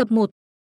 Tập 1.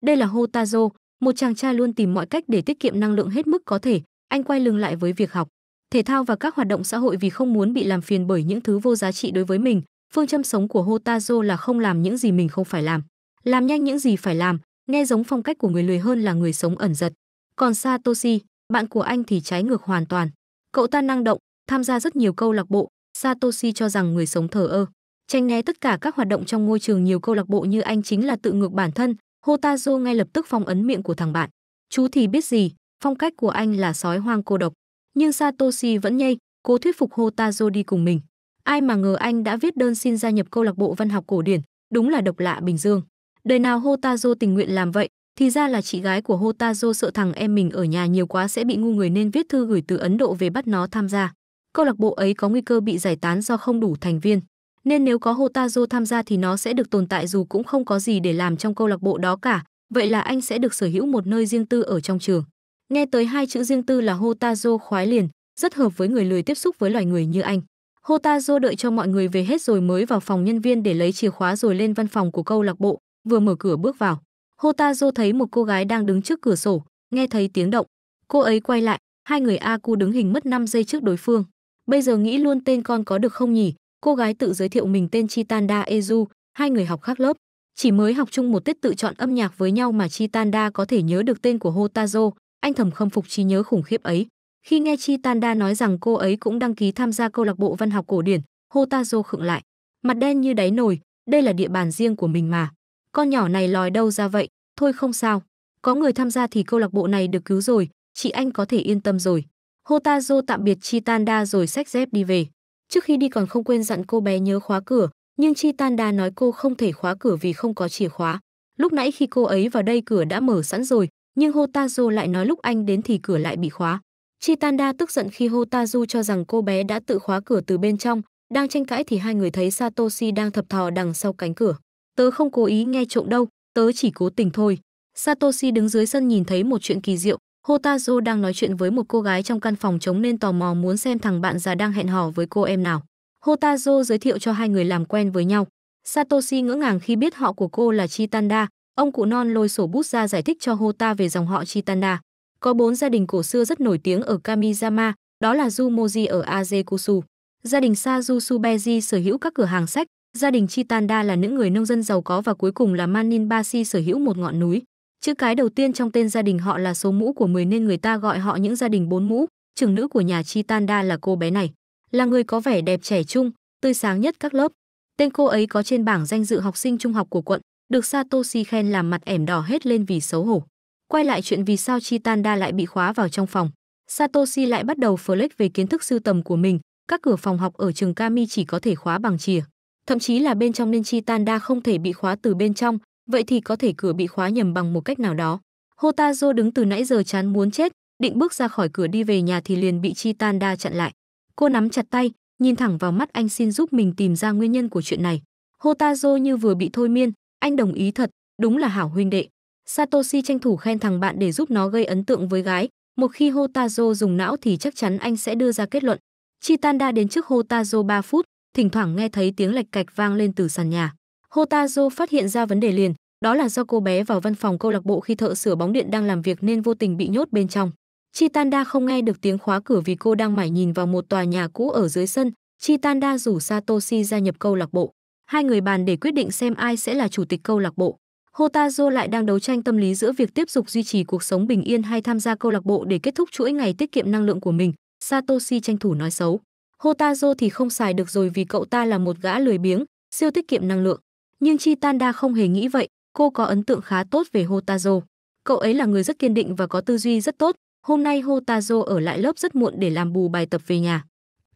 Đây là Hotazo, một chàng trai luôn tìm mọi cách để tiết kiệm năng lượng hết mức có thể. Anh quay lưng lại với việc học, thể thao và các hoạt động xã hội vì không muốn bị làm phiền bởi những thứ vô giá trị đối với mình. Phương châm sống của Hotazo là không làm những gì mình không phải làm, làm nhanh những gì phải làm, nghe giống phong cách của người lười hơn là người sống ẩn dật. Còn Satoshi, bạn của anh thì trái ngược hoàn toàn. Cậu ta năng động, tham gia rất nhiều câu lạc bộ, Satoshi cho rằng người sống thờ ơ tranh né tất cả các hoạt động trong môi trường nhiều câu lạc bộ như anh chính là tự ngược bản thân, Hotazo ngay lập tức phong ấn miệng của thằng bạn. Chú thì biết gì, phong cách của anh là sói hoang cô độc. Nhưng Satoshi vẫn nhây, cố thuyết phục Hotazo đi cùng mình. Ai mà ngờ anh đã viết đơn xin gia nhập câu lạc bộ văn học cổ điển, đúng là độc lạ Bình Dương. Đời nào Hotazo tình nguyện làm vậy, thì ra là chị gái của Hotazo sợ thằng em mình ở nhà nhiều quá sẽ bị ngu người nên viết thư gửi từ Ấn Độ về bắt nó tham gia. Câu lạc bộ ấy có nguy cơ bị giải tán do không đủ thành viên nên nếu có Hotazo tham gia thì nó sẽ được tồn tại dù cũng không có gì để làm trong câu lạc bộ đó cả, vậy là anh sẽ được sở hữu một nơi riêng tư ở trong trường. Nghe tới hai chữ riêng tư là Hotazo khoái liền, rất hợp với người lười tiếp xúc với loài người như anh. Hotazo đợi cho mọi người về hết rồi mới vào phòng nhân viên để lấy chìa khóa rồi lên văn phòng của câu lạc bộ, vừa mở cửa bước vào. Hotazo thấy một cô gái đang đứng trước cửa sổ, nghe thấy tiếng động. Cô ấy quay lại, hai người Aku đứng hình mất 5 giây trước đối phương. Bây giờ nghĩ luôn tên con có được không nhỉ, cô gái tự giới thiệu mình tên Chitanda Eju, hai người học khác lớp. Chỉ mới học chung một tiết tự chọn âm nhạc với nhau mà Chitanda có thể nhớ được tên của Hotazo, anh thầm khâm phục trí nhớ khủng khiếp ấy. Khi nghe Chitanda nói rằng cô ấy cũng đăng ký tham gia câu lạc bộ văn học cổ điển, Hotazo khựng lại. Mặt đen như đáy nồi, đây là địa bàn riêng của mình mà. Con nhỏ này lòi đâu ra vậy, thôi không sao. Có người tham gia thì câu lạc bộ này được cứu rồi, chị anh có thể yên tâm rồi. Hotazo tạm biệt Chitanda rồi xách dép đi về. Trước khi đi còn không quên dặn cô bé nhớ khóa cửa, nhưng Chi Tan Đa nói cô không thể khóa cửa vì không có chìa khóa. Lúc nãy khi cô ấy vào đây cửa đã mở sẵn rồi, nhưng Hotazo lại nói lúc anh đến thì cửa lại bị khóa. Chi Tan Đa tức giận khi Hotazu cho rằng cô bé đã tự khóa cửa từ bên trong, đang tranh cãi thì hai người thấy Satoshi đang thập thò đằng sau cánh cửa. Tớ không cố ý nghe trộm đâu, tớ chỉ cố tình thôi. Satoshi đứng dưới sân nhìn thấy một chuyện kỳ diệu, Hotazo đang nói chuyện với một cô gái trong căn phòng trống nên tò mò muốn xem thằng bạn già đang hẹn hò với cô em nào. Hotazo giới thiệu cho hai người làm quen với nhau. Satoshi ngỡ ngàng khi biết họ của cô là Chitanda. Ông cụ non lôi sổ bút ra giải thích cho Hota về dòng họ Chitanda. Có bốn gia đình cổ xưa rất nổi tiếng ở Kamizama, đó là Zumoji ở Azekusu. Gia đình Sajusubeji sở hữu các cửa hàng sách, gia đình Chitanda là những người nông dân giàu có và cuối cùng là Maninbashi sở hữu một ngọn núi. Chữ cái đầu tiên trong tên gia đình họ là số mũ của 10 nên người ta gọi họ những gia đình bốn mũ, trưởng nữ của nhà Chitanda là cô bé này. Là người có vẻ đẹp trẻ trung, tươi sáng nhất các lớp. Tên cô ấy có trên bảng danh dự học sinh trung học của quận, được Satoshi khen làm mặt ẻm đỏ hết lên vì xấu hổ. Quay lại chuyện vì sao Chitanda lại bị khóa vào trong phòng. Satoshi lại bắt đầu flex về kiến thức sưu tầm của mình, các cửa phòng học ở trường Kami chỉ có thể khóa bằng chìa. Thậm chí là bên trong nên Chitanda không thể bị khóa từ bên trong, vậy thì có thể cửa bị khóa nhầm bằng một cách nào đó. Hotazo đứng từ nãy giờ chán muốn chết, định bước ra khỏi cửa đi về nhà thì liền bị Chitanda chặn lại. Cô nắm chặt tay, nhìn thẳng vào mắt anh xin giúp mình tìm ra nguyên nhân của chuyện này. Hotazo như vừa bị thôi miên, anh đồng ý thật, đúng là hảo huynh đệ. Satoshi tranh thủ khen thằng bạn để giúp nó gây ấn tượng với gái, một khi Hotazo dùng não thì chắc chắn anh sẽ đưa ra kết luận. Chitanda đến trước Hotazo 3 phút, thỉnh thoảng nghe thấy tiếng lạch cạch vang lên từ sàn nhà. Hotazo phát hiện ra vấn đề liền, đó là do cô bé vào văn phòng câu lạc bộ khi thợ sửa bóng điện đang làm việc nên vô tình bị nhốt bên trong. Chitanda không nghe được tiếng khóa cửa vì cô đang mải nhìn vào một tòa nhà cũ ở dưới sân. Chitanda rủ Satoshi gia nhập câu lạc bộ. Hai người bàn để quyết định xem ai sẽ là chủ tịch câu lạc bộ. Hotazo lại đang đấu tranh tâm lý giữa việc tiếp tục duy trì cuộc sống bình yên hay tham gia câu lạc bộ để kết thúc chuỗi ngày tiết kiệm năng lượng của mình. Satoshi tranh thủ nói xấu. Hotazo thì không xài được rồi vì cậu ta là một gã lười biếng, siêu tiết kiệm năng lượng nhưng Chitanda không hề nghĩ vậy, cô có ấn tượng khá tốt về Hotazo. Cậu ấy là người rất kiên định và có tư duy rất tốt, hôm nay Hotazo ở lại lớp rất muộn để làm bù bài tập về nhà.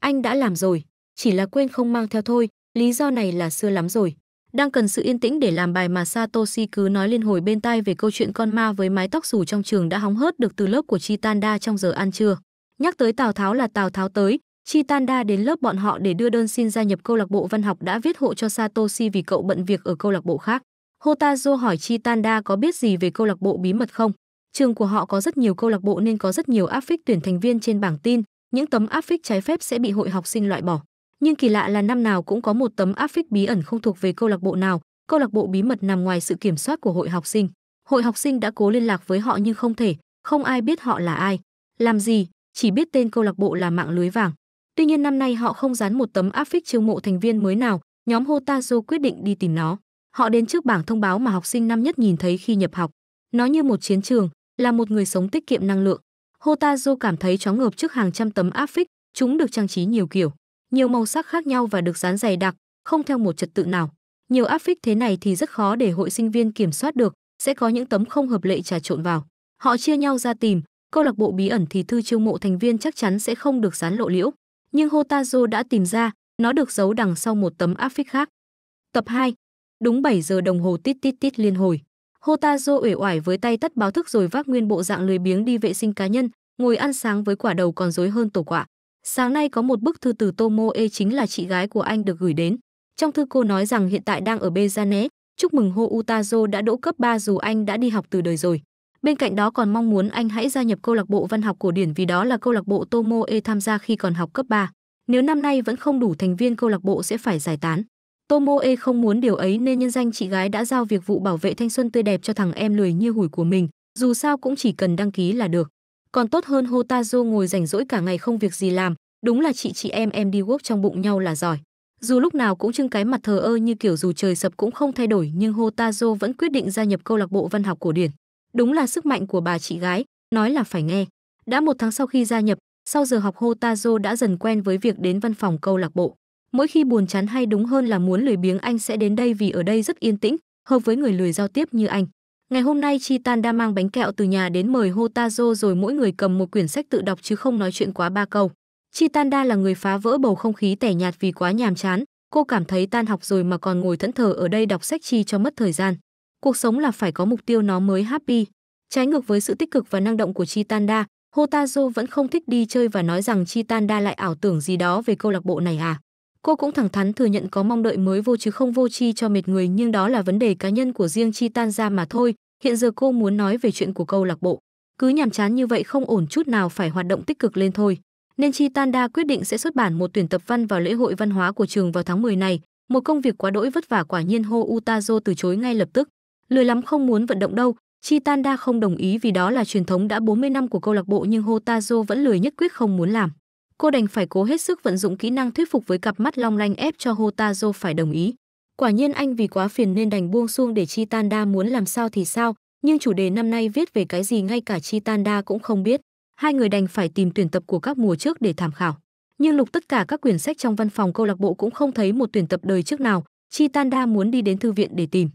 Anh đã làm rồi, chỉ là quên không mang theo thôi, lý do này là xưa lắm rồi. Đang cần sự yên tĩnh để làm bài mà Satoshi cứ nói liên hồi bên tai về câu chuyện con ma với mái tóc dù trong trường đã hóng hớt được từ lớp của Chitanda trong giờ ăn trưa. Nhắc tới Tào Tháo là Tào Tháo tới, Chi Chitanda đến lớp bọn họ để đưa đơn xin gia nhập câu lạc bộ văn học đã viết hộ cho Satoshi vì cậu bận việc ở câu lạc bộ khác. Hotazo hỏi Chi Chitanda có biết gì về câu lạc bộ bí mật không? Trường của họ có rất nhiều câu lạc bộ nên có rất nhiều áp phích tuyển thành viên trên bảng tin, những tấm áp phích trái phép sẽ bị hội học sinh loại bỏ. Nhưng kỳ lạ là năm nào cũng có một tấm áp phích bí ẩn không thuộc về câu lạc bộ nào, câu lạc bộ bí mật nằm ngoài sự kiểm soát của hội học sinh. Hội học sinh đã cố liên lạc với họ nhưng không thể, không ai biết họ là ai, làm gì, chỉ biết tên câu lạc bộ là mạng lưới vàng. Tuy nhiên năm nay họ không dán một tấm áp phích chiêu mộ thành viên mới nào, nhóm Hotazo quyết định đi tìm nó. Họ đến trước bảng thông báo mà học sinh năm nhất nhìn thấy khi nhập học. Nó như một chiến trường, là một người sống tiết kiệm năng lượng. Hotazo cảm thấy chóng ngợp trước hàng trăm tấm áp phích, chúng được trang trí nhiều kiểu, nhiều màu sắc khác nhau và được dán dày đặc, không theo một trật tự nào. Nhiều áp phích thế này thì rất khó để hội sinh viên kiểm soát được, sẽ có những tấm không hợp lệ trà trộn vào. Họ chia nhau ra tìm, câu lạc bộ bí ẩn thì thư chiêu mộ thành viên chắc chắn sẽ không được dán lộ liễu nhưng Hotazo đã tìm ra, nó được giấu đằng sau một tấm áp phích khác. Tập 2. Đúng 7 giờ đồng hồ tít tít tít liên hồi. Hotazo uể oải với tay tắt báo thức rồi vác nguyên bộ dạng lười biếng đi vệ sinh cá nhân, ngồi ăn sáng với quả đầu còn rối hơn tổ quả. Sáng nay có một bức thư từ Tomoe chính là chị gái của anh được gửi đến. Trong thư cô nói rằng hiện tại đang ở Bezané, chúc mừng Houtazo đã đỗ cấp 3 dù anh đã đi học từ đời rồi. Bên cạnh đó còn mong muốn anh hãy gia nhập câu lạc bộ văn học cổ điển vì đó là câu lạc bộ Tomoe tham gia khi còn học cấp 3. Nếu năm nay vẫn không đủ thành viên câu lạc bộ sẽ phải giải tán. Tomoe không muốn điều ấy nên nhân danh chị gái đã giao việc vụ bảo vệ thanh xuân tươi đẹp cho thằng em lười như hủi của mình, dù sao cũng chỉ cần đăng ký là được. Còn tốt hơn Hotazo ngồi rảnh rỗi cả ngày không việc gì làm, đúng là chị chị em em đi work trong bụng nhau là giỏi. Dù lúc nào cũng trưng cái mặt thờ ơ như kiểu dù trời sập cũng không thay đổi nhưng Hotazo vẫn quyết định gia nhập câu lạc bộ văn học cổ điển. Đúng là sức mạnh của bà chị gái, nói là phải nghe. Đã một tháng sau khi gia nhập, sau giờ học Hotazo đã dần quen với việc đến văn phòng câu lạc bộ. Mỗi khi buồn chán hay đúng hơn là muốn lười biếng anh sẽ đến đây vì ở đây rất yên tĩnh, hợp với người lười giao tiếp như anh. Ngày hôm nay chi tan đã mang bánh kẹo từ nhà đến mời Hotazo rồi mỗi người cầm một quyển sách tự đọc chứ không nói chuyện quá ba câu. chi Chitanda là người phá vỡ bầu không khí tẻ nhạt vì quá nhàm chán, cô cảm thấy tan học rồi mà còn ngồi thẫn thờ ở đây đọc sách chi cho mất thời gian cuộc sống là phải có mục tiêu nó mới happy. Trái ngược với sự tích cực và năng động của Chitanda, Hotazo vẫn không thích đi chơi và nói rằng Chitanda lại ảo tưởng gì đó về câu lạc bộ này à. Cô cũng thẳng thắn thừa nhận có mong đợi mới vô chứ không vô chi cho mệt người nhưng đó là vấn đề cá nhân của riêng Chitanda mà thôi. Hiện giờ cô muốn nói về chuyện của câu lạc bộ. Cứ nhàm chán như vậy không ổn chút nào phải hoạt động tích cực lên thôi. Nên Chitanda quyết định sẽ xuất bản một tuyển tập văn vào lễ hội văn hóa của trường vào tháng 10 này. Một công việc quá đỗi vất vả quả nhiên Ho Utazo từ chối ngay lập tức lười lắm không muốn vận động đâu Chitanda không đồng ý vì đó là truyền thống đã 40 năm của câu lạc bộ nhưng Hotazo vẫn lười nhất quyết không muốn làm. Cô đành phải cố hết sức vận dụng kỹ năng thuyết phục với cặp mắt long lanh ép cho Hotazo phải đồng ý. Quả nhiên anh vì quá phiền nên đành buông xuông để Chitanda muốn làm sao thì sao, nhưng chủ đề năm nay viết về cái gì ngay cả Chitanda cũng không biết. Hai người đành phải tìm tuyển tập của các mùa trước để tham khảo. Nhưng lục tất cả các quyển sách trong văn phòng câu lạc bộ cũng không thấy một tuyển tập đời trước nào, Chitanda muốn đi đến thư viện để tìm.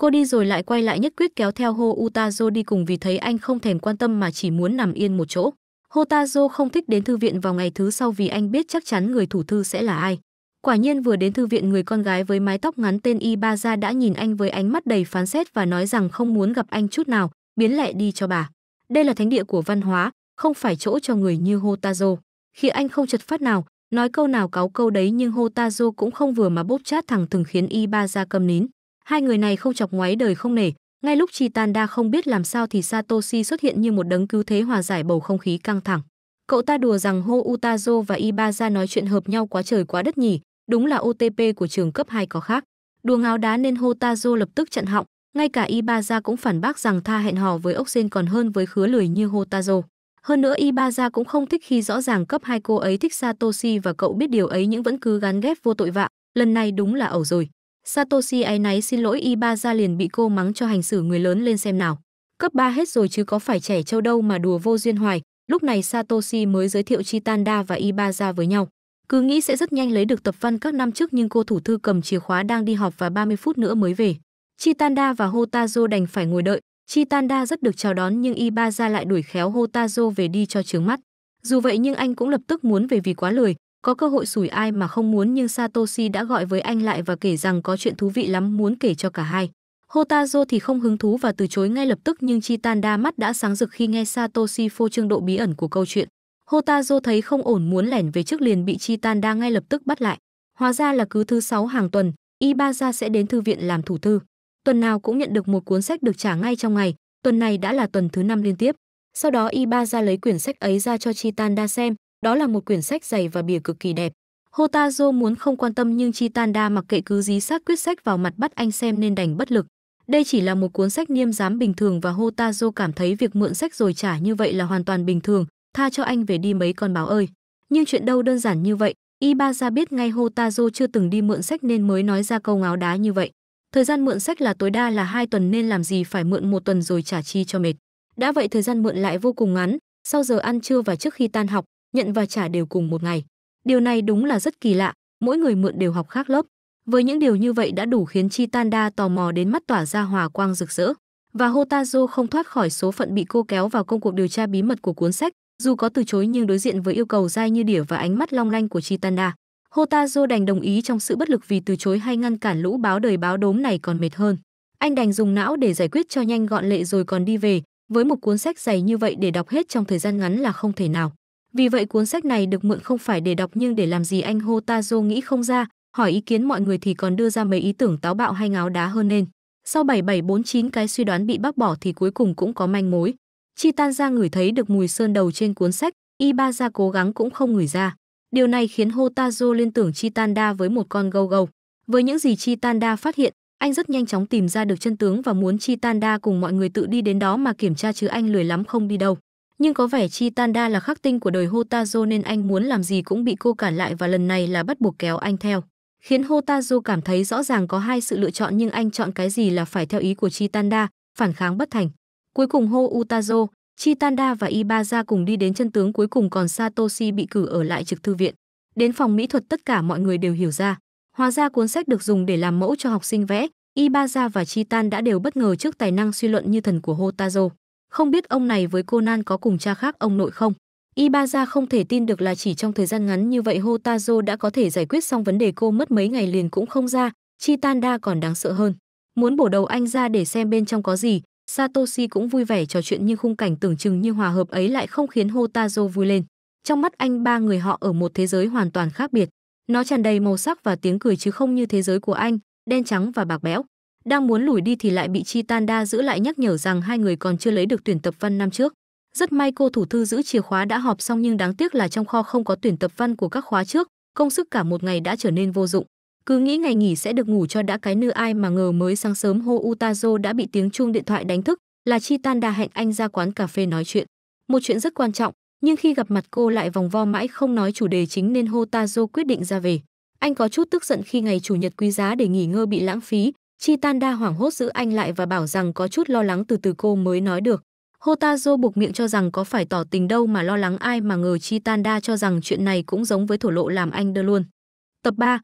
Cô đi rồi lại quay lại nhất quyết kéo theo Ho Utazo đi cùng vì thấy anh không thèm quan tâm mà chỉ muốn nằm yên một chỗ. Ho Tazo không thích đến thư viện vào ngày thứ sau vì anh biết chắc chắn người thủ thư sẽ là ai. Quả nhiên vừa đến thư viện người con gái với mái tóc ngắn tên Ibaza đã nhìn anh với ánh mắt đầy phán xét và nói rằng không muốn gặp anh chút nào, biến lẹ đi cho bà. Đây là thánh địa của văn hóa, không phải chỗ cho người như Hotazo. Khi anh không chật phát nào, nói câu nào cáo câu đấy nhưng Hotazo cũng không vừa mà bóp chát thẳng thừng khiến Ibaza cầm nín. Hai người này không chọc ngoáy đời không nể, ngay lúc chi tan đa không biết làm sao thì Satoshi xuất hiện như một đấng cứu thế hòa giải bầu không khí căng thẳng. Cậu ta đùa rằng Ho Utazo và Ibaza nói chuyện hợp nhau quá trời quá đất nhỉ, đúng là OTP của trường cấp 2 có khác. Đùa ngáo đá nên Ho Tazo lập tức chặn họng, ngay cả Ibaza cũng phản bác rằng tha hẹn hò với ốc còn hơn với khứa lười như Ho Tazo. Hơn nữa Ibaza cũng không thích khi rõ ràng cấp hai cô ấy thích Satoshi và cậu biết điều ấy nhưng vẫn cứ gán ghép vô tội vạ, lần này đúng là ẩu rồi. Satoshi áy náy xin lỗi Ibaza liền bị cô mắng cho hành xử người lớn lên xem nào. Cấp 3 hết rồi chứ có phải trẻ trâu đâu mà đùa vô duyên hoài. Lúc này Satoshi mới giới thiệu Chitanda và Ibaza với nhau. Cứ nghĩ sẽ rất nhanh lấy được tập văn các năm trước nhưng cô thủ thư cầm chìa khóa đang đi họp và 30 phút nữa mới về. Chitanda và Hotazo đành phải ngồi đợi. Chitanda rất được chào đón nhưng Ibaza lại đuổi khéo Hotazo về đi cho trướng mắt. Dù vậy nhưng anh cũng lập tức muốn về vì quá lười, có cơ hội sủi ai mà không muốn nhưng Satoshi đã gọi với anh lại và kể rằng có chuyện thú vị lắm muốn kể cho cả hai. Hotazo thì không hứng thú và từ chối ngay lập tức nhưng Chitan đa mắt đã sáng rực khi nghe Satoshi phô trương độ bí ẩn của câu chuyện. Hotazo thấy không ổn muốn lẻn về trước liền bị Chitan đa ngay lập tức bắt lại. Hóa ra là cứ thứ sáu hàng tuần, Ibaza sẽ đến thư viện làm thủ thư. Tuần nào cũng nhận được một cuốn sách được trả ngay trong ngày, tuần này đã là tuần thứ năm liên tiếp. Sau đó Ibaza lấy quyển sách ấy ra cho Chitan đa xem, đó là một quyển sách dày và bìa cực kỳ đẹp. Hotazo muốn không quan tâm nhưng Chitanda mặc kệ cứ dí sát quyết sách vào mặt bắt anh xem nên đành bất lực. Đây chỉ là một cuốn sách niêm giám bình thường và Hotazo cảm thấy việc mượn sách rồi trả như vậy là hoàn toàn bình thường, tha cho anh về đi mấy con báo ơi. Nhưng chuyện đâu đơn giản như vậy, Ibaza biết ngay Hotazo chưa từng đi mượn sách nên mới nói ra câu ngáo đá như vậy. Thời gian mượn sách là tối đa là hai tuần nên làm gì phải mượn một tuần rồi trả chi cho mệt. Đã vậy thời gian mượn lại vô cùng ngắn, sau giờ ăn trưa và trước khi tan học, nhận và trả đều cùng một ngày. Điều này đúng là rất kỳ lạ, mỗi người mượn đều học khác lớp. Với những điều như vậy đã đủ khiến Chi Tan Chitanda tò mò đến mắt tỏa ra hòa quang rực rỡ. Và Hotazo không thoát khỏi số phận bị cô kéo vào công cuộc điều tra bí mật của cuốn sách, dù có từ chối nhưng đối diện với yêu cầu dai như đỉa và ánh mắt long lanh của Chitanda. Hotazo đành đồng ý trong sự bất lực vì từ chối hay ngăn cản lũ báo đời báo đốm này còn mệt hơn. Anh đành dùng não để giải quyết cho nhanh gọn lệ rồi còn đi về, với một cuốn sách dày như vậy để đọc hết trong thời gian ngắn là không thể nào. Vì vậy cuốn sách này được mượn không phải để đọc nhưng để làm gì anh Hô Tazo nghĩ không ra, hỏi ý kiến mọi người thì còn đưa ra mấy ý tưởng táo bạo hay ngáo đá hơn nên. Sau 7749 cái suy đoán bị bác bỏ thì cuối cùng cũng có manh mối. Chitan ra ngửi thấy được mùi sơn đầu trên cuốn sách, Ibaza cố gắng cũng không ngửi ra. Điều này khiến Hotazo liên tưởng Chitanda với một con gâu gâu. Với những gì Chitanda phát hiện, anh rất nhanh chóng tìm ra được chân tướng và muốn Chitanda cùng mọi người tự đi đến đó mà kiểm tra chứ anh lười lắm không đi đâu nhưng có vẻ Chi Tan Chitanda là khắc tinh của đời Hotazo nên anh muốn làm gì cũng bị cô cản lại và lần này là bắt buộc kéo anh theo. Khiến Hotazo cảm thấy rõ ràng có hai sự lựa chọn nhưng anh chọn cái gì là phải theo ý của Chitanda, phản kháng bất thành. Cuối cùng Ho Utazo, Chitanda và Ibaza cùng đi đến chân tướng cuối cùng còn Satoshi bị cử ở lại trực thư viện. Đến phòng mỹ thuật tất cả mọi người đều hiểu ra. Hóa ra cuốn sách được dùng để làm mẫu cho học sinh vẽ, Ibaza và Chitan đã đều bất ngờ trước tài năng suy luận như thần của Hotazo không biết ông này với Conan có cùng cha khác ông nội không. Ibaza không thể tin được là chỉ trong thời gian ngắn như vậy Hotazo đã có thể giải quyết xong vấn đề cô mất mấy ngày liền cũng không ra, Chitanda còn đáng sợ hơn. Muốn bổ đầu anh ra để xem bên trong có gì, Satoshi cũng vui vẻ trò chuyện nhưng khung cảnh tưởng chừng như hòa hợp ấy lại không khiến Hotazo vui lên. Trong mắt anh ba người họ ở một thế giới hoàn toàn khác biệt. Nó tràn đầy màu sắc và tiếng cười chứ không như thế giới của anh, đen trắng và bạc bẽo. Đang muốn lùi đi thì lại bị Chi Tan Chitanda giữ lại nhắc nhở rằng hai người còn chưa lấy được tuyển tập văn năm trước. Rất may cô thủ thư giữ chìa khóa đã họp xong nhưng đáng tiếc là trong kho không có tuyển tập văn của các khóa trước, công sức cả một ngày đã trở nên vô dụng. Cứ nghĩ ngày nghỉ sẽ được ngủ cho đã cái nư ai mà ngờ mới sáng sớm hô Utazo đã bị tiếng chuông điện thoại đánh thức, là Chi Tan Chitanda hẹn anh ra quán cà phê nói chuyện. Một chuyện rất quan trọng, nhưng khi gặp mặt cô lại vòng vo mãi không nói chủ đề chính nên Hotazo quyết định ra về. Anh có chút tức giận khi ngày chủ nhật quý giá để nghỉ ngơi bị lãng phí, Chitanda hoảng hốt giữ anh lại và bảo rằng có chút lo lắng từ từ cô mới nói được. Hotazo buộc miệng cho rằng có phải tỏ tình đâu mà lo lắng ai mà ngờ Chitanda cho rằng chuyện này cũng giống với thổ lộ làm anh đơ luôn. Tập 3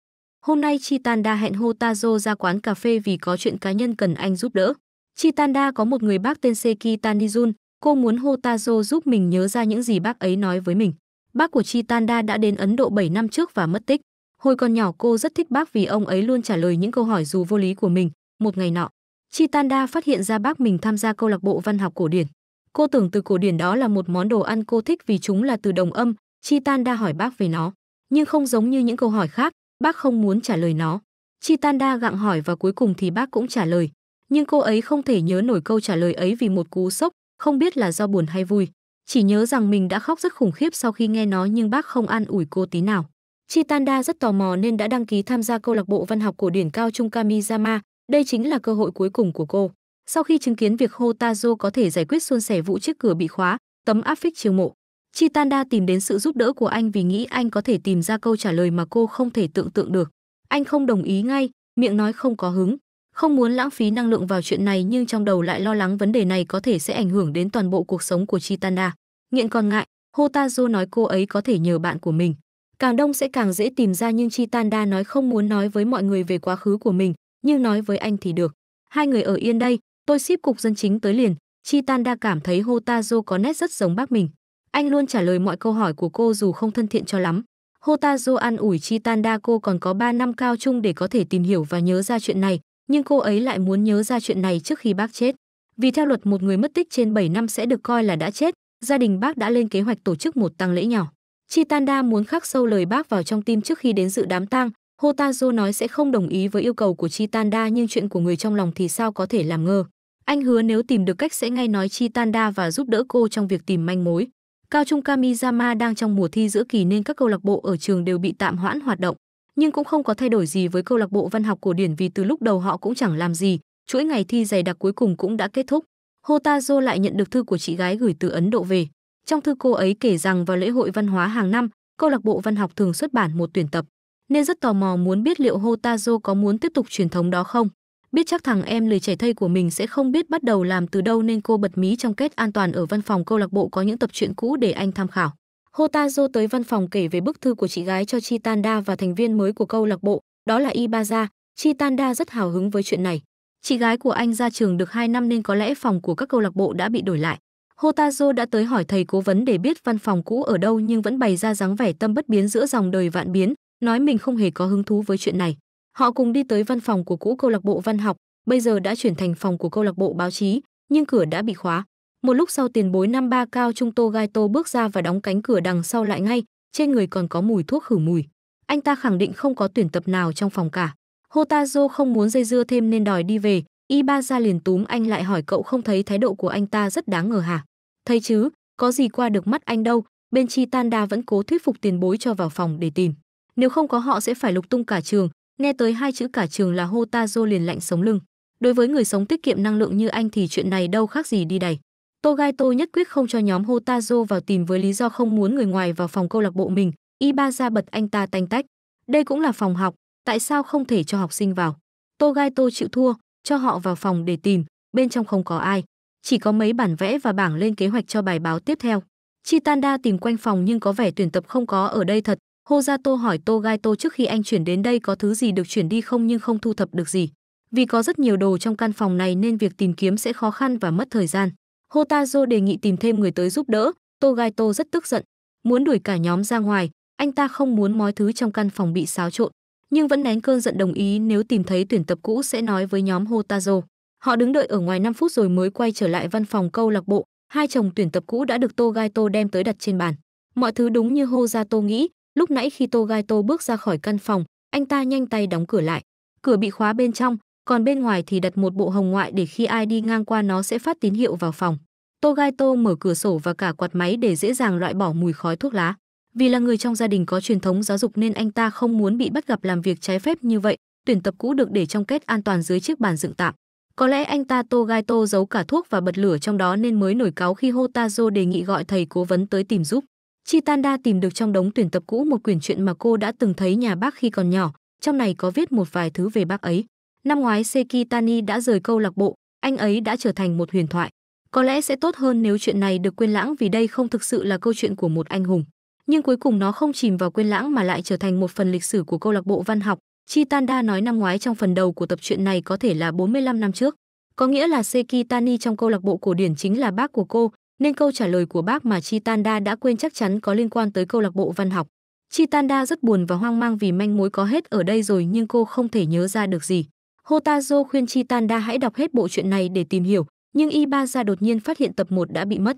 Hôm nay Chitanda hẹn Hotazo ra quán cà phê vì có chuyện cá nhân cần anh giúp đỡ. Chitanda có một người bác tên Seki Tanizun, cô muốn Hotazo giúp mình nhớ ra những gì bác ấy nói với mình. Bác của Chitanda đã đến Ấn Độ 7 năm trước và mất tích. Hồi còn nhỏ cô rất thích bác vì ông ấy luôn trả lời những câu hỏi dù vô lý của mình. Một ngày nọ, Chitanda phát hiện ra bác mình tham gia câu lạc bộ văn học cổ điển. Cô tưởng từ cổ điển đó là một món đồ ăn cô thích vì chúng là từ đồng âm. Chitanda hỏi bác về nó, nhưng không giống như những câu hỏi khác, bác không muốn trả lời nó. Chitanda gặng hỏi và cuối cùng thì bác cũng trả lời. Nhưng cô ấy không thể nhớ nổi câu trả lời ấy vì một cú sốc, không biết là do buồn hay vui. Chỉ nhớ rằng mình đã khóc rất khủng khiếp sau khi nghe nó nhưng bác không an ủi cô tí nào. Chitanda rất tò mò nên đã đăng ký tham gia câu lạc bộ văn học cổ điển cao trung Kamizama, đây chính là cơ hội cuối cùng của cô. Sau khi chứng kiến việc Hotazo có thể giải quyết suôn sẻ vụ chiếc cửa bị khóa, tấm áp phích chiêu mộ, Chitanda tìm đến sự giúp đỡ của anh vì nghĩ anh có thể tìm ra câu trả lời mà cô không thể tưởng tượng được. Anh không đồng ý ngay, miệng nói không có hứng, không muốn lãng phí năng lượng vào chuyện này nhưng trong đầu lại lo lắng vấn đề này có thể sẽ ảnh hưởng đến toàn bộ cuộc sống của Chitanda. Nghiện còn ngại, Hotazo nói cô ấy có thể nhờ bạn của mình càng đông sẽ càng dễ tìm ra nhưng Chitanda nói không muốn nói với mọi người về quá khứ của mình, nhưng nói với anh thì được. Hai người ở yên đây, tôi ship cục dân chính tới liền. Chitanda cảm thấy Hotazo có nét rất giống bác mình. Anh luôn trả lời mọi câu hỏi của cô dù không thân thiện cho lắm. Hotazo an ủi Chitanda cô còn có 3 năm cao chung để có thể tìm hiểu và nhớ ra chuyện này, nhưng cô ấy lại muốn nhớ ra chuyện này trước khi bác chết. Vì theo luật một người mất tích trên 7 năm sẽ được coi là đã chết, gia đình bác đã lên kế hoạch tổ chức một tang lễ nhỏ. Chitanda muốn khắc sâu lời bác vào trong tim trước khi đến dự đám tang. Hotazo nói sẽ không đồng ý với yêu cầu của Chitanda nhưng chuyện của người trong lòng thì sao có thể làm ngơ. Anh hứa nếu tìm được cách sẽ ngay nói Chitanda và giúp đỡ cô trong việc tìm manh mối. Cao trung Kamizama đang trong mùa thi giữa kỳ nên các câu lạc bộ ở trường đều bị tạm hoãn hoạt động, nhưng cũng không có thay đổi gì với câu lạc bộ văn học cổ điển vì từ lúc đầu họ cũng chẳng làm gì, chuỗi ngày thi dày đặc cuối cùng cũng đã kết thúc. Hotazo lại nhận được thư của chị gái gửi từ Ấn Độ về. Trong thư cô ấy kể rằng vào lễ hội văn hóa hàng năm, câu lạc bộ văn học thường xuất bản một tuyển tập, nên rất tò mò muốn biết liệu Hotazo có muốn tiếp tục truyền thống đó không. Biết chắc thằng em lười trẻ thây của mình sẽ không biết bắt đầu làm từ đâu nên cô bật mí trong kết an toàn ở văn phòng câu lạc bộ có những tập truyện cũ để anh tham khảo. Hotazo tới văn phòng kể về bức thư của chị gái cho Chitanda và thành viên mới của câu lạc bộ, đó là Ibaza. Chitanda rất hào hứng với chuyện này. Chị gái của anh ra trường được 2 năm nên có lẽ phòng của các câu lạc bộ đã bị đổi lại. Hotazo đã tới hỏi thầy cố vấn để biết văn phòng cũ ở đâu nhưng vẫn bày ra dáng vẻ tâm bất biến giữa dòng đời vạn biến, nói mình không hề có hứng thú với chuyện này. Họ cùng đi tới văn phòng của cũ câu lạc bộ văn học, bây giờ đã chuyển thành phòng của câu lạc bộ báo chí, nhưng cửa đã bị khóa. Một lúc sau tiền bối năm ba cao trung Tô Gai Tô bước ra và đóng cánh cửa đằng sau lại ngay, trên người còn có mùi thuốc khử mùi. Anh ta khẳng định không có tuyển tập nào trong phòng cả. Hotazo không muốn dây dưa thêm nên đòi đi về, Ibaza liền túm anh lại hỏi cậu không thấy thái độ của anh ta rất đáng ngờ hả? Thấy chứ, có gì qua được mắt anh đâu, bên Chitanda vẫn cố thuyết phục tiền bối cho vào phòng để tìm. Nếu không có họ sẽ phải lục tung cả trường, nghe tới hai chữ cả trường là Hotazo liền lạnh sống lưng. Đối với người sống tiết kiệm năng lượng như anh thì chuyện này đâu khác gì đi đày. Togaito nhất quyết không cho nhóm Hotazo vào tìm với lý do không muốn người ngoài vào phòng câu lạc bộ mình, Ibaza bật anh ta tanh tách. Đây cũng là phòng học, tại sao không thể cho học sinh vào? Togaito chịu thua, cho họ vào phòng để tìm, bên trong không có ai, chỉ có mấy bản vẽ và bảng lên kế hoạch cho bài báo tiếp theo. Chitanda tìm quanh phòng nhưng có vẻ tuyển tập không có ở đây thật. Hozato hỏi Togaito trước khi anh chuyển đến đây có thứ gì được chuyển đi không nhưng không thu thập được gì. Vì có rất nhiều đồ trong căn phòng này nên việc tìm kiếm sẽ khó khăn và mất thời gian. Hotazo đề nghị tìm thêm người tới giúp đỡ, Togaito rất tức giận. Muốn đuổi cả nhóm ra ngoài, anh ta không muốn mọi thứ trong căn phòng bị xáo trộn nhưng vẫn nén cơn giận đồng ý nếu tìm thấy tuyển tập cũ sẽ nói với nhóm Hotazo. Họ đứng đợi ở ngoài 5 phút rồi mới quay trở lại văn phòng câu lạc bộ, hai chồng tuyển tập cũ đã được Togaito đem tới đặt trên bàn. Mọi thứ đúng như Hozato nghĩ, lúc nãy khi Togaito bước ra khỏi căn phòng, anh ta nhanh tay đóng cửa lại. Cửa bị khóa bên trong, còn bên ngoài thì đặt một bộ hồng ngoại để khi ai đi ngang qua nó sẽ phát tín hiệu vào phòng. Togaito mở cửa sổ và cả quạt máy để dễ dàng loại bỏ mùi khói thuốc lá. Vì là người trong gia đình có truyền thống giáo dục nên anh ta không muốn bị bắt gặp làm việc trái phép như vậy, tuyển tập cũ được để trong kết an toàn dưới chiếc bàn dựng tạm. Có lẽ anh ta Tô Gai Tô giấu cả thuốc và bật lửa trong đó nên mới nổi cáo khi Hotazo đề nghị gọi thầy cố vấn tới tìm giúp. Chitanda tìm được trong đống tuyển tập cũ một quyển truyện mà cô đã từng thấy nhà bác khi còn nhỏ, trong này có viết một vài thứ về bác ấy. Năm ngoái Sekitani đã rời câu lạc bộ, anh ấy đã trở thành một huyền thoại. Có lẽ sẽ tốt hơn nếu chuyện này được quên lãng vì đây không thực sự là câu chuyện của một anh hùng nhưng cuối cùng nó không chìm vào quên lãng mà lại trở thành một phần lịch sử của câu lạc bộ văn học. Chitanda nói năm ngoái trong phần đầu của tập truyện này có thể là 45 năm trước. Có nghĩa là Seki Tani trong câu lạc bộ cổ điển chính là bác của cô, nên câu trả lời của bác mà Chitanda đã quên chắc chắn có liên quan tới câu lạc bộ văn học. Chitanda rất buồn và hoang mang vì manh mối có hết ở đây rồi nhưng cô không thể nhớ ra được gì. Hotazo khuyên Chitanda hãy đọc hết bộ truyện này để tìm hiểu, nhưng Ibaza đột nhiên phát hiện tập 1 đã bị mất.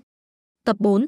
Tập 4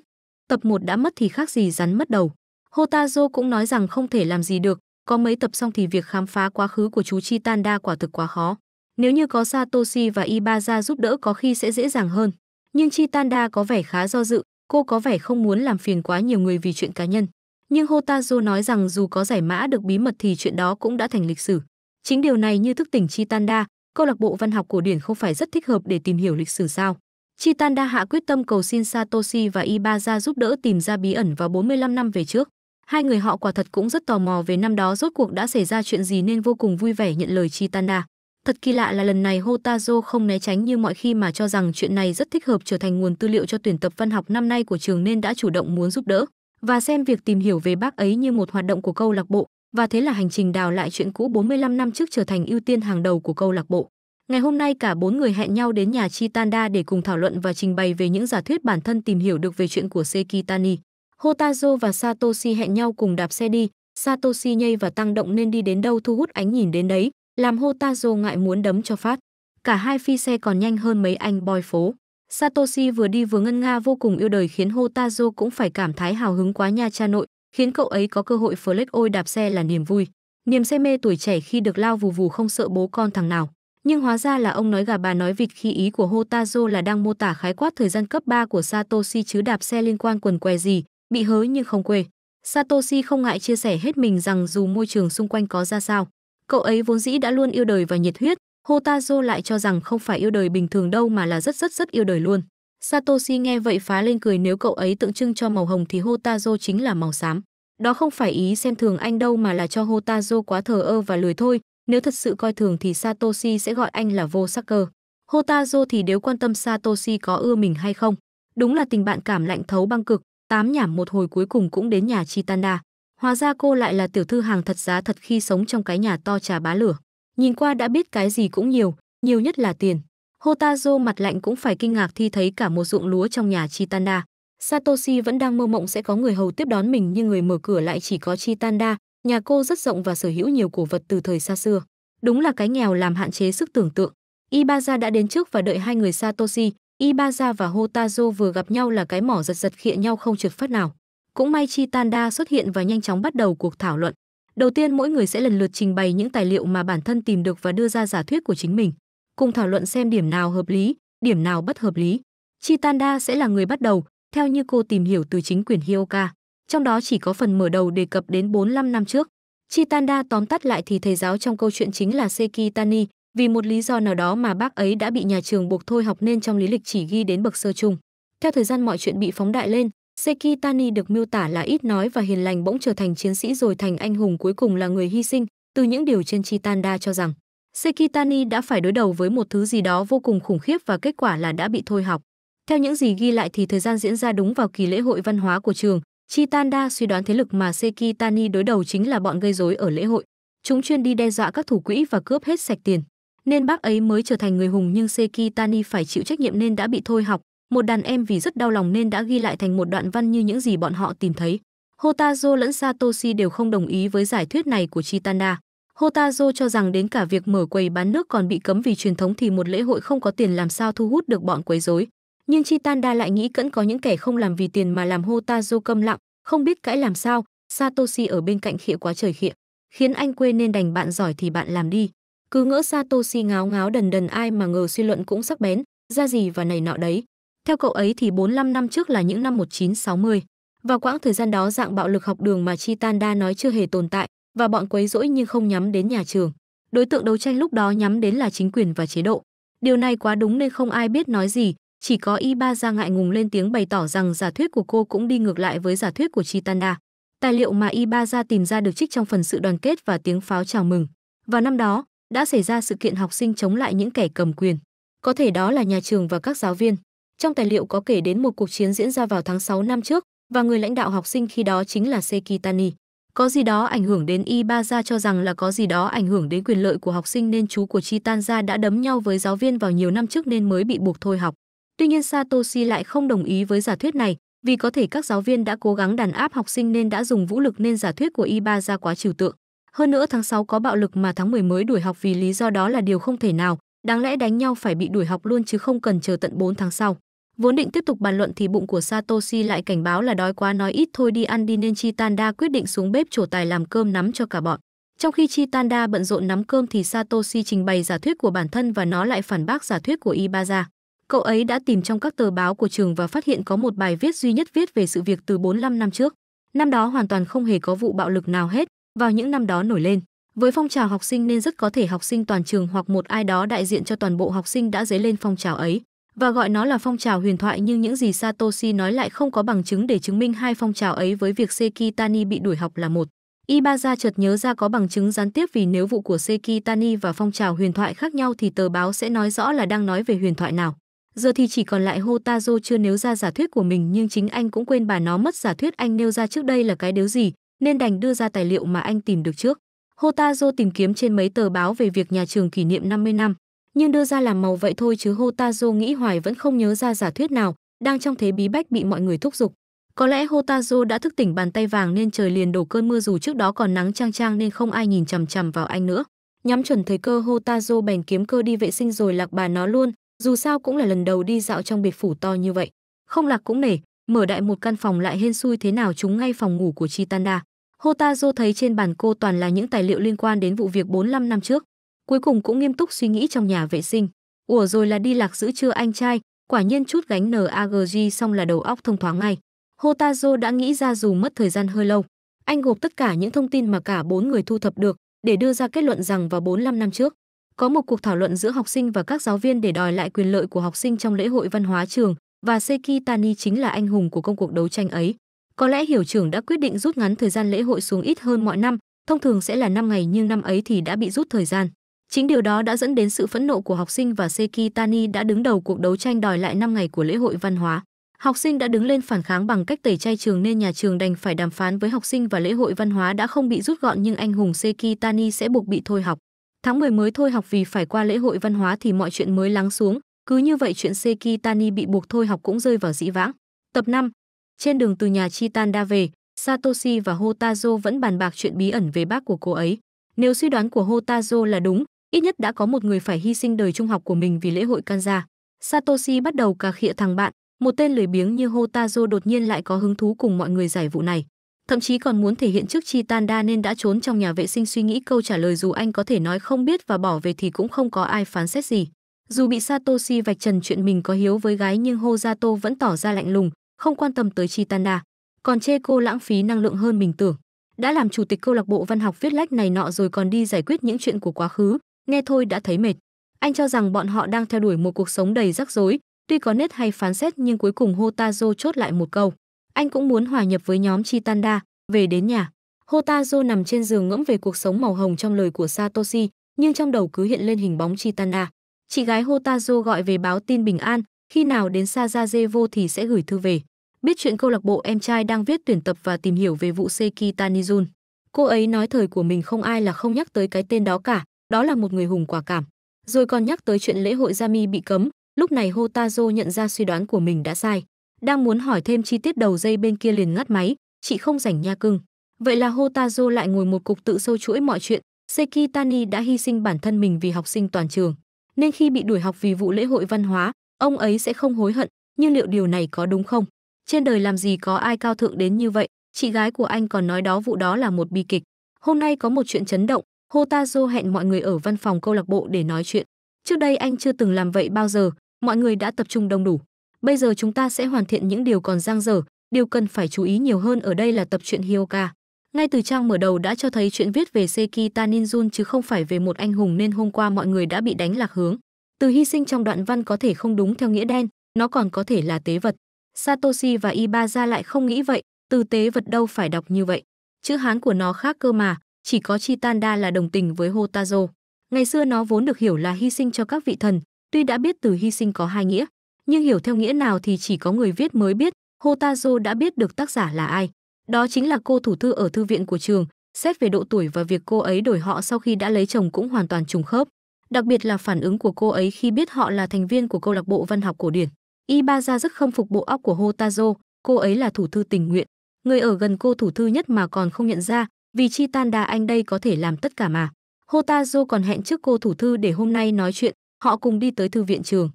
tập 1 đã mất thì khác gì rắn mất đầu. Hotazo cũng nói rằng không thể làm gì được, có mấy tập xong thì việc khám phá quá khứ của chú Chitanda quả thực quá khó. Nếu như có Satoshi và Ibaza giúp đỡ có khi sẽ dễ dàng hơn. Nhưng Chitanda có vẻ khá do dự, cô có vẻ không muốn làm phiền quá nhiều người vì chuyện cá nhân. Nhưng Hotazo nói rằng dù có giải mã được bí mật thì chuyện đó cũng đã thành lịch sử. Chính điều này như thức tỉnh Chitanda, câu lạc bộ văn học cổ điển không phải rất thích hợp để tìm hiểu lịch sử sao? Titan đã hạ quyết tâm cầu xin Satoshi và Ibaza giúp đỡ tìm ra bí ẩn vào 45 năm về trước. Hai người họ quả thật cũng rất tò mò về năm đó rốt cuộc đã xảy ra chuyện gì nên vô cùng vui vẻ nhận lời Chitanda. À. Thật kỳ lạ là lần này Hotazo không né tránh như mọi khi mà cho rằng chuyện này rất thích hợp trở thành nguồn tư liệu cho tuyển tập văn học năm nay của trường nên đã chủ động muốn giúp đỡ và xem việc tìm hiểu về bác ấy như một hoạt động của câu lạc bộ và thế là hành trình đào lại chuyện cũ 45 năm trước trở thành ưu tiên hàng đầu của câu lạc bộ. Ngày hôm nay cả bốn người hẹn nhau đến nhà Chitanda để cùng thảo luận và trình bày về những giả thuyết bản thân tìm hiểu được về chuyện của Sekitani. Hotazo và Satoshi hẹn nhau cùng đạp xe đi, Satoshi nhây và tăng động nên đi đến đâu thu hút ánh nhìn đến đấy, làm Hotazo ngại muốn đấm cho phát. Cả hai phi xe còn nhanh hơn mấy anh boy phố. Satoshi vừa đi vừa ngân nga vô cùng yêu đời khiến Hotazo cũng phải cảm thái hào hứng quá nha cha nội, khiến cậu ấy có cơ hội flex ôi đạp xe là niềm vui. Niềm say mê tuổi trẻ khi được lao vù vù không sợ bố con thằng nào. Nhưng hóa ra là ông nói gà bà nói vịt khi ý của Hotazo là đang mô tả khái quát thời gian cấp 3 của Satoshi chứ đạp xe liên quan quần què gì, bị hớ nhưng không quê. Satoshi không ngại chia sẻ hết mình rằng dù môi trường xung quanh có ra sao, cậu ấy vốn dĩ đã luôn yêu đời và nhiệt huyết, Hotazo lại cho rằng không phải yêu đời bình thường đâu mà là rất rất rất yêu đời luôn. Satoshi nghe vậy phá lên cười nếu cậu ấy tượng trưng cho màu hồng thì Hotazo chính là màu xám. Đó không phải ý xem thường anh đâu mà là cho Hotazo quá thờ ơ và lười thôi, nếu thật sự coi thường thì Satoshi sẽ gọi anh là vô sắc cơ. Hotazo thì nếu quan tâm Satoshi có ưa mình hay không. Đúng là tình bạn cảm lạnh thấu băng cực, tám nhảm một hồi cuối cùng cũng đến nhà Chitanda. Hóa ra cô lại là tiểu thư hàng thật giá thật khi sống trong cái nhà to trà bá lửa. Nhìn qua đã biết cái gì cũng nhiều, nhiều nhất là tiền. Hotazo mặt lạnh cũng phải kinh ngạc khi thấy cả một ruộng lúa trong nhà Chitanda. Satoshi vẫn đang mơ mộng sẽ có người hầu tiếp đón mình nhưng người mở cửa lại chỉ có Chitanda, Nhà cô rất rộng và sở hữu nhiều cổ vật từ thời xa xưa. Đúng là cái nghèo làm hạn chế sức tưởng tượng. Ibaza đã đến trước và đợi hai người Satoshi, Ibaza và Hotazo vừa gặp nhau là cái mỏ giật giật khịa nhau không trượt phát nào. Cũng may Chitanda xuất hiện và nhanh chóng bắt đầu cuộc thảo luận. Đầu tiên mỗi người sẽ lần lượt trình bày những tài liệu mà bản thân tìm được và đưa ra giả thuyết của chính mình, cùng thảo luận xem điểm nào hợp lý, điểm nào bất hợp lý. Chitanda sẽ là người bắt đầu, theo như cô tìm hiểu từ chính quyền Hioka trong đó chỉ có phần mở đầu đề cập đến 45 năm trước. Chitanda tóm tắt lại thì thầy giáo trong câu chuyện chính là Sekitani, vì một lý do nào đó mà bác ấy đã bị nhà trường buộc thôi học nên trong lý lịch chỉ ghi đến bậc sơ trung. Theo thời gian mọi chuyện bị phóng đại lên, Sekitani được miêu tả là ít nói và hiền lành bỗng trở thành chiến sĩ rồi thành anh hùng cuối cùng là người hy sinh, từ những điều trên Chitanda cho rằng Sekitani đã phải đối đầu với một thứ gì đó vô cùng khủng khiếp và kết quả là đã bị thôi học. Theo những gì ghi lại thì thời gian diễn ra đúng vào kỳ lễ hội văn hóa của trường, Chitanda suy đoán thế lực mà Sekitani đối đầu chính là bọn gây rối ở lễ hội. Chúng chuyên đi đe dọa các thủ quỹ và cướp hết sạch tiền. Nên bác ấy mới trở thành người hùng nhưng Sekitani phải chịu trách nhiệm nên đã bị thôi học. Một đàn em vì rất đau lòng nên đã ghi lại thành một đoạn văn như những gì bọn họ tìm thấy. Hotazo lẫn Satoshi đều không đồng ý với giải thuyết này của Chitanda. Hotazo cho rằng đến cả việc mở quầy bán nước còn bị cấm vì truyền thống thì một lễ hội không có tiền làm sao thu hút được bọn quấy rối nhưng Chitan Da lại nghĩ cẫn có những kẻ không làm vì tiền mà làm hô ta Hotazo câm lặng, không biết cãi làm sao, Satoshi ở bên cạnh khịa quá trời khịa, khiến anh quên nên đành bạn giỏi thì bạn làm đi. Cứ ngỡ Satoshi ngáo ngáo đần đần ai mà ngờ suy luận cũng sắc bén, ra gì và này nọ đấy. Theo cậu ấy thì 45 năm trước là những năm 1960. và quãng thời gian đó dạng bạo lực học đường mà Chitan Da nói chưa hề tồn tại và bọn quấy rỗi nhưng không nhắm đến nhà trường. Đối tượng đấu tranh lúc đó nhắm đến là chính quyền và chế độ. Điều này quá đúng nên không ai biết nói gì, chỉ có Ibaza ngại ngùng lên tiếng bày tỏ rằng giả thuyết của cô cũng đi ngược lại với giả thuyết của Chitana. Tài liệu mà Ibaza tìm ra được trích trong phần sự đoàn kết và tiếng pháo chào mừng. Vào năm đó, đã xảy ra sự kiện học sinh chống lại những kẻ cầm quyền. Có thể đó là nhà trường và các giáo viên. Trong tài liệu có kể đến một cuộc chiến diễn ra vào tháng 6 năm trước và người lãnh đạo học sinh khi đó chính là Sekitani. Có gì đó ảnh hưởng đến Ibaza cho rằng là có gì đó ảnh hưởng đến quyền lợi của học sinh nên chú của Chitanza đã đấm nhau với giáo viên vào nhiều năm trước nên mới bị buộc thôi học. Tuy nhiên Satoshi lại không đồng ý với giả thuyết này, vì có thể các giáo viên đã cố gắng đàn áp học sinh nên đã dùng vũ lực nên giả thuyết của Iba ra quá trừu tượng. Hơn nữa tháng 6 có bạo lực mà tháng 10 mới đuổi học vì lý do đó là điều không thể nào, đáng lẽ đánh nhau phải bị đuổi học luôn chứ không cần chờ tận 4 tháng sau. Vốn định tiếp tục bàn luận thì bụng của Satoshi lại cảnh báo là đói quá nói ít thôi đi ăn đi nên Chitanda quyết định xuống bếp trổ tài làm cơm nắm cho cả bọn. Trong khi Chitanda bận rộn nắm cơm thì Satoshi trình bày giả thuyết của bản thân và nó lại phản bác giả thuyết của Ibaza. Cậu ấy đã tìm trong các tờ báo của trường và phát hiện có một bài viết duy nhất viết về sự việc từ 45 năm trước. Năm đó hoàn toàn không hề có vụ bạo lực nào hết, vào những năm đó nổi lên. Với phong trào học sinh nên rất có thể học sinh toàn trường hoặc một ai đó đại diện cho toàn bộ học sinh đã dấy lên phong trào ấy và gọi nó là phong trào huyền thoại nhưng những gì Satoshi nói lại không có bằng chứng để chứng minh hai phong trào ấy với việc Sekitani bị đuổi học là một. Ibaza chợt nhớ ra có bằng chứng gián tiếp vì nếu vụ của Sekitani và phong trào huyền thoại khác nhau thì tờ báo sẽ nói rõ là đang nói về huyền thoại nào giờ thì chỉ còn lại Hotazo chưa nêu ra giả thuyết của mình nhưng chính anh cũng quên bà nó mất giả thuyết anh nêu ra trước đây là cái đếu gì, nên đành đưa ra tài liệu mà anh tìm được trước. Hotazo tìm kiếm trên mấy tờ báo về việc nhà trường kỷ niệm 50 năm, nhưng đưa ra làm màu vậy thôi chứ Hotazo nghĩ hoài vẫn không nhớ ra giả thuyết nào, đang trong thế bí bách bị mọi người thúc giục. Có lẽ Hotazo đã thức tỉnh bàn tay vàng nên trời liền đổ cơn mưa dù trước đó còn nắng trang trang nên không ai nhìn chằm chằm vào anh nữa. Nhắm chuẩn thời cơ Hotazo bèn kiếm cơ đi vệ sinh rồi lạc bà nó luôn, dù sao cũng là lần đầu đi dạo trong biệt phủ to như vậy, không lạc cũng nể, mở đại một căn phòng lại hên xui thế nào chúng ngay phòng ngủ của Chitanda. Hotazo thấy trên bàn cô toàn là những tài liệu liên quan đến vụ việc 45 năm trước, cuối cùng cũng nghiêm túc suy nghĩ trong nhà vệ sinh. Ủa rồi là đi lạc giữ trưa anh trai, quả nhiên chút gánh NAGG xong là đầu óc thông thoáng ngay. Hotazo đã nghĩ ra dù mất thời gian hơi lâu, anh gộp tất cả những thông tin mà cả bốn người thu thập được để đưa ra kết luận rằng vào 45 năm trước, có một cuộc thảo luận giữa học sinh và các giáo viên để đòi lại quyền lợi của học sinh trong lễ hội văn hóa trường và Seki Tani chính là anh hùng của công cuộc đấu tranh ấy. Có lẽ hiệu trưởng đã quyết định rút ngắn thời gian lễ hội xuống ít hơn mọi năm, thông thường sẽ là 5 ngày nhưng năm ấy thì đã bị rút thời gian. Chính điều đó đã dẫn đến sự phẫn nộ của học sinh và Seki Tani đã đứng đầu cuộc đấu tranh đòi lại 5 ngày của lễ hội văn hóa. Học sinh đã đứng lên phản kháng bằng cách tẩy chay trường nên nhà trường đành phải đàm phán với học sinh và lễ hội văn hóa đã không bị rút gọn nhưng anh hùng Seki Tani sẽ buộc bị thôi học. Tháng 10 mới thôi học vì phải qua lễ hội văn hóa thì mọi chuyện mới lắng xuống, cứ như vậy chuyện Seki Tani bị buộc thôi học cũng rơi vào dĩ vãng. Tập 5. Trên đường từ nhà Chitan đã về, Satoshi và Hotazo vẫn bàn bạc chuyện bí ẩn về bác của cô ấy. Nếu suy đoán của Hotazo là đúng, ít nhất đã có một người phải hy sinh đời trung học của mình vì lễ hội Kanja. Satoshi bắt đầu cà khịa thằng bạn, một tên lười biếng như Hotazo đột nhiên lại có hứng thú cùng mọi người giải vụ này thậm chí còn muốn thể hiện trước Chi Tan Chitanda nên đã trốn trong nhà vệ sinh suy nghĩ câu trả lời dù anh có thể nói không biết và bỏ về thì cũng không có ai phán xét gì. Dù bị Satoshi vạch trần chuyện mình có hiếu với gái nhưng Hozato vẫn tỏ ra lạnh lùng, không quan tâm tới Chi Tan Chitanda. Còn chê cô lãng phí năng lượng hơn mình tưởng. Đã làm chủ tịch câu lạc bộ văn học viết lách này nọ rồi còn đi giải quyết những chuyện của quá khứ, nghe thôi đã thấy mệt. Anh cho rằng bọn họ đang theo đuổi một cuộc sống đầy rắc rối, tuy có nết hay phán xét nhưng cuối cùng Hotazo chốt lại một câu. Anh cũng muốn hòa nhập với nhóm Chitanda, về đến nhà. Hotazo nằm trên giường ngẫm về cuộc sống màu hồng trong lời của Satoshi, nhưng trong đầu cứ hiện lên hình bóng Chitanda. Chị gái Hotazo gọi về báo tin bình an, khi nào đến Sazajevo thì sẽ gửi thư về. Biết chuyện câu lạc bộ em trai đang viết tuyển tập và tìm hiểu về vụ Seki Tanizun. Cô ấy nói thời của mình không ai là không nhắc tới cái tên đó cả, đó là một người hùng quả cảm. Rồi còn nhắc tới chuyện lễ hội Jami bị cấm, lúc này Hotazo nhận ra suy đoán của mình đã sai. Đang muốn hỏi thêm chi tiết đầu dây bên kia liền ngắt máy, chị không rảnh nha cưng. Vậy là Hotazo lại ngồi một cục tự sâu chuỗi mọi chuyện, Sekitani đã hy sinh bản thân mình vì học sinh toàn trường, nên khi bị đuổi học vì vụ lễ hội văn hóa, ông ấy sẽ không hối hận, nhưng liệu điều này có đúng không? Trên đời làm gì có ai cao thượng đến như vậy, chị gái của anh còn nói đó vụ đó là một bi kịch. Hôm nay có một chuyện chấn động, Hotazo hẹn mọi người ở văn phòng câu lạc bộ để nói chuyện. Trước đây anh chưa từng làm vậy bao giờ, mọi người đã tập trung đông đủ. Bây giờ chúng ta sẽ hoàn thiện những điều còn dang dở, điều cần phải chú ý nhiều hơn ở đây là tập truyện Hyoka. Ngay từ trang mở đầu đã cho thấy chuyện viết về Seki Ninjun chứ không phải về một anh hùng nên hôm qua mọi người đã bị đánh lạc hướng. Từ hy sinh trong đoạn văn có thể không đúng theo nghĩa đen, nó còn có thể là tế vật. Satoshi và Ibaza lại không nghĩ vậy, từ tế vật đâu phải đọc như vậy. Chữ Hán của nó khác cơ mà, chỉ có Chitanda là đồng tình với Hotazo. Ngày xưa nó vốn được hiểu là hy sinh cho các vị thần, tuy đã biết từ hy sinh có hai nghĩa, nhưng hiểu theo nghĩa nào thì chỉ có người viết mới biết, Hotazo đã biết được tác giả là ai. Đó chính là cô thủ thư ở thư viện của trường, xét về độ tuổi và việc cô ấy đổi họ sau khi đã lấy chồng cũng hoàn toàn trùng khớp. Đặc biệt là phản ứng của cô ấy khi biết họ là thành viên của câu lạc bộ văn học cổ điển. Ibaza rất không phục bộ óc của Hotazo, cô ấy là thủ thư tình nguyện. Người ở gần cô thủ thư nhất mà còn không nhận ra, vì chi tan đà anh đây có thể làm tất cả mà. Hotazo còn hẹn trước cô thủ thư để hôm nay nói chuyện, họ cùng đi tới thư viện trường.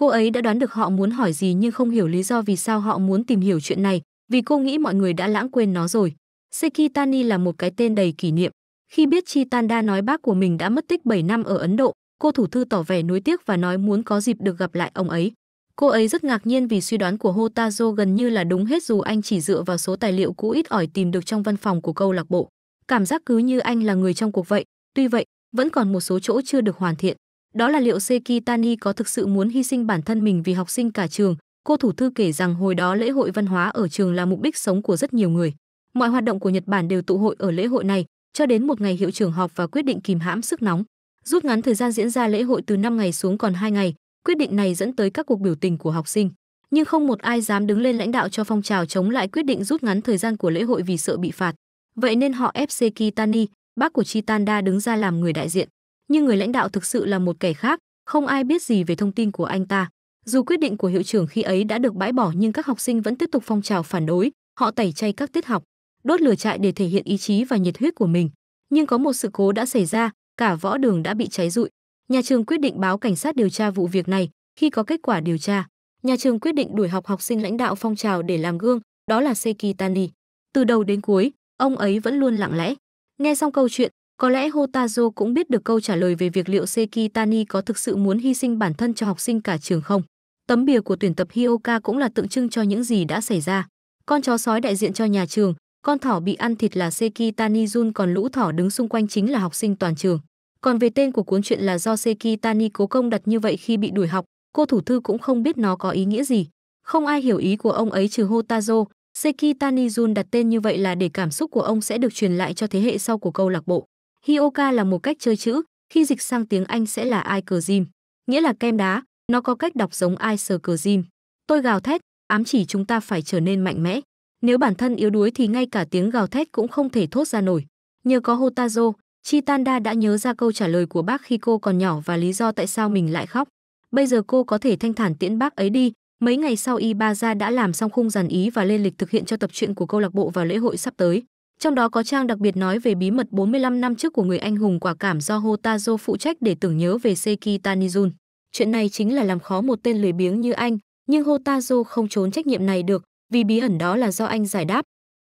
Cô ấy đã đoán được họ muốn hỏi gì nhưng không hiểu lý do vì sao họ muốn tìm hiểu chuyện này, vì cô nghĩ mọi người đã lãng quên nó rồi. Sekitani là một cái tên đầy kỷ niệm. Khi biết Chitanda nói bác của mình đã mất tích 7 năm ở Ấn Độ, cô thủ thư tỏ vẻ nuối tiếc và nói muốn có dịp được gặp lại ông ấy. Cô ấy rất ngạc nhiên vì suy đoán của Hotazo gần như là đúng hết dù anh chỉ dựa vào số tài liệu cũ ít ỏi tìm được trong văn phòng của câu lạc bộ. Cảm giác cứ như anh là người trong cuộc vậy, tuy vậy, vẫn còn một số chỗ chưa được hoàn thiện. Đó là liệu Seki Tani có thực sự muốn hy sinh bản thân mình vì học sinh cả trường. Cô thủ thư kể rằng hồi đó lễ hội văn hóa ở trường là mục đích sống của rất nhiều người. Mọi hoạt động của Nhật Bản đều tụ hội ở lễ hội này, cho đến một ngày hiệu trưởng họp và quyết định kìm hãm sức nóng, rút ngắn thời gian diễn ra lễ hội từ 5 ngày xuống còn 2 ngày. Quyết định này dẫn tới các cuộc biểu tình của học sinh, nhưng không một ai dám đứng lên lãnh đạo cho phong trào chống lại quyết định rút ngắn thời gian của lễ hội vì sợ bị phạt. Vậy nên họ ép Seki Tani, bác của Chitanda đứng ra làm người đại diện nhưng người lãnh đạo thực sự là một kẻ khác, không ai biết gì về thông tin của anh ta. Dù quyết định của hiệu trưởng khi ấy đã được bãi bỏ nhưng các học sinh vẫn tiếp tục phong trào phản đối, họ tẩy chay các tiết học, đốt lửa trại để thể hiện ý chí và nhiệt huyết của mình. Nhưng có một sự cố đã xảy ra, cả võ đường đã bị cháy rụi. Nhà trường quyết định báo cảnh sát điều tra vụ việc này, khi có kết quả điều tra, nhà trường quyết định đuổi học học sinh lãnh đạo phong trào để làm gương, đó là Seki Tani. Từ đầu đến cuối, ông ấy vẫn luôn lặng lẽ. Nghe xong câu chuyện, có lẽ Hotazo cũng biết được câu trả lời về việc liệu Sekitani có thực sự muốn hy sinh bản thân cho học sinh cả trường không. Tấm bìa của tuyển tập Hioka cũng là tượng trưng cho những gì đã xảy ra. Con chó sói đại diện cho nhà trường, con thỏ bị ăn thịt là Sekitani Jun còn lũ thỏ đứng xung quanh chính là học sinh toàn trường. Còn về tên của cuốn truyện là do Sekitani cố công đặt như vậy khi bị đuổi học, cô thủ thư cũng không biết nó có ý nghĩa gì. Không ai hiểu ý của ông ấy trừ Hotazo, Sekitani Jun đặt tên như vậy là để cảm xúc của ông sẽ được truyền lại cho thế hệ sau của câu lạc bộ. Hioka là một cách chơi chữ, khi dịch sang tiếng Anh sẽ là Ice Cream, nghĩa là kem đá, nó có cách đọc giống Ice Cream. Tôi gào thét, ám chỉ chúng ta phải trở nên mạnh mẽ. Nếu bản thân yếu đuối thì ngay cả tiếng gào thét cũng không thể thốt ra nổi. Nhờ có Hotazo, Chitanda đã nhớ ra câu trả lời của bác khi cô còn nhỏ và lý do tại sao mình lại khóc. Bây giờ cô có thể thanh thản tiễn bác ấy đi. Mấy ngày sau Ibaza đã làm xong khung dàn ý và lên lịch thực hiện cho tập truyện của câu lạc bộ vào lễ hội sắp tới. Trong đó có trang đặc biệt nói về bí mật 45 năm trước của người anh hùng quả cảm do Hotazo phụ trách để tưởng nhớ về Seki Tanizun. Chuyện này chính là làm khó một tên lười biếng như anh, nhưng Hotazo không trốn trách nhiệm này được vì bí ẩn đó là do anh giải đáp.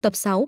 Tập 6.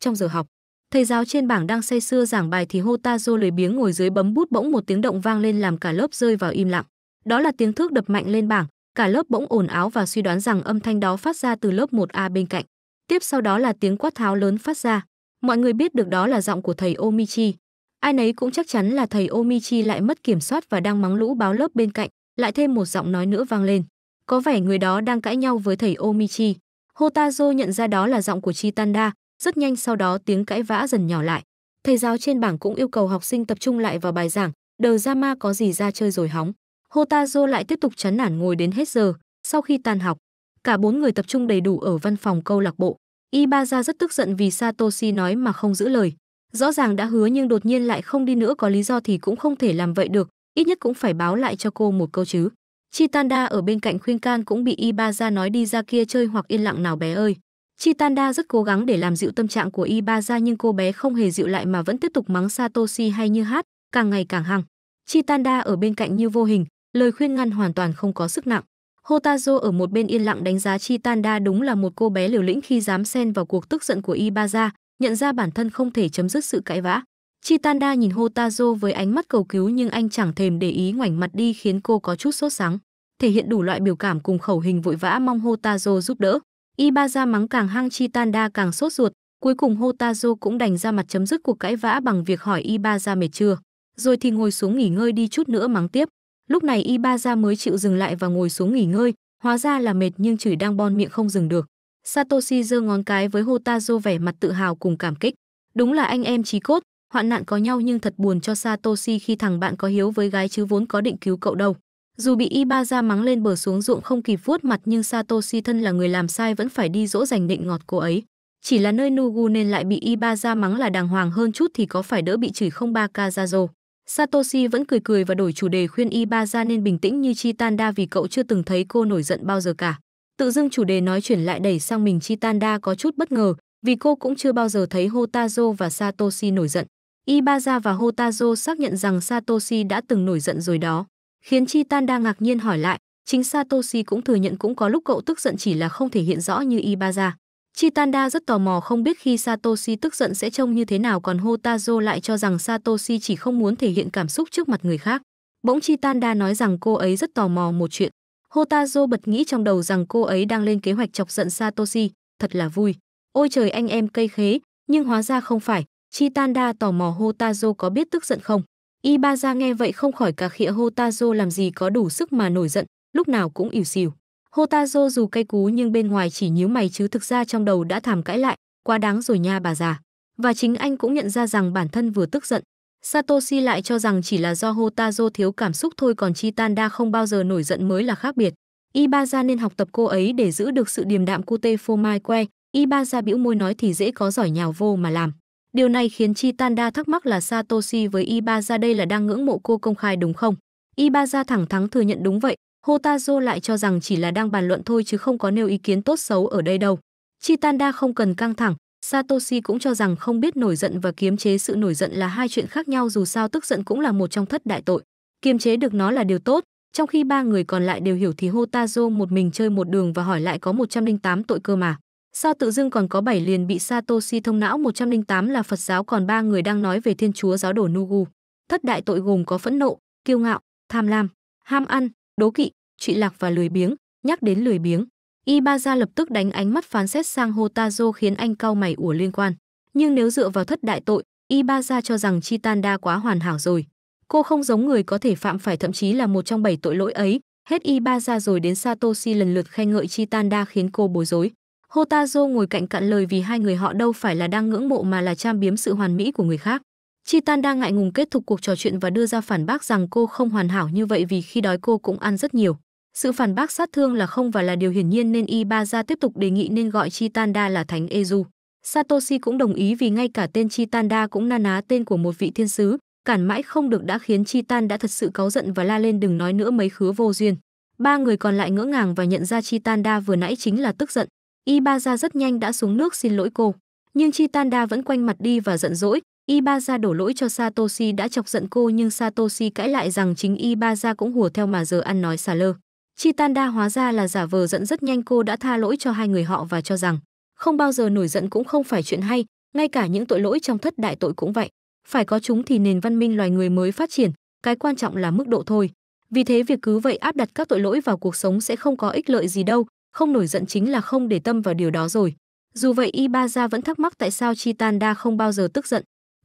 Trong giờ học, thầy giáo trên bảng đang say sưa giảng bài thì Hotazo lười biếng ngồi dưới bấm bút bỗng một tiếng động vang lên làm cả lớp rơi vào im lặng. Đó là tiếng thước đập mạnh lên bảng, cả lớp bỗng ồn áo và suy đoán rằng âm thanh đó phát ra từ lớp 1A bên cạnh. Tiếp sau đó là tiếng quát tháo lớn phát ra. Mọi người biết được đó là giọng của thầy Omichi. Ai nấy cũng chắc chắn là thầy Omichi lại mất kiểm soát và đang mắng lũ báo lớp bên cạnh, lại thêm một giọng nói nữa vang lên. Có vẻ người đó đang cãi nhau với thầy Omichi. Hotazo nhận ra đó là giọng của Chitanda, rất nhanh sau đó tiếng cãi vã dần nhỏ lại. Thầy giáo trên bảng cũng yêu cầu học sinh tập trung lại vào bài giảng, đờ ra ma có gì ra chơi rồi hóng. Hotazo lại tiếp tục chán nản ngồi đến hết giờ, sau khi tan học. Cả bốn người tập trung đầy đủ ở văn phòng câu lạc bộ. Ibaza rất tức giận vì Satoshi nói mà không giữ lời. Rõ ràng đã hứa nhưng đột nhiên lại không đi nữa có lý do thì cũng không thể làm vậy được, ít nhất cũng phải báo lại cho cô một câu chứ. Chitanda ở bên cạnh khuyên can cũng bị Ibaza nói đi ra kia chơi hoặc yên lặng nào bé ơi. Chitanda rất cố gắng để làm dịu tâm trạng của Ibaza nhưng cô bé không hề dịu lại mà vẫn tiếp tục mắng Satoshi hay như hát, càng ngày càng hăng. Chitanda ở bên cạnh như vô hình, lời khuyên ngăn hoàn toàn không có sức nặng. Hotazo ở một bên yên lặng đánh giá Chitanda đúng là một cô bé liều lĩnh khi dám xen vào cuộc tức giận của Ibaza, nhận ra bản thân không thể chấm dứt sự cãi vã. Chitanda nhìn Hotazo với ánh mắt cầu cứu nhưng anh chẳng thèm để ý ngoảnh mặt đi khiến cô có chút sốt sáng, thể hiện đủ loại biểu cảm cùng khẩu hình vội vã mong Hotazo giúp đỡ. Ibaza mắng càng hăng Chitanda càng sốt ruột, cuối cùng Hotazo cũng đành ra mặt chấm dứt cuộc cãi vã bằng việc hỏi Ibaza mệt chưa, rồi thì ngồi xuống nghỉ ngơi đi chút nữa mắng tiếp. Lúc này Ibaza mới chịu dừng lại và ngồi xuống nghỉ ngơi, hóa ra là mệt nhưng chửi đang bon miệng không dừng được. Satoshi giơ ngón cái với Hotazo vẻ mặt tự hào cùng cảm kích. Đúng là anh em chí cốt, hoạn nạn có nhau nhưng thật buồn cho Satoshi khi thằng bạn có hiếu với gái chứ vốn có định cứu cậu đâu. Dù bị Ibaza mắng lên bờ xuống ruộng không kịp vuốt mặt nhưng Satoshi thân là người làm sai vẫn phải đi dỗ dành định ngọt cô ấy. Chỉ là nơi Nugu nên lại bị Ibaza mắng là đàng hoàng hơn chút thì có phải đỡ bị chửi không ba Kazazo. Satoshi vẫn cười cười và đổi chủ đề khuyên y nên bình tĩnh như Chitanda vì cậu chưa từng thấy cô nổi giận bao giờ cả. Tự dưng chủ đề nói chuyển lại đẩy sang mình Chitanda có chút bất ngờ vì cô cũng chưa bao giờ thấy Hotazo và Satoshi nổi giận. Ibaza và Hotazo xác nhận rằng Satoshi đã từng nổi giận rồi đó, khiến Chitanda ngạc nhiên hỏi lại, chính Satoshi cũng thừa nhận cũng có lúc cậu tức giận chỉ là không thể hiện rõ như Ibaza. Chitanda rất tò mò không biết khi Satoshi tức giận sẽ trông như thế nào còn Hotazo lại cho rằng Satoshi chỉ không muốn thể hiện cảm xúc trước mặt người khác. Bỗng Chitanda nói rằng cô ấy rất tò mò một chuyện. Hotazo bật nghĩ trong đầu rằng cô ấy đang lên kế hoạch chọc giận Satoshi, thật là vui. Ôi trời anh em cây khế, nhưng hóa ra không phải. Chitanda tò mò Hotazo có biết tức giận không? Ibaza nghe vậy không khỏi cả khịa Hotazo làm gì có đủ sức mà nổi giận, lúc nào cũng ỉu xìu. Hotazo dù cây cú nhưng bên ngoài chỉ nhíu mày chứ thực ra trong đầu đã thảm cãi lại, quá đáng rồi nha bà già. Và chính anh cũng nhận ra rằng bản thân vừa tức giận. Satoshi lại cho rằng chỉ là do Hotazo thiếu cảm xúc thôi còn Chitanda không bao giờ nổi giận mới là khác biệt. Ibaza nên học tập cô ấy để giữ được sự điềm đạm tê phô mai que. Ibaza bĩu môi nói thì dễ có giỏi nhào vô mà làm. Điều này khiến Chitanda thắc mắc là Satoshi với Ibaza đây là đang ngưỡng mộ cô công khai đúng không? Ibaza thẳng thắn thừa nhận đúng vậy, Hotazo lại cho rằng chỉ là đang bàn luận thôi chứ không có nêu ý kiến tốt xấu ở đây đâu. Chitanda không cần căng thẳng, Satoshi cũng cho rằng không biết nổi giận và kiềm chế sự nổi giận là hai chuyện khác nhau dù sao tức giận cũng là một trong thất đại tội. Kiềm chế được nó là điều tốt, trong khi ba người còn lại đều hiểu thì Hotazo một mình chơi một đường và hỏi lại có 108 tội cơ mà. Sao tự dưng còn có bảy liền bị Satoshi thông não 108 là Phật giáo còn ba người đang nói về thiên chúa giáo đổ Nugu. Thất đại tội gồm có phẫn nộ, kiêu ngạo, tham lam, ham ăn, đố kỵ, trụy lạc và lười biếng, nhắc đến lười biếng. Ibaza lập tức đánh ánh mắt phán xét sang Hotazo khiến anh cau mày ủa liên quan. Nhưng nếu dựa vào thất đại tội, Ibaza cho rằng Chitan đã quá hoàn hảo rồi. Cô không giống người có thể phạm phải thậm chí là một trong bảy tội lỗi ấy. Hết Ibaza rồi đến Satoshi lần lượt khen ngợi Chitan Da khiến cô bối rối. Hotazo ngồi cạnh cạn lời vì hai người họ đâu phải là đang ngưỡng mộ mà là trang biếm sự hoàn mỹ của người khác. Chi Tan đang ngại ngùng kết thúc cuộc trò chuyện và đưa ra phản bác rằng cô không hoàn hảo như vậy vì khi đói cô cũng ăn rất nhiều. Sự phản bác sát thương là không và là điều hiển nhiên nên Ibaza tiếp tục đề nghị nên gọi Chi Tan Da là Thánh Ezu. Satoshi cũng đồng ý vì ngay cả tên Chi Tan Da cũng na ná tên của một vị thiên sứ, cản mãi không được đã khiến Chi Tan đã thật sự cáu giận và la lên đừng nói nữa mấy khứa vô duyên. Ba người còn lại ngỡ ngàng và nhận ra Chi Tan Da vừa nãy chính là tức giận. Ibaza rất nhanh đã xuống nước xin lỗi cô, nhưng Chi Tan Da vẫn quanh mặt đi và giận dỗi, Ibaza đổ lỗi cho Satoshi đã chọc giận cô nhưng Satoshi cãi lại rằng chính Ibaza cũng hùa theo mà giờ ăn nói xà lơ. Chitanda hóa ra là giả vờ giận rất nhanh cô đã tha lỗi cho hai người họ và cho rằng không bao giờ nổi giận cũng không phải chuyện hay, ngay cả những tội lỗi trong thất đại tội cũng vậy. Phải có chúng thì nền văn minh loài người mới phát triển, cái quan trọng là mức độ thôi. Vì thế việc cứ vậy áp đặt các tội lỗi vào cuộc sống sẽ không có ích lợi gì đâu, không nổi giận chính là không để tâm vào điều đó rồi. Dù vậy Ibaza vẫn thắc mắc tại sao Chitanda không bao giờ tức giận,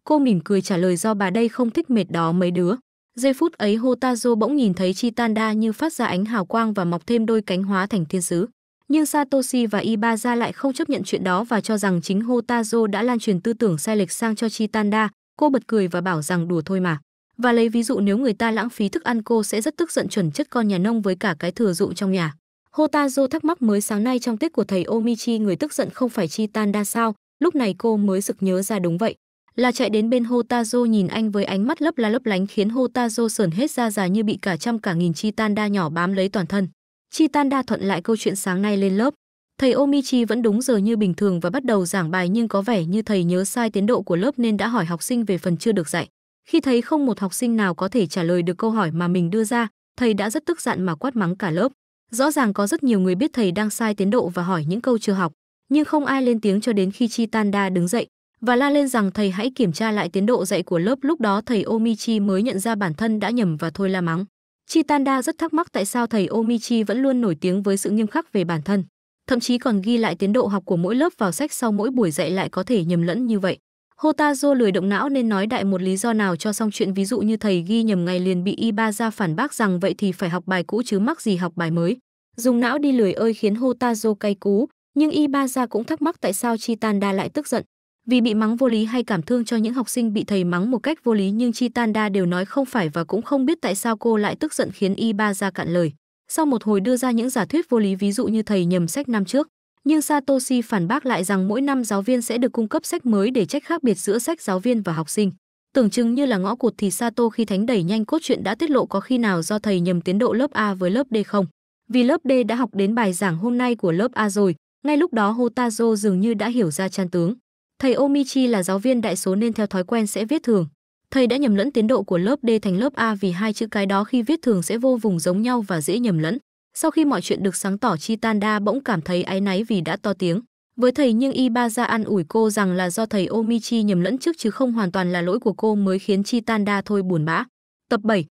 Cô mỉm cười trả lời do bà đây không thích mệt đó mấy đứa. Giây phút ấy Hotazo bỗng nhìn thấy Chitanda như phát ra ánh hào quang và mọc thêm đôi cánh hóa thành thiên sứ. Nhưng Satoshi và Ibaza lại không chấp nhận chuyện đó và cho rằng chính Hotazo đã lan truyền tư tưởng sai lệch sang cho Chitanda. Cô bật cười và bảo rằng đùa thôi mà. Và lấy ví dụ nếu người ta lãng phí thức ăn cô sẽ rất tức giận chuẩn chất con nhà nông với cả cái thừa dụng trong nhà. Hotazo thắc mắc mới sáng nay trong tiết của thầy Omichi người tức giận không phải Chitanda sao, lúc này cô mới sực nhớ ra đúng vậy là chạy đến bên Hotazo nhìn anh với ánh mắt lấp la lấp lánh khiến Hotazo sờn hết da già như bị cả trăm cả nghìn Chitanda nhỏ bám lấy toàn thân. Chitanda thuận lại câu chuyện sáng nay lên lớp. Thầy Omichi vẫn đúng giờ như bình thường và bắt đầu giảng bài nhưng có vẻ như thầy nhớ sai tiến độ của lớp nên đã hỏi học sinh về phần chưa được dạy. Khi thấy không một học sinh nào có thể trả lời được câu hỏi mà mình đưa ra, thầy đã rất tức giận mà quát mắng cả lớp. Rõ ràng có rất nhiều người biết thầy đang sai tiến độ và hỏi những câu chưa học, nhưng không ai lên tiếng cho đến khi Chitanda đứng dậy, và la lên rằng thầy hãy kiểm tra lại tiến độ dạy của lớp lúc đó thầy Omichi mới nhận ra bản thân đã nhầm và thôi la mắng. Chitanda rất thắc mắc tại sao thầy Omichi vẫn luôn nổi tiếng với sự nghiêm khắc về bản thân, thậm chí còn ghi lại tiến độ học của mỗi lớp vào sách sau mỗi buổi dạy lại có thể nhầm lẫn như vậy. Hotazo lười động não nên nói đại một lý do nào cho xong chuyện ví dụ như thầy ghi nhầm ngày liền bị Ibaza phản bác rằng vậy thì phải học bài cũ chứ mắc gì học bài mới. Dùng não đi lười ơi khiến Hotazo cay cú, nhưng Ibaza cũng thắc mắc tại sao Chitanda lại tức giận vì bị mắng vô lý hay cảm thương cho những học sinh bị thầy mắng một cách vô lý nhưng Chitanda đều nói không phải và cũng không biết tại sao cô lại tức giận khiến Iba ra cạn lời. Sau một hồi đưa ra những giả thuyết vô lý ví dụ như thầy nhầm sách năm trước, nhưng Satoshi phản bác lại rằng mỗi năm giáo viên sẽ được cung cấp sách mới để trách khác biệt giữa sách giáo viên và học sinh. Tưởng chừng như là ngõ cụt thì Sato khi thánh đẩy nhanh cốt truyện đã tiết lộ có khi nào do thầy nhầm tiến độ lớp A với lớp D không. Vì lớp D đã học đến bài giảng hôm nay của lớp A rồi, ngay lúc đó Hotazo dường như đã hiểu ra chan tướng. Thầy Omichi là giáo viên đại số nên theo thói quen sẽ viết thường. Thầy đã nhầm lẫn tiến độ của lớp D thành lớp A vì hai chữ cái đó khi viết thường sẽ vô vùng giống nhau và dễ nhầm lẫn. Sau khi mọi chuyện được sáng tỏ Chitanda bỗng cảm thấy áy náy vì đã to tiếng. Với thầy nhưng Ibaza an ủi cô rằng là do thầy Omichi nhầm lẫn trước chứ không hoàn toàn là lỗi của cô mới khiến Chitanda thôi buồn bã. Tập 7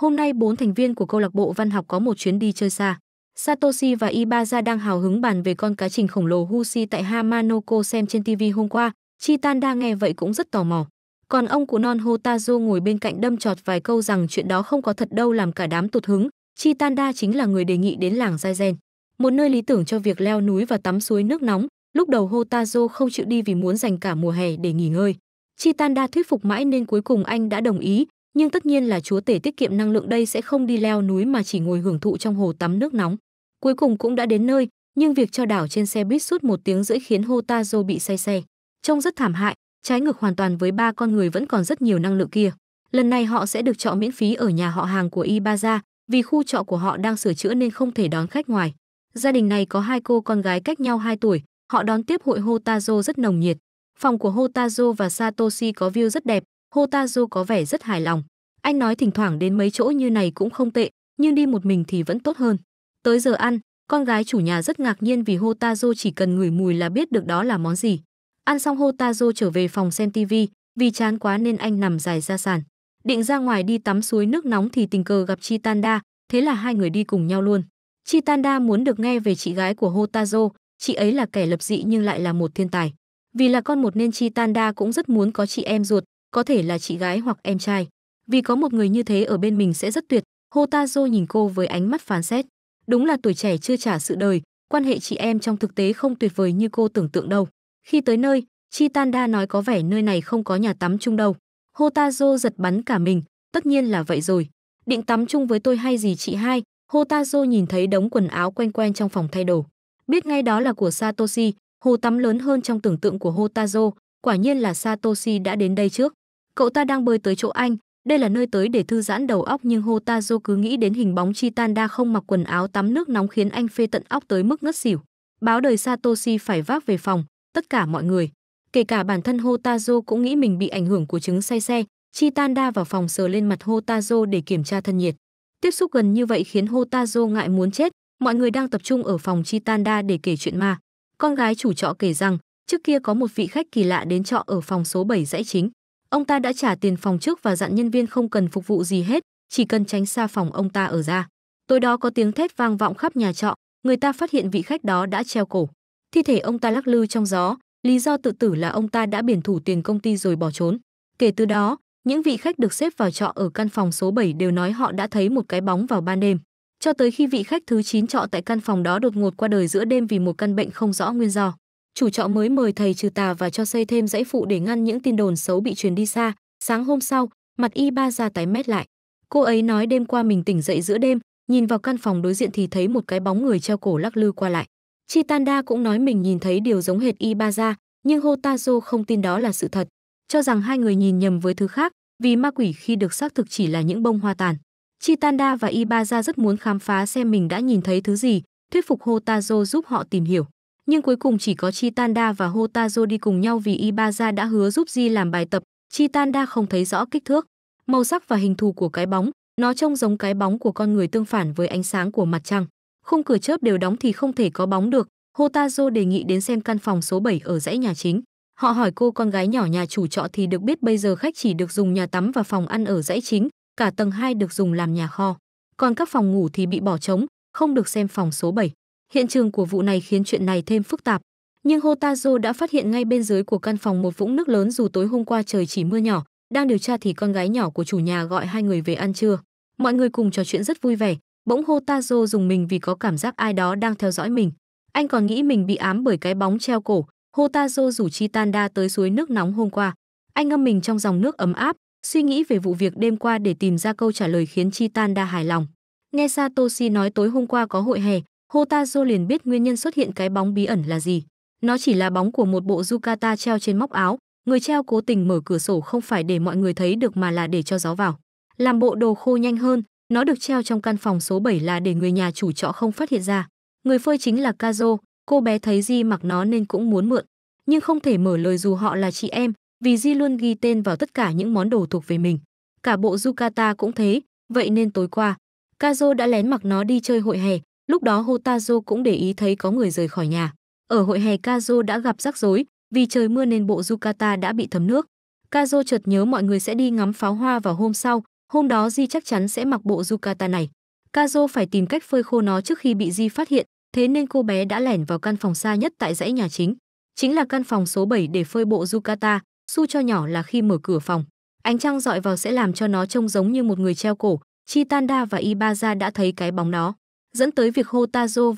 Hôm nay bốn thành viên của câu lạc bộ văn học có một chuyến đi chơi xa. Satoshi và Ibaza đang hào hứng bàn về con cá trình khổng lồ Husi tại Hamanoko xem trên TV hôm qua. Chitan đang nghe vậy cũng rất tò mò. Còn ông cụ non Hotazo ngồi bên cạnh đâm trọt vài câu rằng chuyện đó không có thật đâu làm cả đám tụt hứng. Chitanda chính là người đề nghị đến làng Giaizen, một nơi lý tưởng cho việc leo núi và tắm suối nước nóng. Lúc đầu Hotazo không chịu đi vì muốn dành cả mùa hè để nghỉ ngơi. Chitanda thuyết phục mãi nên cuối cùng anh đã đồng ý, nhưng tất nhiên là chúa tể tiết kiệm năng lượng đây sẽ không đi leo núi mà chỉ ngồi hưởng thụ trong hồ tắm nước nóng. Cuối cùng cũng đã đến nơi, nhưng việc cho đảo trên xe buýt suốt một tiếng rưỡi khiến Hotazo bị say xe. Trông rất thảm hại, trái ngược hoàn toàn với ba con người vẫn còn rất nhiều năng lượng kia. Lần này họ sẽ được trọ miễn phí ở nhà họ hàng của Ibaza, vì khu trọ của họ đang sửa chữa nên không thể đón khách ngoài. Gia đình này có hai cô con gái cách nhau 2 tuổi, họ đón tiếp hội Hotazo rất nồng nhiệt. Phòng của Hotazo và Satoshi có view rất đẹp, Hotazo có vẻ rất hài lòng. Anh nói thỉnh thoảng đến mấy chỗ như này cũng không tệ, nhưng đi một mình thì vẫn tốt hơn. Tới giờ ăn, con gái chủ nhà rất ngạc nhiên vì Hotazo chỉ cần ngửi mùi là biết được đó là món gì. Ăn xong Hotazo trở về phòng xem TV, vì chán quá nên anh nằm dài ra sàn. Định ra ngoài đi tắm suối nước nóng thì tình cờ gặp Chitanda, thế là hai người đi cùng nhau luôn. Chitanda muốn được nghe về chị gái của Hotazo, chị ấy là kẻ lập dị nhưng lại là một thiên tài. Vì là con một nên Chitanda cũng rất muốn có chị em ruột, có thể là chị gái hoặc em trai. Vì có một người như thế ở bên mình sẽ rất tuyệt, Hotazo nhìn cô với ánh mắt phán xét. Đúng là tuổi trẻ chưa trả sự đời, quan hệ chị em trong thực tế không tuyệt vời như cô tưởng tượng đâu. Khi tới nơi, Chitanda nói có vẻ nơi này không có nhà tắm chung đâu. Hotazo giật bắn cả mình, tất nhiên là vậy rồi. Định tắm chung với tôi hay gì chị hai? Hotazo nhìn thấy đống quần áo quen quen trong phòng thay đồ. Biết ngay đó là của Satoshi, hồ tắm lớn hơn trong tưởng tượng của Hotazo, quả nhiên là Satoshi đã đến đây trước. Cậu ta đang bơi tới chỗ anh, đây là nơi tới để thư giãn đầu óc nhưng Hotazo cứ nghĩ đến hình bóng Titan đa không mặc quần áo tắm nước nóng khiến anh phê tận óc tới mức ngất xỉu. Báo đời Satoshi phải vác về phòng, tất cả mọi người, kể cả bản thân Hotazo cũng nghĩ mình bị ảnh hưởng của chứng say xe. Titan đa vào phòng sờ lên mặt Hotazo để kiểm tra thân nhiệt. Tiếp xúc gần như vậy khiến Hotazo ngại muốn chết, mọi người đang tập trung ở phòng Chitanda để kể chuyện ma. Con gái chủ trọ kể rằng, trước kia có một vị khách kỳ lạ đến trọ ở phòng số 7 dãy chính. Ông ta đã trả tiền phòng trước và dặn nhân viên không cần phục vụ gì hết, chỉ cần tránh xa phòng ông ta ở ra. Tối đó có tiếng thét vang vọng khắp nhà trọ, người ta phát hiện vị khách đó đã treo cổ. Thi thể ông ta lắc lư trong gió, lý do tự tử là ông ta đã biển thủ tiền công ty rồi bỏ trốn. Kể từ đó, những vị khách được xếp vào trọ ở căn phòng số 7 đều nói họ đã thấy một cái bóng vào ban đêm. Cho tới khi vị khách thứ 9 trọ tại căn phòng đó đột ngột qua đời giữa đêm vì một căn bệnh không rõ nguyên do chủ trọ mới mời thầy trừ tà và cho xây thêm dãy phụ để ngăn những tin đồn xấu bị truyền đi xa. Sáng hôm sau, mặt y ba ra tái mét lại. Cô ấy nói đêm qua mình tỉnh dậy giữa đêm, nhìn vào căn phòng đối diện thì thấy một cái bóng người treo cổ lắc lư qua lại. Chitanda cũng nói mình nhìn thấy điều giống hệt Ibaza, nhưng Hotazo không tin đó là sự thật, cho rằng hai người nhìn nhầm với thứ khác, vì ma quỷ khi được xác thực chỉ là những bông hoa tàn. Chitanda và Ibaza rất muốn khám phá xem mình đã nhìn thấy thứ gì, thuyết phục Hotazo giúp họ tìm hiểu nhưng cuối cùng chỉ có Chitanda và Hotazo đi cùng nhau vì Ibaza đã hứa giúp Di làm bài tập, Chitanda không thấy rõ kích thước, màu sắc và hình thù của cái bóng, nó trông giống cái bóng của con người tương phản với ánh sáng của mặt trăng. Khung cửa chớp đều đóng thì không thể có bóng được, Hotazo đề nghị đến xem căn phòng số 7 ở dãy nhà chính. Họ hỏi cô con gái nhỏ nhà chủ trọ thì được biết bây giờ khách chỉ được dùng nhà tắm và phòng ăn ở dãy chính, cả tầng 2 được dùng làm nhà kho. Còn các phòng ngủ thì bị bỏ trống, không được xem phòng số 7. Hiện trường của vụ này khiến chuyện này thêm phức tạp, nhưng Hotazo đã phát hiện ngay bên dưới của căn phòng một vũng nước lớn dù tối hôm qua trời chỉ mưa nhỏ, đang điều tra thì con gái nhỏ của chủ nhà gọi hai người về ăn trưa. Mọi người cùng trò chuyện rất vui vẻ, bỗng Hotazo dùng mình vì có cảm giác ai đó đang theo dõi mình. Anh còn nghĩ mình bị ám bởi cái bóng treo cổ. Hotazo rủ Chitanda tới suối nước nóng hôm qua. Anh ngâm mình trong dòng nước ấm áp, suy nghĩ về vụ việc đêm qua để tìm ra câu trả lời khiến Chitanda hài lòng. Nghe Satoshi nói tối hôm qua có hội hè, Hotazo liền biết nguyên nhân xuất hiện cái bóng bí ẩn là gì. Nó chỉ là bóng của một bộ yukata treo trên móc áo, người treo cố tình mở cửa sổ không phải để mọi người thấy được mà là để cho gió vào. Làm bộ đồ khô nhanh hơn, nó được treo trong căn phòng số 7 là để người nhà chủ trọ không phát hiện ra. Người phơi chính là Kazo, cô bé thấy Di mặc nó nên cũng muốn mượn, nhưng không thể mở lời dù họ là chị em, vì Di luôn ghi tên vào tất cả những món đồ thuộc về mình. Cả bộ yukata cũng thế, vậy nên tối qua, Kazo đã lén mặc nó đi chơi hội hè, Lúc đó Hotazo cũng để ý thấy có người rời khỏi nhà. Ở hội hè Kazo đã gặp rắc rối, vì trời mưa nên bộ Yukata đã bị thấm nước. Kazo chợt nhớ mọi người sẽ đi ngắm pháo hoa vào hôm sau, hôm đó Di chắc chắn sẽ mặc bộ Yukata này. Kazo phải tìm cách phơi khô nó trước khi bị Di phát hiện, thế nên cô bé đã lẻn vào căn phòng xa nhất tại dãy nhà chính. Chính là căn phòng số 7 để phơi bộ Yukata, su cho nhỏ là khi mở cửa phòng. Ánh trăng dọi vào sẽ làm cho nó trông giống như một người treo cổ, Chitanda và Ibaza đã thấy cái bóng đó dẫn tới việc hô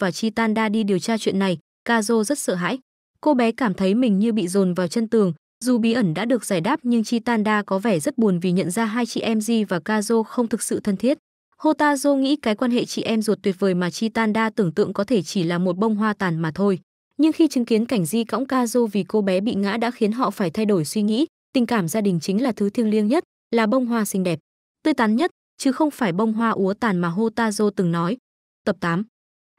và Chitanda đi điều tra chuyện này, Kazo rất sợ hãi. Cô bé cảm thấy mình như bị dồn vào chân tường, dù bí ẩn đã được giải đáp nhưng Chitanda có vẻ rất buồn vì nhận ra hai chị em Ji và Kazo không thực sự thân thiết. Hotazo nghĩ cái quan hệ chị em ruột tuyệt vời mà Chitanda tưởng tượng có thể chỉ là một bông hoa tàn mà thôi. Nhưng khi chứng kiến cảnh Di cõng Kazo vì cô bé bị ngã đã khiến họ phải thay đổi suy nghĩ, tình cảm gia đình chính là thứ thiêng liêng nhất, là bông hoa xinh đẹp, tươi tắn nhất, chứ không phải bông hoa úa tàn mà Hotazo từng nói. Tập 8.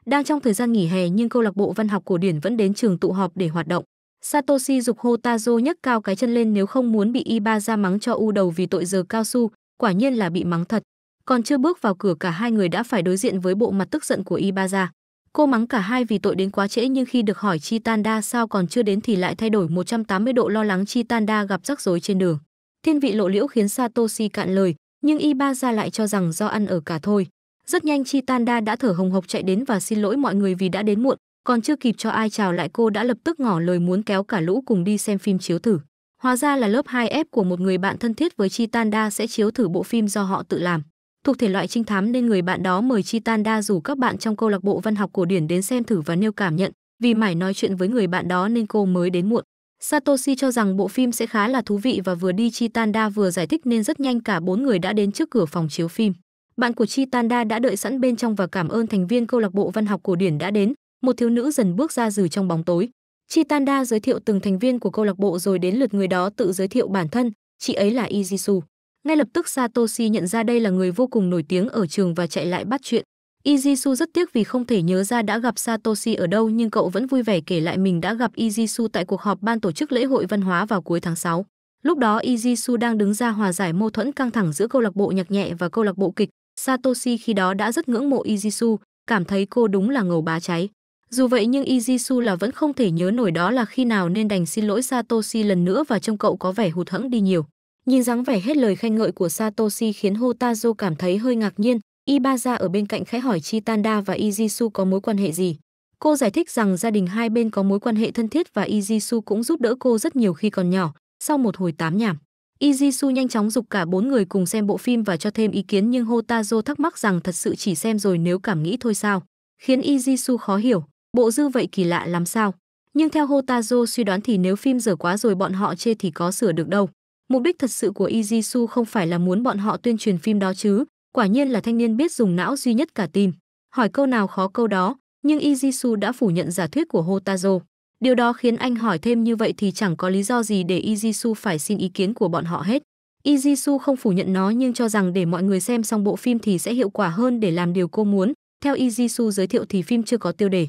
Đang trong thời gian nghỉ hè nhưng câu lạc bộ văn học cổ điển vẫn đến trường tụ họp để hoạt động. Satoshi dục hô Tazo nhấc cao cái chân lên nếu không muốn bị Iba ra mắng cho u đầu vì tội giờ cao su, quả nhiên là bị mắng thật. Còn chưa bước vào cửa cả hai người đã phải đối diện với bộ mặt tức giận của Ibaza. Cô mắng cả hai vì tội đến quá trễ nhưng khi được hỏi Chitanda sao còn chưa đến thì lại thay đổi 180 độ lo lắng Chitanda gặp rắc rối trên đường. Thiên vị lộ liễu khiến Satoshi cạn lời, nhưng Ibaza lại cho rằng do ăn ở cả thôi. Rất nhanh Chi Tan Chitanda đã thở hồng hộc chạy đến và xin lỗi mọi người vì đã đến muộn, còn chưa kịp cho ai chào lại cô đã lập tức ngỏ lời muốn kéo cả lũ cùng đi xem phim chiếu thử. Hóa ra là lớp 2F của một người bạn thân thiết với Chi Tan Chitanda sẽ chiếu thử bộ phim do họ tự làm. Thuộc thể loại trinh thám nên người bạn đó mời Chi Tan Chitanda rủ các bạn trong câu lạc bộ văn học cổ điển đến xem thử và nêu cảm nhận, vì mải nói chuyện với người bạn đó nên cô mới đến muộn. Satoshi cho rằng bộ phim sẽ khá là thú vị và vừa đi Chi Tan Chitanda vừa giải thích nên rất nhanh cả bốn người đã đến trước cửa phòng chiếu phim bạn của Chi Chitanda đã đợi sẵn bên trong và cảm ơn thành viên câu lạc bộ văn học cổ điển đã đến, một thiếu nữ dần bước ra từ trong bóng tối. Chi Chitanda giới thiệu từng thành viên của câu lạc bộ rồi đến lượt người đó tự giới thiệu bản thân, chị ấy là Izisu. Ngay lập tức Satoshi nhận ra đây là người vô cùng nổi tiếng ở trường và chạy lại bắt chuyện. Izisu rất tiếc vì không thể nhớ ra đã gặp Satoshi ở đâu nhưng cậu vẫn vui vẻ kể lại mình đã gặp Izisu tại cuộc họp ban tổ chức lễ hội văn hóa vào cuối tháng 6. Lúc đó Izisu đang đứng ra hòa giải mâu thuẫn căng thẳng giữa câu lạc bộ nhạc nhẹ và câu lạc bộ kịch, Satoshi khi đó đã rất ngưỡng mộ Izisu, cảm thấy cô đúng là ngầu bá cháy. Dù vậy nhưng Izisu là vẫn không thể nhớ nổi đó là khi nào nên đành xin lỗi Satoshi lần nữa và trông cậu có vẻ hụt hẫng đi nhiều. Nhìn dáng vẻ hết lời khen ngợi của Satoshi khiến Hotazo cảm thấy hơi ngạc nhiên, Ibaza ở bên cạnh khẽ hỏi Chitanda và Izisu có mối quan hệ gì. Cô giải thích rằng gia đình hai bên có mối quan hệ thân thiết và Izisu cũng giúp đỡ cô rất nhiều khi còn nhỏ, sau một hồi tám nhảm. Ijisu nhanh chóng dục cả bốn người cùng xem bộ phim và cho thêm ý kiến nhưng Hotazo thắc mắc rằng thật sự chỉ xem rồi nếu cảm nghĩ thôi sao, khiến Ijisu khó hiểu, bộ dư vậy kỳ lạ làm sao. Nhưng theo Hotazo suy đoán thì nếu phim dở quá rồi bọn họ chê thì có sửa được đâu. Mục đích thật sự của Ijisu không phải là muốn bọn họ tuyên truyền phim đó chứ, quả nhiên là thanh niên biết dùng não duy nhất cả tim Hỏi câu nào khó câu đó, nhưng Ijisu đã phủ nhận giả thuyết của Hotazo. Điều đó khiến anh hỏi thêm như vậy thì chẳng có lý do gì để Ijisu phải xin ý kiến của bọn họ hết. Ijisu không phủ nhận nó nhưng cho rằng để mọi người xem xong bộ phim thì sẽ hiệu quả hơn để làm điều cô muốn. Theo Ijisu giới thiệu thì phim chưa có tiêu đề.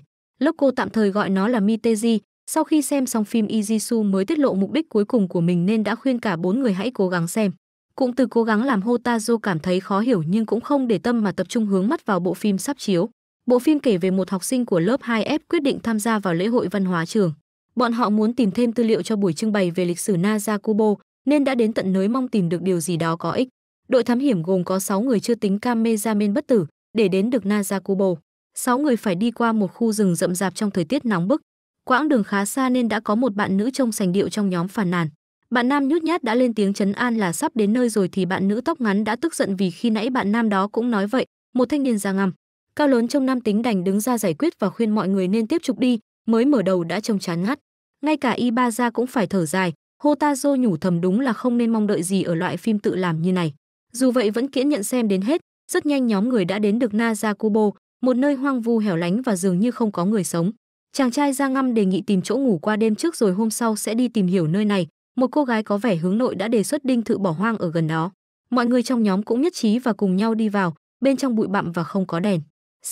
cô tạm thời gọi nó là Miteji. Sau khi xem xong phim Ijisu mới tiết lộ mục đích cuối cùng của mình nên đã khuyên cả bốn người hãy cố gắng xem. Cụm từ cố gắng làm Hotazo cảm thấy khó hiểu nhưng cũng không để tâm mà tập trung hướng mắt vào bộ phim sắp chiếu. Bộ phim kể về một học sinh của lớp 2F quyết định tham gia vào lễ hội văn hóa trường. Bọn họ muốn tìm thêm tư liệu cho buổi trưng bày về lịch sử NASA Kubo, nên đã đến tận nơi mong tìm được điều gì đó có ích. Đội thám hiểm gồm có 6 người chưa tính Kamezamen bất tử, để đến được NASA Kubo. 6 người phải đi qua một khu rừng rậm rạp trong thời tiết nóng bức. Quãng đường khá xa nên đã có một bạn nữ trông sành điệu trong nhóm phản nàn. Bạn nam nhút nhát đã lên tiếng chấn an là sắp đến nơi rồi thì bạn nữ tóc ngắn đã tức giận vì khi nãy bạn nam đó cũng nói vậy, một thanh niên da ngăm cao lớn trong nam tính đành đứng ra giải quyết và khuyên mọi người nên tiếp tục đi mới mở đầu đã trông chán ngắt ngay cả y cũng phải thở dài hotazo nhủ thầm đúng là không nên mong đợi gì ở loại phim tự làm như này dù vậy vẫn kiễn nhận xem đến hết rất nhanh nhóm người đã đến được naza kubo một nơi hoang vu hẻo lánh và dường như không có người sống chàng trai ra ngăm đề nghị tìm chỗ ngủ qua đêm trước rồi hôm sau sẽ đi tìm hiểu nơi này một cô gái có vẻ hướng nội đã đề xuất đinh thự bỏ hoang ở gần đó mọi người trong nhóm cũng nhất trí và cùng nhau đi vào bên trong bụi bặm và không có đèn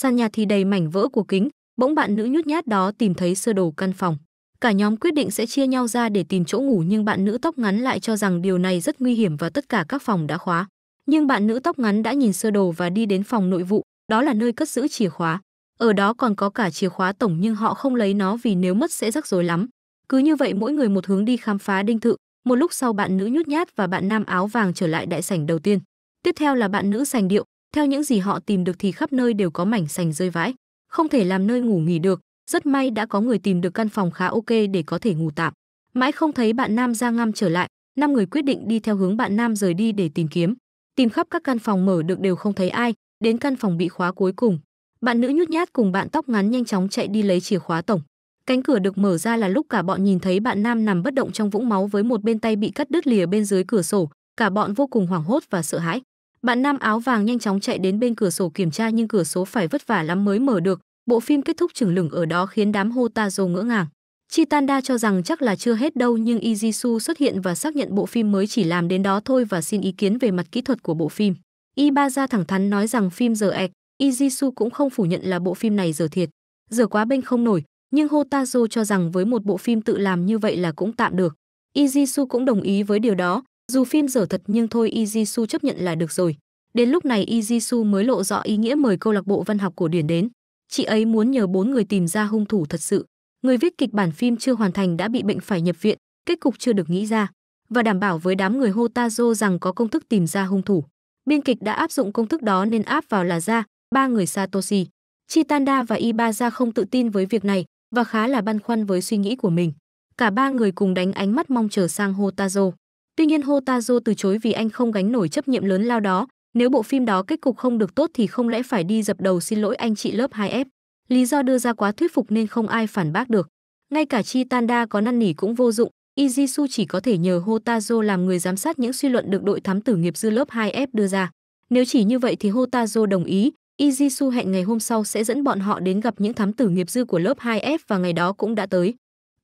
sàn nhà thì đầy mảnh vỡ của kính, bỗng bạn nữ nhút nhát đó tìm thấy sơ đồ căn phòng. Cả nhóm quyết định sẽ chia nhau ra để tìm chỗ ngủ nhưng bạn nữ tóc ngắn lại cho rằng điều này rất nguy hiểm và tất cả các phòng đã khóa. Nhưng bạn nữ tóc ngắn đã nhìn sơ đồ và đi đến phòng nội vụ, đó là nơi cất giữ chìa khóa. Ở đó còn có cả chìa khóa tổng nhưng họ không lấy nó vì nếu mất sẽ rắc rối lắm. Cứ như vậy mỗi người một hướng đi khám phá đinh thự, một lúc sau bạn nữ nhút nhát và bạn nam áo vàng trở lại đại sảnh đầu tiên. Tiếp theo là bạn nữ sành điệu, theo những gì họ tìm được thì khắp nơi đều có mảnh sành rơi vãi, không thể làm nơi ngủ nghỉ được, rất may đã có người tìm được căn phòng khá ok để có thể ngủ tạm. Mãi không thấy bạn nam ra ngam trở lại, năm người quyết định đi theo hướng bạn nam rời đi để tìm kiếm. Tìm khắp các căn phòng mở được đều không thấy ai, đến căn phòng bị khóa cuối cùng. Bạn nữ nhút nhát cùng bạn tóc ngắn nhanh chóng chạy đi lấy chìa khóa tổng. Cánh cửa được mở ra là lúc cả bọn nhìn thấy bạn nam nằm bất động trong vũng máu với một bên tay bị cắt đứt lìa bên dưới cửa sổ, cả bọn vô cùng hoảng hốt và sợ hãi. Bạn nam áo vàng nhanh chóng chạy đến bên cửa sổ kiểm tra nhưng cửa sổ phải vất vả lắm mới mở được. Bộ phim kết thúc chừng lửng ở đó khiến đám hô ta dồ ngỡ ngàng. Chitanda cho rằng chắc là chưa hết đâu nhưng Izisu xuất hiện và xác nhận bộ phim mới chỉ làm đến đó thôi và xin ý kiến về mặt kỹ thuật của bộ phim. Ibaza thẳng thắn nói rằng phim giờ ẹc, Izisu cũng không phủ nhận là bộ phim này giờ thiệt. Giờ quá bên không nổi, nhưng Hotazo cho rằng với một bộ phim tự làm như vậy là cũng tạm được. Izisu cũng đồng ý với điều đó, dù phim dở thật nhưng thôi Yi chấp nhận là được rồi. Đến lúc này Yi mới lộ rõ ý nghĩa mời câu lạc bộ văn học cổ điển đến. Chị ấy muốn nhờ bốn người tìm ra hung thủ thật sự. Người viết kịch bản phim chưa hoàn thành đã bị bệnh phải nhập viện, kết cục chưa được nghĩ ra và đảm bảo với đám người Hotazo rằng có công thức tìm ra hung thủ. Biên kịch đã áp dụng công thức đó nên áp vào là ra ba người Satoshi. Chitanda và Ibaza không tự tin với việc này và khá là băn khoăn với suy nghĩ của mình. Cả ba người cùng đánh ánh mắt mong chờ sang Hotazo. Tuy nhiên Hotazo từ chối vì anh không gánh nổi chấp nhiệm lớn lao đó, nếu bộ phim đó kết cục không được tốt thì không lẽ phải đi dập đầu xin lỗi anh chị lớp 2F. Lý do đưa ra quá thuyết phục nên không ai phản bác được. Ngay cả Chi Tanda có năn nỉ cũng vô dụng, Izisu chỉ có thể nhờ Hotazo làm người giám sát những suy luận được đội thám tử nghiệp dư lớp 2F đưa ra. Nếu chỉ như vậy thì Hotazo đồng ý, Izisu hẹn ngày hôm sau sẽ dẫn bọn họ đến gặp những thám tử nghiệp dư của lớp 2F và ngày đó cũng đã tới.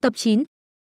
Tập 9,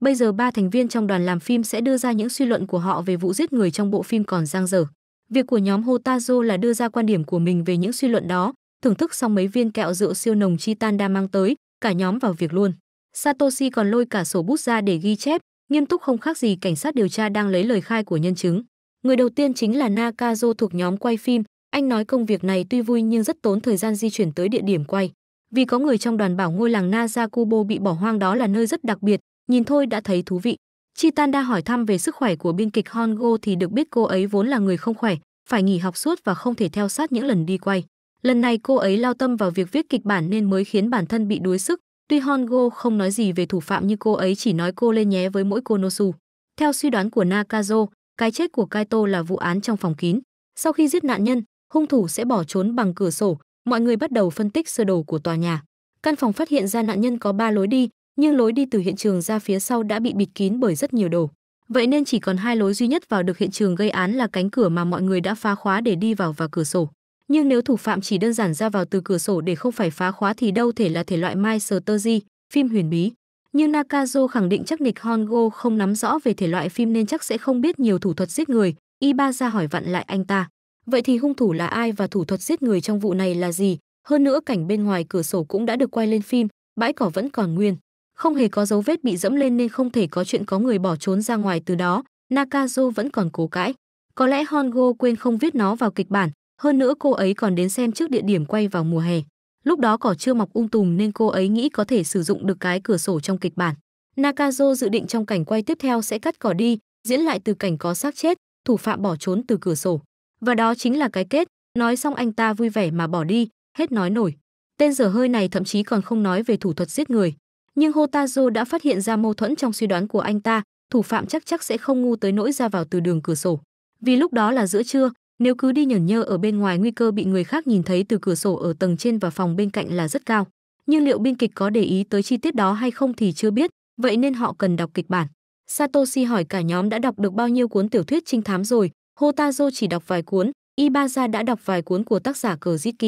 Bây giờ ba thành viên trong đoàn làm phim sẽ đưa ra những suy luận của họ về vụ giết người trong bộ phim còn giang dở. Việc của nhóm Hotazo là đưa ra quan điểm của mình về những suy luận đó, thưởng thức xong mấy viên kẹo rượu siêu nồng Chitan đã mang tới, cả nhóm vào việc luôn. Satoshi còn lôi cả sổ bút ra để ghi chép, nghiêm túc không khác gì cảnh sát điều tra đang lấy lời khai của nhân chứng. Người đầu tiên chính là Nakazo thuộc nhóm quay phim, anh nói công việc này tuy vui nhưng rất tốn thời gian di chuyển tới địa điểm quay. Vì có người trong đoàn bảo ngôi làng Nazakubo bị bỏ hoang đó là nơi rất đặc biệt, nhìn thôi đã thấy thú vị. Chitan đã hỏi thăm về sức khỏe của biên kịch Hongo thì được biết cô ấy vốn là người không khỏe, phải nghỉ học suốt và không thể theo sát những lần đi quay. Lần này cô ấy lao tâm vào việc viết kịch bản nên mới khiến bản thân bị đuối sức. Tuy Hongo không nói gì về thủ phạm như cô ấy chỉ nói cô lên nhé với mỗi cô Nosu. Theo suy đoán của Nakazo, cái chết của Kaito là vụ án trong phòng kín. Sau khi giết nạn nhân, hung thủ sẽ bỏ trốn bằng cửa sổ. Mọi người bắt đầu phân tích sơ đồ của tòa nhà. Căn phòng phát hiện ra nạn nhân có 3 lối đi, nhưng lối đi từ hiện trường ra phía sau đã bị bịt kín bởi rất nhiều đồ. Vậy nên chỉ còn hai lối duy nhất vào được hiện trường gây án là cánh cửa mà mọi người đã phá khóa để đi vào và cửa sổ. Nhưng nếu thủ phạm chỉ đơn giản ra vào từ cửa sổ để không phải phá khóa thì đâu thể là thể loại Mai Sterzi, phim huyền bí. Nhưng Nakazo khẳng định chắc Nick Hongo không nắm rõ về thể loại phim nên chắc sẽ không biết nhiều thủ thuật giết người. Iba ra hỏi vặn lại anh ta. Vậy thì hung thủ là ai và thủ thuật giết người trong vụ này là gì? Hơn nữa cảnh bên ngoài cửa sổ cũng đã được quay lên phim, bãi cỏ vẫn còn nguyên không hề có dấu vết bị dẫm lên nên không thể có chuyện có người bỏ trốn ra ngoài từ đó. Nakazo vẫn còn cố cãi. Có lẽ Hongo quên không viết nó vào kịch bản, hơn nữa cô ấy còn đến xem trước địa điểm quay vào mùa hè. Lúc đó cỏ chưa mọc ung um tùm nên cô ấy nghĩ có thể sử dụng được cái cửa sổ trong kịch bản. Nakazo dự định trong cảnh quay tiếp theo sẽ cắt cỏ đi, diễn lại từ cảnh có xác chết, thủ phạm bỏ trốn từ cửa sổ. Và đó chính là cái kết, nói xong anh ta vui vẻ mà bỏ đi, hết nói nổi. Tên dở hơi này thậm chí còn không nói về thủ thuật giết người nhưng Hotazo đã phát hiện ra mâu thuẫn trong suy đoán của anh ta, thủ phạm chắc chắc sẽ không ngu tới nỗi ra vào từ đường cửa sổ. Vì lúc đó là giữa trưa, nếu cứ đi nhởn nhơ ở bên ngoài nguy cơ bị người khác nhìn thấy từ cửa sổ ở tầng trên và phòng bên cạnh là rất cao. Nhưng liệu biên kịch có để ý tới chi tiết đó hay không thì chưa biết, vậy nên họ cần đọc kịch bản. Satoshi hỏi cả nhóm đã đọc được bao nhiêu cuốn tiểu thuyết trinh thám rồi, Hotazo chỉ đọc vài cuốn, Ibaza đã đọc vài cuốn của tác giả Kurosaki.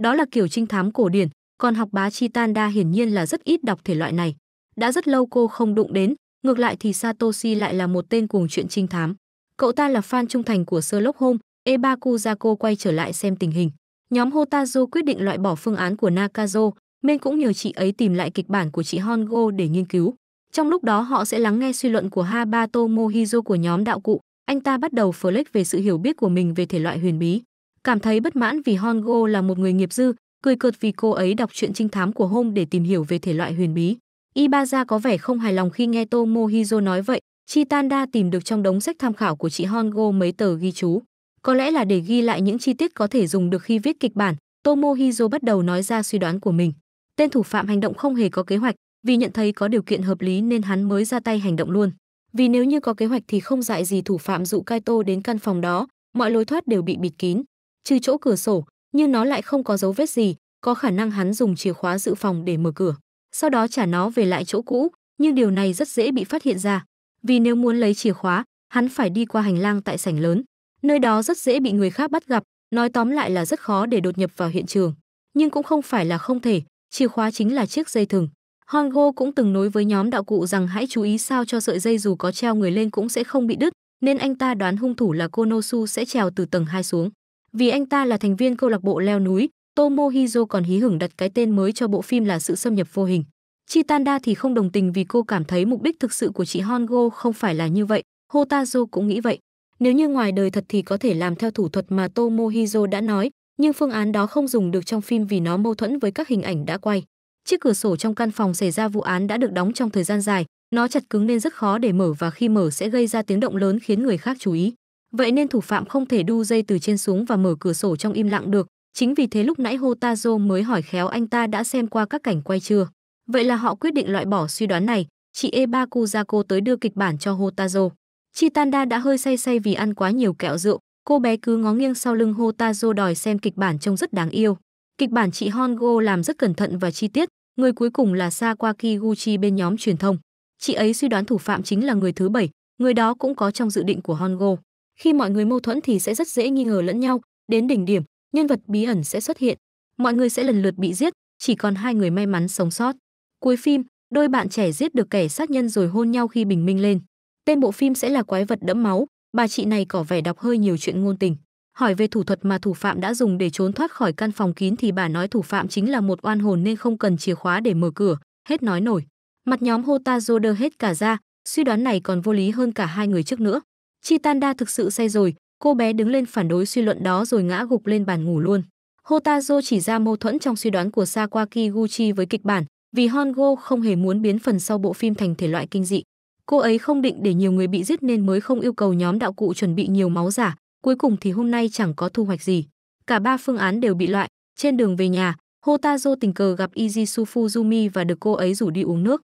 Đó là kiểu trinh thám cổ điển, còn học bá chi tan Chitanda hiển nhiên là rất ít đọc thể loại này. Đã rất lâu cô không đụng đến, ngược lại thì Satoshi lại là một tên cuồng chuyện trinh thám. Cậu ta là fan trung thành của sơ lốc hôm Sherlock ra cô quay trở lại xem tình hình. Nhóm Hotazo quyết định loại bỏ phương án của Nakazo, nên cũng nhờ chị ấy tìm lại kịch bản của chị Hongo để nghiên cứu. Trong lúc đó họ sẽ lắng nghe suy luận của Habato Mohizo của nhóm đạo cụ, anh ta bắt đầu flex về sự hiểu biết của mình về thể loại huyền bí. Cảm thấy bất mãn vì Hongo là một người nghiệp dư, cười cợt vì cô ấy đọc truyện trinh thám của hôm để tìm hiểu về thể loại huyền bí. Ibaza có vẻ không hài lòng khi nghe Tomo nói vậy, Chitanda tìm được trong đống sách tham khảo của chị Hongo mấy tờ ghi chú. Có lẽ là để ghi lại những chi tiết có thể dùng được khi viết kịch bản, Tomo bắt đầu nói ra suy đoán của mình. Tên thủ phạm hành động không hề có kế hoạch, vì nhận thấy có điều kiện hợp lý nên hắn mới ra tay hành động luôn. Vì nếu như có kế hoạch thì không dại gì thủ phạm dụ Kaito đến căn phòng đó, mọi lối thoát đều bị bịt kín. Trừ chỗ cửa sổ, nhưng nó lại không có dấu vết gì, có khả năng hắn dùng chìa khóa dự phòng để mở cửa, sau đó trả nó về lại chỗ cũ, nhưng điều này rất dễ bị phát hiện ra, vì nếu muốn lấy chìa khóa, hắn phải đi qua hành lang tại sảnh lớn, nơi đó rất dễ bị người khác bắt gặp, nói tóm lại là rất khó để đột nhập vào hiện trường, nhưng cũng không phải là không thể, chìa khóa chính là chiếc dây thừng. Hongo cũng từng nói với nhóm đạo cụ rằng hãy chú ý sao cho sợi dây dù có treo người lên cũng sẽ không bị đứt, nên anh ta đoán hung thủ là Konosu sẽ trèo từ tầng 2 xuống. Vì anh ta là thành viên câu lạc bộ leo núi, Tomohiro còn hí hửng đặt cái tên mới cho bộ phim là Sự xâm nhập vô hình. Chitanda thì không đồng tình vì cô cảm thấy mục đích thực sự của chị Hongo không phải là như vậy, Hotazo cũng nghĩ vậy. Nếu như ngoài đời thật thì có thể làm theo thủ thuật mà Tomohiro đã nói, nhưng phương án đó không dùng được trong phim vì nó mâu thuẫn với các hình ảnh đã quay. Chiếc cửa sổ trong căn phòng xảy ra vụ án đã được đóng trong thời gian dài, nó chặt cứng nên rất khó để mở và khi mở sẽ gây ra tiếng động lớn khiến người khác chú ý vậy nên thủ phạm không thể đu dây từ trên xuống và mở cửa sổ trong im lặng được. Chính vì thế lúc nãy Hotazo mới hỏi khéo anh ta đã xem qua các cảnh quay chưa. Vậy là họ quyết định loại bỏ suy đoán này, chị Eba Kuzako tới đưa kịch bản cho Hotazo. Chitanda đã hơi say say vì ăn quá nhiều kẹo rượu, cô bé cứ ngó nghiêng sau lưng Hotazo đòi xem kịch bản trông rất đáng yêu. Kịch bản chị Hongo làm rất cẩn thận và chi tiết, người cuối cùng là Sawaki Guchi bên nhóm truyền thông. Chị ấy suy đoán thủ phạm chính là người thứ bảy, người đó cũng có trong dự định của Hongo khi mọi người mâu thuẫn thì sẽ rất dễ nghi ngờ lẫn nhau đến đỉnh điểm nhân vật bí ẩn sẽ xuất hiện mọi người sẽ lần lượt bị giết chỉ còn hai người may mắn sống sót cuối phim đôi bạn trẻ giết được kẻ sát nhân rồi hôn nhau khi bình minh lên tên bộ phim sẽ là quái vật đẫm máu bà chị này có vẻ đọc hơi nhiều chuyện ngôn tình hỏi về thủ thuật mà thủ phạm đã dùng để trốn thoát khỏi căn phòng kín thì bà nói thủ phạm chính là một oan hồn nên không cần chìa khóa để mở cửa hết nói nổi mặt nhóm hota joder hết cả ra suy đoán này còn vô lý hơn cả hai người trước nữa Chitanda thực sự say rồi, cô bé đứng lên phản đối suy luận đó rồi ngã gục lên bàn ngủ luôn. Hotazo chỉ ra mâu thuẫn trong suy đoán của Sawaki Guchi với kịch bản, vì Hongo không hề muốn biến phần sau bộ phim thành thể loại kinh dị. Cô ấy không định để nhiều người bị giết nên mới không yêu cầu nhóm đạo cụ chuẩn bị nhiều máu giả, cuối cùng thì hôm nay chẳng có thu hoạch gì. Cả ba phương án đều bị loại, trên đường về nhà, Hotazo tình cờ gặp Izisu Fuzumi và được cô ấy rủ đi uống nước.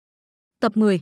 Tập 10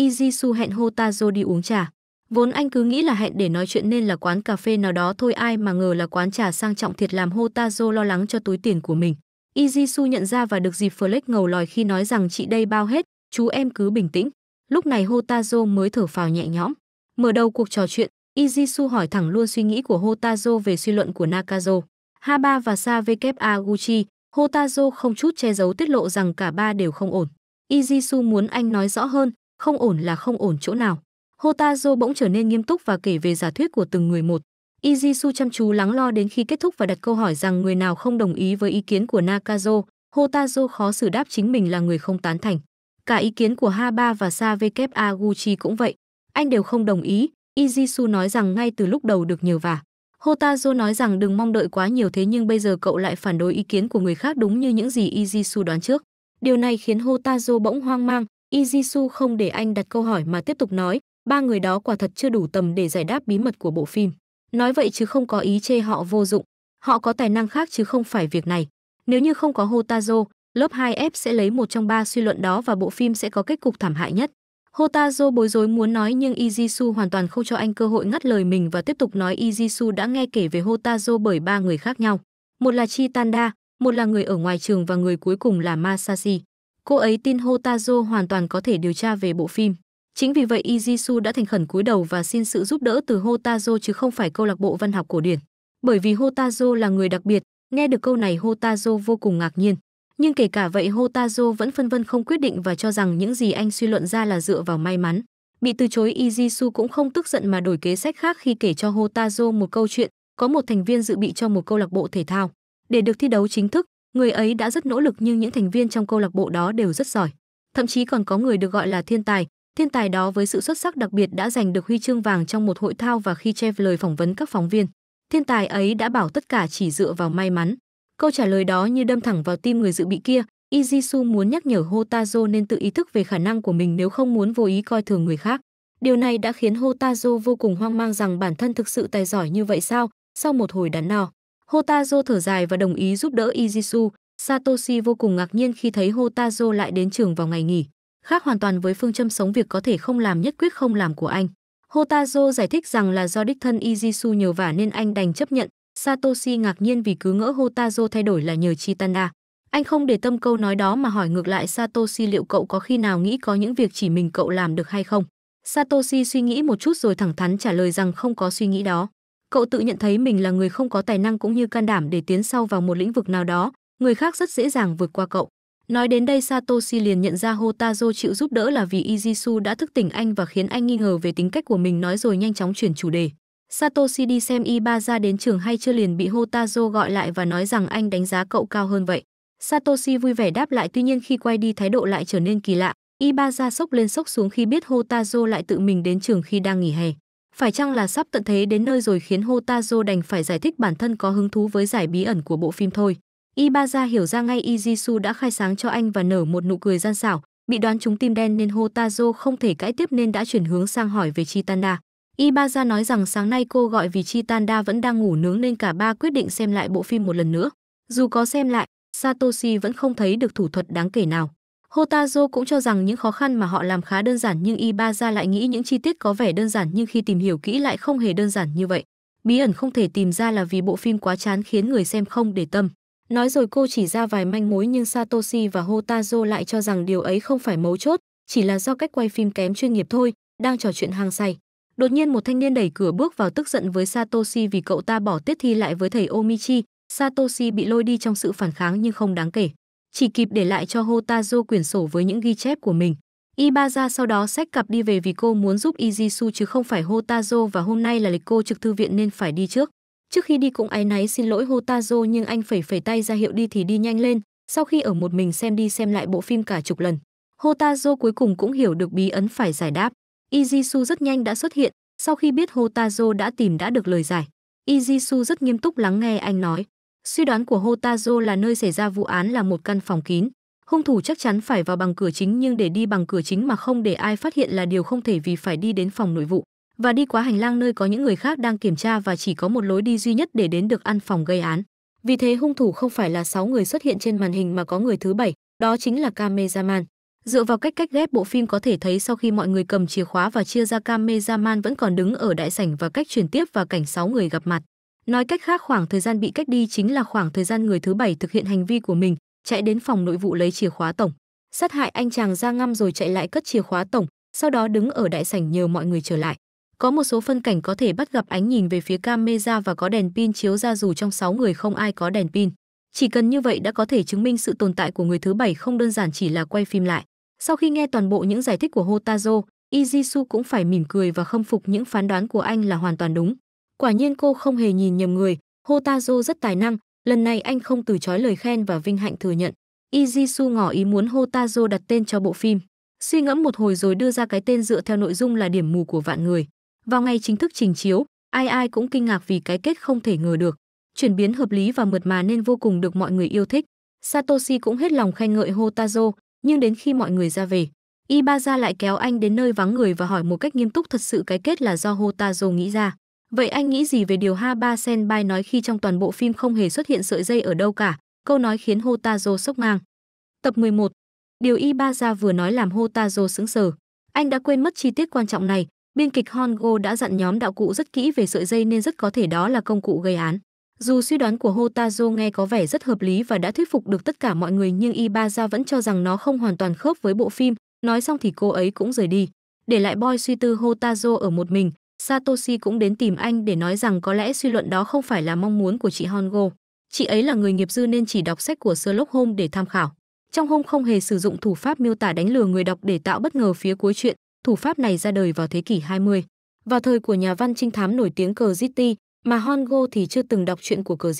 Izisu hẹn Hotazo đi uống trà. Vốn anh cứ nghĩ là hẹn để nói chuyện nên là quán cà phê nào đó thôi ai mà ngờ là quán trà sang trọng thiệt làm Hotazo lo lắng cho túi tiền của mình. Izisu nhận ra và được dịp Flex ngầu lòi khi nói rằng chị đây bao hết, chú em cứ bình tĩnh. Lúc này Hotazo mới thở phào nhẹ nhõm. Mở đầu cuộc trò chuyện, Izisu hỏi thẳng luôn suy nghĩ của Hotazo về suy luận của Nakazo. Haba và Saveka Guchi, Hotazo không chút che giấu tiết lộ rằng cả ba đều không ổn. Izisu muốn anh nói rõ hơn, không ổn là không ổn chỗ nào. Hotazo bỗng trở nên nghiêm túc và kể về giả thuyết của từng người một. Izisu chăm chú lắng lo đến khi kết thúc và đặt câu hỏi rằng người nào không đồng ý với ý kiến của Nakazo, Hotazo khó xử đáp chính mình là người không tán thành. Cả ý kiến của Haba và Saveka Gucci cũng vậy, anh đều không đồng ý, Izisu nói rằng ngay từ lúc đầu được nhờ vả. Hotazo nói rằng đừng mong đợi quá nhiều thế nhưng bây giờ cậu lại phản đối ý kiến của người khác đúng như những gì Izisu đoán trước. Điều này khiến Hotazo bỗng hoang mang, Izisu không để anh đặt câu hỏi mà tiếp tục nói, ba người đó quả thật chưa đủ tầm để giải đáp bí mật của bộ phim. Nói vậy chứ không có ý chê họ vô dụng, họ có tài năng khác chứ không phải việc này. Nếu như không có Hotazo, lớp 2F sẽ lấy một trong ba suy luận đó và bộ phim sẽ có kết cục thảm hại nhất. Hotazo bối rối muốn nói nhưng Izisu hoàn toàn không cho anh cơ hội ngắt lời mình và tiếp tục nói Izisu đã nghe kể về Hotazo bởi ba người khác nhau. Một là Chitanda, một là người ở ngoài trường và người cuối cùng là Masashi. Cô ấy tin Hotazo hoàn toàn có thể điều tra về bộ phim. Chính vì vậy Izisu đã thành khẩn cúi đầu và xin sự giúp đỡ từ Hotazo chứ không phải câu lạc bộ văn học cổ điển. Bởi vì Hotazo là người đặc biệt, nghe được câu này Hotazo vô cùng ngạc nhiên. Nhưng kể cả vậy Hotazo vẫn phân vân không quyết định và cho rằng những gì anh suy luận ra là dựa vào may mắn. Bị từ chối Izisu cũng không tức giận mà đổi kế sách khác khi kể cho Hotazo một câu chuyện, có một thành viên dự bị cho một câu lạc bộ thể thao. Để được thi đấu chính thức, người ấy đã rất nỗ lực nhưng những thành viên trong câu lạc bộ đó đều rất giỏi. Thậm chí còn có người được gọi là thiên tài, Thiên tài đó với sự xuất sắc đặc biệt đã giành được huy chương vàng trong một hội thao và khi che lời phỏng vấn các phóng viên, thiên tài ấy đã bảo tất cả chỉ dựa vào may mắn. Câu trả lời đó như đâm thẳng vào tim người dự bị kia. Izisu muốn nhắc nhở Hotazo nên tự ý thức về khả năng của mình nếu không muốn vô ý coi thường người khác. Điều này đã khiến Hotazo vô cùng hoang mang rằng bản thân thực sự tài giỏi như vậy sao, sau một hồi đắn đo. Hotazo thở dài và đồng ý giúp đỡ Izisu. Satoshi vô cùng ngạc nhiên khi thấy Hotazo lại đến trường vào ngày nghỉ khác hoàn toàn với phương châm sống việc có thể không làm nhất quyết không làm của anh. Hotazo giải thích rằng là do đích thân Ijisu nhờ vả nên anh đành chấp nhận. Satoshi ngạc nhiên vì cứ ngỡ Hotazo thay đổi là nhờ Chitana. Anh không để tâm câu nói đó mà hỏi ngược lại Satoshi liệu cậu có khi nào nghĩ có những việc chỉ mình cậu làm được hay không. Satoshi suy nghĩ một chút rồi thẳng thắn trả lời rằng không có suy nghĩ đó. Cậu tự nhận thấy mình là người không có tài năng cũng như can đảm để tiến sâu vào một lĩnh vực nào đó, người khác rất dễ dàng vượt qua cậu. Nói đến đây Satoshi liền nhận ra Hotazo chịu giúp đỡ là vì Izisu đã thức tỉnh anh và khiến anh nghi ngờ về tính cách của mình nói rồi nhanh chóng chuyển chủ đề. Satoshi đi xem Iba đến trường hay chưa liền bị Hotazo gọi lại và nói rằng anh đánh giá cậu cao hơn vậy. Satoshi vui vẻ đáp lại tuy nhiên khi quay đi thái độ lại trở nên kỳ lạ. Iba sốc lên sốc xuống khi biết Hotazo lại tự mình đến trường khi đang nghỉ hè. Phải chăng là sắp tận thế đến nơi rồi khiến Hotazo đành phải giải thích bản thân có hứng thú với giải bí ẩn của bộ phim thôi. Ibaza hiểu ra ngay Izisu đã khai sáng cho anh và nở một nụ cười gian xảo, bị đoán trúng tim đen nên Hotazo không thể cãi tiếp nên đã chuyển hướng sang hỏi về Chitanda. Ibaza nói rằng sáng nay cô gọi vì Chitanda vẫn đang ngủ nướng nên cả ba quyết định xem lại bộ phim một lần nữa. Dù có xem lại, Satoshi vẫn không thấy được thủ thuật đáng kể nào. Hotazo cũng cho rằng những khó khăn mà họ làm khá đơn giản nhưng Ibaza lại nghĩ những chi tiết có vẻ đơn giản nhưng khi tìm hiểu kỹ lại không hề đơn giản như vậy. Bí ẩn không thể tìm ra là vì bộ phim quá chán khiến người xem không để tâm. Nói rồi cô chỉ ra vài manh mối nhưng Satoshi và Hotazo lại cho rằng điều ấy không phải mấu chốt, chỉ là do cách quay phim kém chuyên nghiệp thôi, đang trò chuyện hàng say. Đột nhiên một thanh niên đẩy cửa bước vào tức giận với Satoshi vì cậu ta bỏ tiết thi lại với thầy Omichi. Satoshi bị lôi đi trong sự phản kháng nhưng không đáng kể. Chỉ kịp để lại cho Hotazo quyển sổ với những ghi chép của mình. Ibaza sau đó xách cặp đi về vì cô muốn giúp Izisu chứ không phải Hotazo và hôm nay là lịch cô trực thư viện nên phải đi trước. Trước khi đi cũng áy náy xin lỗi Hotazo nhưng anh phải phẩy tay ra hiệu đi thì đi nhanh lên, sau khi ở một mình xem đi xem lại bộ phim cả chục lần. Hotazo cuối cùng cũng hiểu được bí ấn phải giải đáp. Izisu rất nhanh đã xuất hiện, sau khi biết Hotazo đã tìm đã được lời giải. Izisu rất nghiêm túc lắng nghe anh nói. Suy đoán của Hotazo là nơi xảy ra vụ án là một căn phòng kín. Hung thủ chắc chắn phải vào bằng cửa chính nhưng để đi bằng cửa chính mà không để ai phát hiện là điều không thể vì phải đi đến phòng nội vụ và đi qua hành lang nơi có những người khác đang kiểm tra và chỉ có một lối đi duy nhất để đến được ăn phòng gây án. Vì thế hung thủ không phải là 6 người xuất hiện trên màn hình mà có người thứ bảy, đó chính là cameraman. Dựa vào cách cách ghép bộ phim có thể thấy sau khi mọi người cầm chìa khóa và chia ra cameraman vẫn còn đứng ở đại sảnh và cách chuyển tiếp và cảnh 6 người gặp mặt. Nói cách khác khoảng thời gian bị cách đi chính là khoảng thời gian người thứ bảy thực hiện hành vi của mình, chạy đến phòng nội vụ lấy chìa khóa tổng, sát hại anh chàng ra ngăm rồi chạy lại cất chìa khóa tổng, sau đó đứng ở đại sảnh nhờ mọi người trở lại. Có một số phân cảnh có thể bắt gặp ánh nhìn về phía camera và có đèn pin chiếu ra dù trong 6 người không ai có đèn pin. Chỉ cần như vậy đã có thể chứng minh sự tồn tại của người thứ bảy không đơn giản chỉ là quay phim lại. Sau khi nghe toàn bộ những giải thích của Hotazo, Izisu cũng phải mỉm cười và khâm phục những phán đoán của anh là hoàn toàn đúng. Quả nhiên cô không hề nhìn nhầm người, Hotazo rất tài năng, lần này anh không từ chối lời khen và vinh hạnh thừa nhận. Izisu ngỏ ý muốn Hotazo đặt tên cho bộ phim. Suy ngẫm một hồi rồi đưa ra cái tên dựa theo nội dung là điểm mù của vạn người. Vào ngày chính thức trình chiếu, ai ai cũng kinh ngạc vì cái kết không thể ngờ được. Chuyển biến hợp lý và mượt mà nên vô cùng được mọi người yêu thích. Satoshi cũng hết lòng khen ngợi Hotazo, nhưng đến khi mọi người ra về, Ibaza lại kéo anh đến nơi vắng người và hỏi một cách nghiêm túc thật sự cái kết là do Hotazo nghĩ ra. Vậy anh nghĩ gì về điều Haba Senpai nói khi trong toàn bộ phim không hề xuất hiện sợi dây ở đâu cả? Câu nói khiến Hotazo sốc ngang. Tập 11. Điều Ibaza vừa nói làm Hotazo sững sờ. Anh đã quên mất chi tiết quan trọng này, Biên kịch Hongo đã dặn nhóm đạo cụ rất kỹ về sợi dây nên rất có thể đó là công cụ gây án. Dù suy đoán của Hotazo nghe có vẻ rất hợp lý và đã thuyết phục được tất cả mọi người nhưng Ibaza vẫn cho rằng nó không hoàn toàn khớp với bộ phim, nói xong thì cô ấy cũng rời đi. Để lại boy suy tư Hotazo ở một mình, Satoshi cũng đến tìm anh để nói rằng có lẽ suy luận đó không phải là mong muốn của chị Hongo. Chị ấy là người nghiệp dư nên chỉ đọc sách của Sherlock Holmes để tham khảo. Trong Holmes không hề sử dụng thủ pháp miêu tả đánh lừa người đọc để tạo bất ngờ phía cuối chuyện, thủ pháp này ra đời vào thế kỷ 20. Vào thời của nhà văn trinh thám nổi tiếng Cờ mà Hongo thì chưa từng đọc truyện của Cờ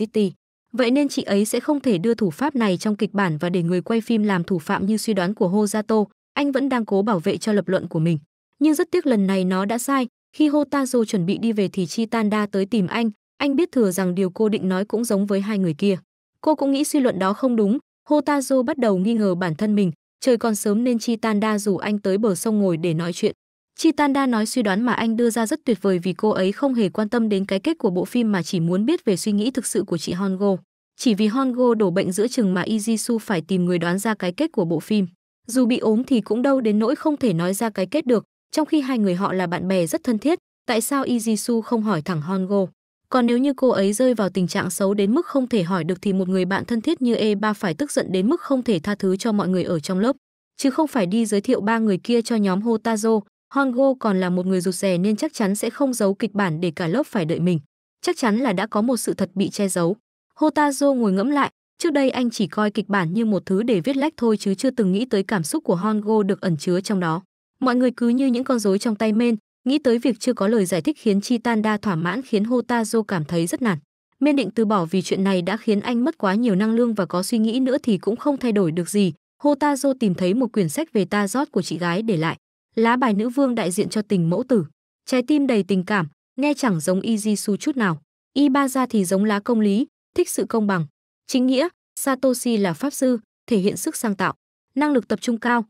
Vậy nên chị ấy sẽ không thể đưa thủ pháp này trong kịch bản và để người quay phim làm thủ phạm như suy đoán của Hozato, anh vẫn đang cố bảo vệ cho lập luận của mình. Nhưng rất tiếc lần này nó đã sai, khi Hotazo chuẩn bị đi về thì Chitanda tới tìm anh, anh biết thừa rằng điều cô định nói cũng giống với hai người kia. Cô cũng nghĩ suy luận đó không đúng, Hotazo bắt đầu nghi ngờ bản thân mình, trời còn sớm nên chi tan Chitanda rủ anh tới bờ sông ngồi để nói chuyện. Chi tan Chitanda nói suy đoán mà anh đưa ra rất tuyệt vời vì cô ấy không hề quan tâm đến cái kết của bộ phim mà chỉ muốn biết về suy nghĩ thực sự của chị Hongo. Chỉ vì Hongo đổ bệnh giữa chừng mà Su phải tìm người đoán ra cái kết của bộ phim. Dù bị ốm thì cũng đâu đến nỗi không thể nói ra cái kết được, trong khi hai người họ là bạn bè rất thân thiết, tại sao Su không hỏi thẳng Hongo? Còn nếu như cô ấy rơi vào tình trạng xấu đến mức không thể hỏi được thì một người bạn thân thiết như E3 phải tức giận đến mức không thể tha thứ cho mọi người ở trong lớp, chứ không phải đi giới thiệu ba người kia cho nhóm Hotazo. Hongo còn là một người rụt rè nên chắc chắn sẽ không giấu kịch bản để cả lớp phải đợi mình. Chắc chắn là đã có một sự thật bị che giấu. Hotazo ngồi ngẫm lại, trước đây anh chỉ coi kịch bản như một thứ để viết lách thôi chứ chưa từng nghĩ tới cảm xúc của Hongo được ẩn chứa trong đó. Mọi người cứ như những con rối trong tay men, Nghĩ tới việc chưa có lời giải thích khiến đa thỏa mãn khiến Hotazo cảm thấy rất nản. Miên định từ bỏ vì chuyện này đã khiến anh mất quá nhiều năng lượng và có suy nghĩ nữa thì cũng không thay đổi được gì. Hotazo tìm thấy một quyển sách về ta rót của chị gái để lại. Lá bài nữ vương đại diện cho tình mẫu tử. Trái tim đầy tình cảm, nghe chẳng giống Izisu chút nào. Ibaza thì giống lá công lý, thích sự công bằng. Chính nghĩa, Satoshi là pháp sư, thể hiện sức sáng tạo. Năng lực tập trung cao,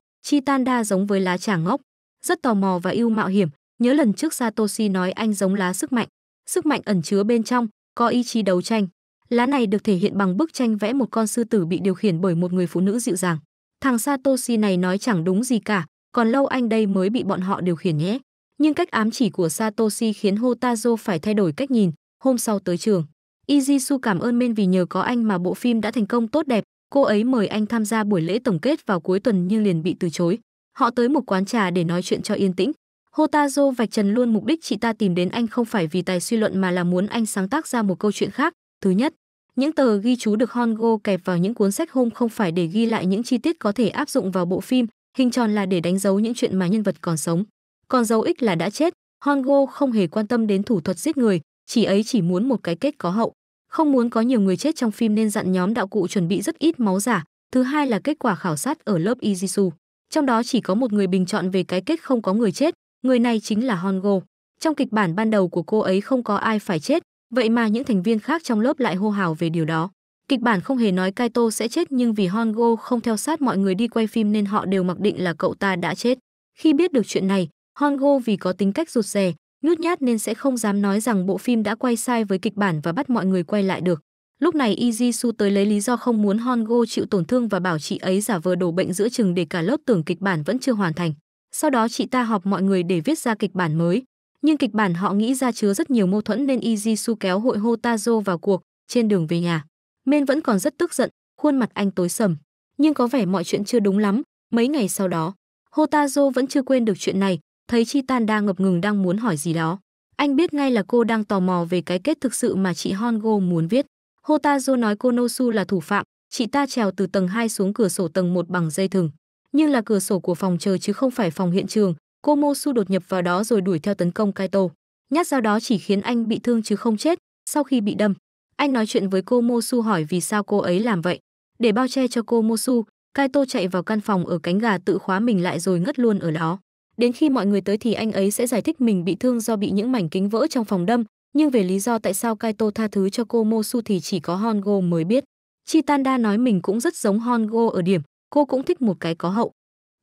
đa giống với lá trà ngốc. Rất tò mò và yêu mạo hiểm, Nhớ lần trước Satoshi nói anh giống lá sức mạnh, sức mạnh ẩn chứa bên trong, có ý chí đấu tranh. Lá này được thể hiện bằng bức tranh vẽ một con sư tử bị điều khiển bởi một người phụ nữ dịu dàng. Thằng Satoshi này nói chẳng đúng gì cả, còn lâu anh đây mới bị bọn họ điều khiển nhé. Nhưng cách ám chỉ của Satoshi khiến Hotazo phải thay đổi cách nhìn, hôm sau tới trường. Izisu cảm ơn Men vì nhờ có anh mà bộ phim đã thành công tốt đẹp, cô ấy mời anh tham gia buổi lễ tổng kết vào cuối tuần nhưng liền bị từ chối. Họ tới một quán trà để nói chuyện cho yên tĩnh. Hotazo vạch trần luôn mục đích chị ta tìm đến anh không phải vì tài suy luận mà là muốn anh sáng tác ra một câu chuyện khác. Thứ nhất, những tờ ghi chú được Hongo kẹp vào những cuốn sách hôm không phải để ghi lại những chi tiết có thể áp dụng vào bộ phim, hình tròn là để đánh dấu những chuyện mà nhân vật còn sống. Còn dấu ích là đã chết, Hongo không hề quan tâm đến thủ thuật giết người, chỉ ấy chỉ muốn một cái kết có hậu. Không muốn có nhiều người chết trong phim nên dặn nhóm đạo cụ chuẩn bị rất ít máu giả. Thứ hai là kết quả khảo sát ở lớp Izisu. Trong đó chỉ có một người bình chọn về cái kết không có người chết, Người này chính là Hongo. Trong kịch bản ban đầu của cô ấy không có ai phải chết, vậy mà những thành viên khác trong lớp lại hô hào về điều đó. Kịch bản không hề nói Kaito sẽ chết nhưng vì Hongo không theo sát mọi người đi quay phim nên họ đều mặc định là cậu ta đã chết. Khi biết được chuyện này, Hongo vì có tính cách rụt rè, nhút nhát nên sẽ không dám nói rằng bộ phim đã quay sai với kịch bản và bắt mọi người quay lại được. Lúc này su tới lấy lý do không muốn Hongo chịu tổn thương và bảo chị ấy giả vờ đổ bệnh giữa chừng để cả lớp tưởng kịch bản vẫn chưa hoàn thành. Sau đó chị ta họp mọi người để viết ra kịch bản mới. Nhưng kịch bản họ nghĩ ra chứa rất nhiều mâu thuẫn nên Izisu kéo hội Hotazo vào cuộc trên đường về nhà. Men vẫn còn rất tức giận, khuôn mặt anh tối sầm. Nhưng có vẻ mọi chuyện chưa đúng lắm. Mấy ngày sau đó, Hotazo vẫn chưa quên được chuyện này, thấy Chitan đang ngập ngừng đang muốn hỏi gì đó. Anh biết ngay là cô đang tò mò về cái kết thực sự mà chị Hongo muốn viết. Hotazo nói Konosu là thủ phạm, chị ta trèo từ tầng 2 xuống cửa sổ tầng 1 bằng dây thừng nhưng là cửa sổ của phòng chờ chứ không phải phòng hiện trường, Komosu đột nhập vào đó rồi đuổi theo tấn công Kaito. Nhát dao đó chỉ khiến anh bị thương chứ không chết, sau khi bị đâm. Anh nói chuyện với cô Mosu hỏi vì sao cô ấy làm vậy. Để bao che cho cô Mosu, Kaito chạy vào căn phòng ở cánh gà tự khóa mình lại rồi ngất luôn ở đó. Đến khi mọi người tới thì anh ấy sẽ giải thích mình bị thương do bị những mảnh kính vỡ trong phòng đâm, nhưng về lý do tại sao Kaito tha thứ cho cô Mosu thì chỉ có Hongo mới biết. Chitanda nói mình cũng rất giống Hongo ở điểm, cô cũng thích một cái có hậu.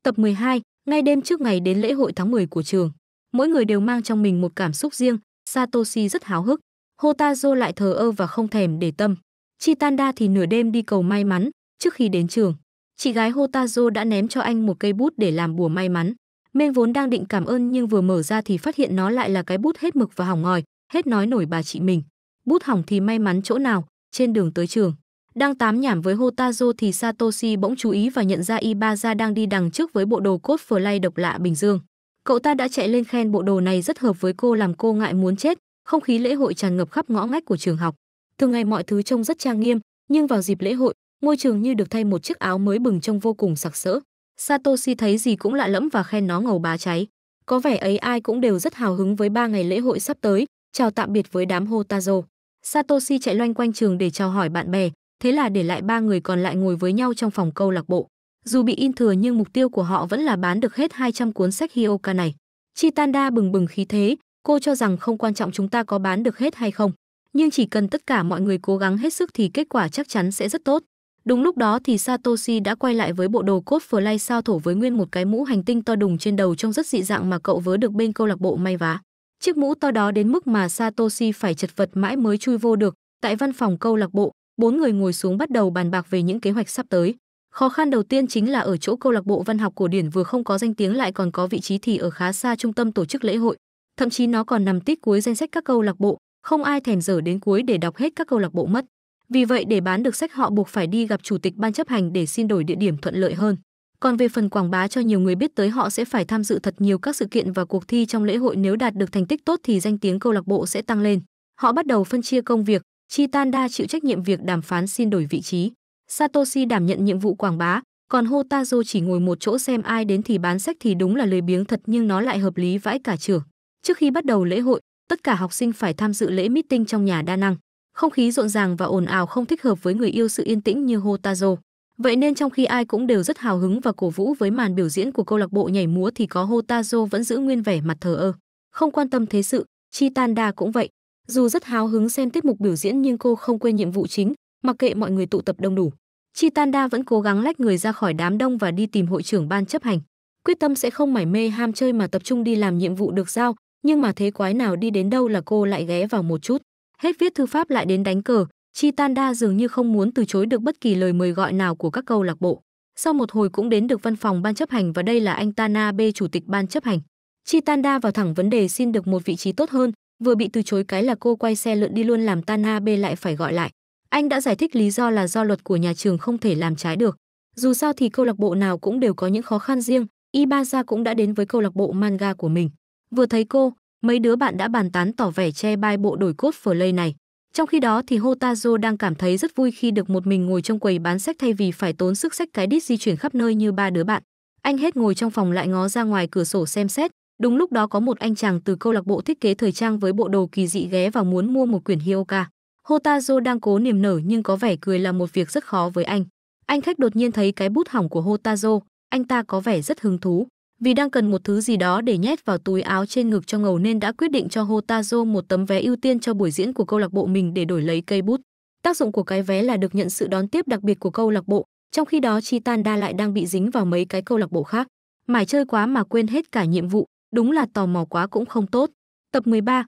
Tập 12, ngay đêm trước ngày đến lễ hội tháng 10 của trường, mỗi người đều mang trong mình một cảm xúc riêng, Satoshi rất háo hức, Hotazo lại thờ ơ và không thèm để tâm. Chitanda thì nửa đêm đi cầu may mắn, trước khi đến trường, chị gái Hotazo đã ném cho anh một cây bút để làm bùa may mắn. Mênh vốn đang định cảm ơn nhưng vừa mở ra thì phát hiện nó lại là cái bút hết mực và hỏng ngòi, hết nói nổi bà chị mình. Bút hỏng thì may mắn chỗ nào, trên đường tới trường. Đang tám nhảm với Hotazo thì Satoshi bỗng chú ý và nhận ra Ibaza đang đi đằng trước với bộ đồ cốt fly độc lạ Bình Dương. Cậu ta đã chạy lên khen bộ đồ này rất hợp với cô làm cô ngại muốn chết, không khí lễ hội tràn ngập khắp ngõ ngách của trường học. Thường ngày mọi thứ trông rất trang nghiêm, nhưng vào dịp lễ hội, môi trường như được thay một chiếc áo mới bừng trông vô cùng sặc sỡ. Satoshi thấy gì cũng lạ lẫm và khen nó ngầu bá cháy. Có vẻ ấy ai cũng đều rất hào hứng với ba ngày lễ hội sắp tới, chào tạm biệt với đám Hotazo. Satoshi chạy loanh quanh trường để chào hỏi bạn bè, thế là để lại ba người còn lại ngồi với nhau trong phòng câu lạc bộ. Dù bị in thừa nhưng mục tiêu của họ vẫn là bán được hết 200 cuốn sách Hioka này. Chitanda bừng bừng khí thế, cô cho rằng không quan trọng chúng ta có bán được hết hay không, nhưng chỉ cần tất cả mọi người cố gắng hết sức thì kết quả chắc chắn sẽ rất tốt. Đúng lúc đó thì Satoshi đã quay lại với bộ đồ cốt fly sao thổ với nguyên một cái mũ hành tinh to đùng trên đầu trông rất dị dạng mà cậu vớ được bên câu lạc bộ may vá. Chiếc mũ to đó đến mức mà Satoshi phải chật vật mãi mới chui vô được. Tại văn phòng câu lạc bộ, bốn người ngồi xuống bắt đầu bàn bạc về những kế hoạch sắp tới. Khó khăn đầu tiên chính là ở chỗ câu lạc bộ văn học cổ điển vừa không có danh tiếng lại còn có vị trí thì ở khá xa trung tâm tổ chức lễ hội, thậm chí nó còn nằm tít cuối danh sách các câu lạc bộ, không ai thèm dở đến cuối để đọc hết các câu lạc bộ mất. Vì vậy để bán được sách họ buộc phải đi gặp chủ tịch ban chấp hành để xin đổi địa điểm thuận lợi hơn. Còn về phần quảng bá cho nhiều người biết tới họ sẽ phải tham dự thật nhiều các sự kiện và cuộc thi trong lễ hội nếu đạt được thành tích tốt thì danh tiếng câu lạc bộ sẽ tăng lên. Họ bắt đầu phân chia công việc, Chitanda chịu trách nhiệm việc đàm phán xin đổi vị trí. Satoshi đảm nhận nhiệm vụ quảng bá, còn Hotazo chỉ ngồi một chỗ xem ai đến thì bán sách thì đúng là lười biếng thật nhưng nó lại hợp lý vãi cả trường. Trước khi bắt đầu lễ hội, tất cả học sinh phải tham dự lễ meeting trong nhà đa năng. Không khí rộn ràng và ồn ào không thích hợp với người yêu sự yên tĩnh như Hotazo. Vậy nên trong khi ai cũng đều rất hào hứng và cổ vũ với màn biểu diễn của câu lạc bộ nhảy múa thì có Hotazo vẫn giữ nguyên vẻ mặt thờ ơ. Không quan tâm thế sự, Chitanda cũng vậy, dù rất háo hứng xem tiết mục biểu diễn nhưng cô không quên nhiệm vụ chính, mặc kệ mọi người tụ tập đông đủ. Chitanda vẫn cố gắng lách người ra khỏi đám đông và đi tìm hội trưởng ban chấp hành. Quyết tâm sẽ không mải mê ham chơi mà tập trung đi làm nhiệm vụ được giao, nhưng mà thế quái nào đi đến đâu là cô lại ghé vào một chút. Hết viết thư pháp lại đến đánh cờ, Chitanda dường như không muốn từ chối được bất kỳ lời mời gọi nào của các câu lạc bộ. Sau một hồi cũng đến được văn phòng ban chấp hành và đây là anh Tana B chủ tịch ban chấp hành. Chitanda vào thẳng vấn đề xin được một vị trí tốt hơn, vừa bị từ chối cái là cô quay xe lượn đi luôn làm tan A B lại phải gọi lại. Anh đã giải thích lý do là do luật của nhà trường không thể làm trái được. Dù sao thì câu lạc bộ nào cũng đều có những khó khăn riêng, Ibaza cũng đã đến với câu lạc bộ manga của mình. Vừa thấy cô, mấy đứa bạn đã bàn tán tỏ vẻ che bai bộ đổi cốt phở lây này. Trong khi đó thì Hotazo đang cảm thấy rất vui khi được một mình ngồi trong quầy bán sách thay vì phải tốn sức sách cái đít di chuyển khắp nơi như ba đứa bạn. Anh hết ngồi trong phòng lại ngó ra ngoài cửa sổ xem xét, Đúng lúc đó có một anh chàng từ câu lạc bộ thiết kế thời trang với bộ đồ kỳ dị ghé vào muốn mua một quyển Hioka. Hotazo đang cố niềm nở nhưng có vẻ cười là một việc rất khó với anh. Anh khách đột nhiên thấy cái bút hỏng của Hotazo, anh ta có vẻ rất hứng thú. Vì đang cần một thứ gì đó để nhét vào túi áo trên ngực cho ngầu nên đã quyết định cho Hotazo một tấm vé ưu tiên cho buổi diễn của câu lạc bộ mình để đổi lấy cây bút. Tác dụng của cái vé là được nhận sự đón tiếp đặc biệt của câu lạc bộ, trong khi đó Chitanda lại đang bị dính vào mấy cái câu lạc bộ khác. Mải chơi quá mà quên hết cả nhiệm vụ, Đúng là tò mò quá cũng không tốt. Tập 13.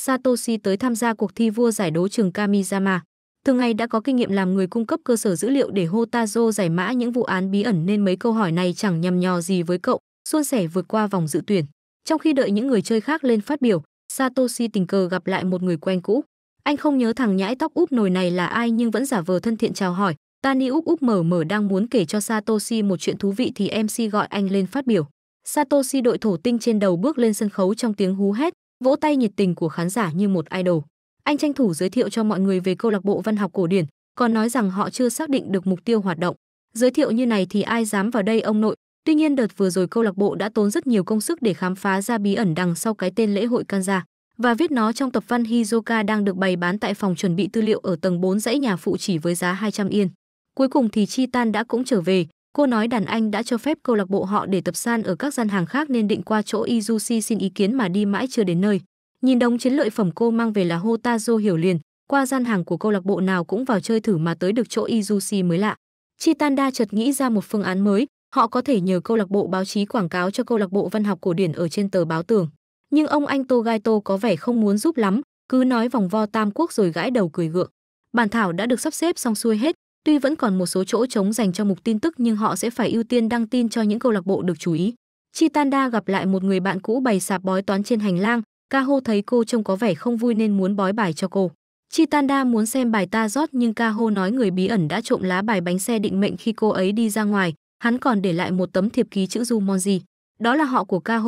Satoshi tới tham gia cuộc thi vua giải đấu trường Kamizama. Thường ngày đã có kinh nghiệm làm người cung cấp cơ sở dữ liệu để Hotazo giải mã những vụ án bí ẩn nên mấy câu hỏi này chẳng nhằm nhò gì với cậu, suôn sẻ vượt qua vòng dự tuyển. Trong khi đợi những người chơi khác lên phát biểu, Satoshi tình cờ gặp lại một người quen cũ. Anh không nhớ thằng nhãi tóc úp nồi này là ai nhưng vẫn giả vờ thân thiện chào hỏi. Tani úp úp mở mở đang muốn kể cho Satoshi một chuyện thú vị thì MC gọi anh lên phát biểu. Satoshi đội thổ tinh trên đầu bước lên sân khấu trong tiếng hú hét, vỗ tay nhiệt tình của khán giả như một idol. Anh tranh thủ giới thiệu cho mọi người về câu lạc bộ văn học cổ điển, còn nói rằng họ chưa xác định được mục tiêu hoạt động. Giới thiệu như này thì ai dám vào đây ông nội. Tuy nhiên đợt vừa rồi câu lạc bộ đã tốn rất nhiều công sức để khám phá ra bí ẩn đằng sau cái tên lễ hội Kanja và viết nó trong tập văn Hizoka đang được bày bán tại phòng chuẩn bị tư liệu ở tầng 4 dãy nhà phụ chỉ với giá 200 yên. Cuối cùng thì Chi Tan đã cũng trở về, Cô nói đàn anh đã cho phép câu lạc bộ họ để tập san ở các gian hàng khác nên định qua chỗ Izushi xin ý kiến mà đi mãi chưa đến nơi. Nhìn đống chiến lợi phẩm cô mang về là Hotazo hiểu liền, qua gian hàng của câu lạc bộ nào cũng vào chơi thử mà tới được chỗ Izushi mới lạ. Chitanda chợt nghĩ ra một phương án mới, họ có thể nhờ câu lạc bộ báo chí quảng cáo cho câu lạc bộ văn học cổ điển ở trên tờ báo tường. Nhưng ông anh Togaito có vẻ không muốn giúp lắm, cứ nói vòng vo tam quốc rồi gãi đầu cười gượng. Bản thảo đã được sắp xếp xong xuôi hết, Tuy vẫn còn một số chỗ trống dành cho mục tin tức nhưng họ sẽ phải ưu tiên đăng tin cho những câu lạc bộ được chú ý. Chitanda gặp lại một người bạn cũ bày sạp bói toán trên hành lang, Ca thấy cô trông có vẻ không vui nên muốn bói bài cho cô. Chitanda muốn xem bài ta rót nhưng Ca nói người bí ẩn đã trộm lá bài bánh xe định mệnh khi cô ấy đi ra ngoài, hắn còn để lại một tấm thiệp ký chữ Du Monji. Đó là họ của Ca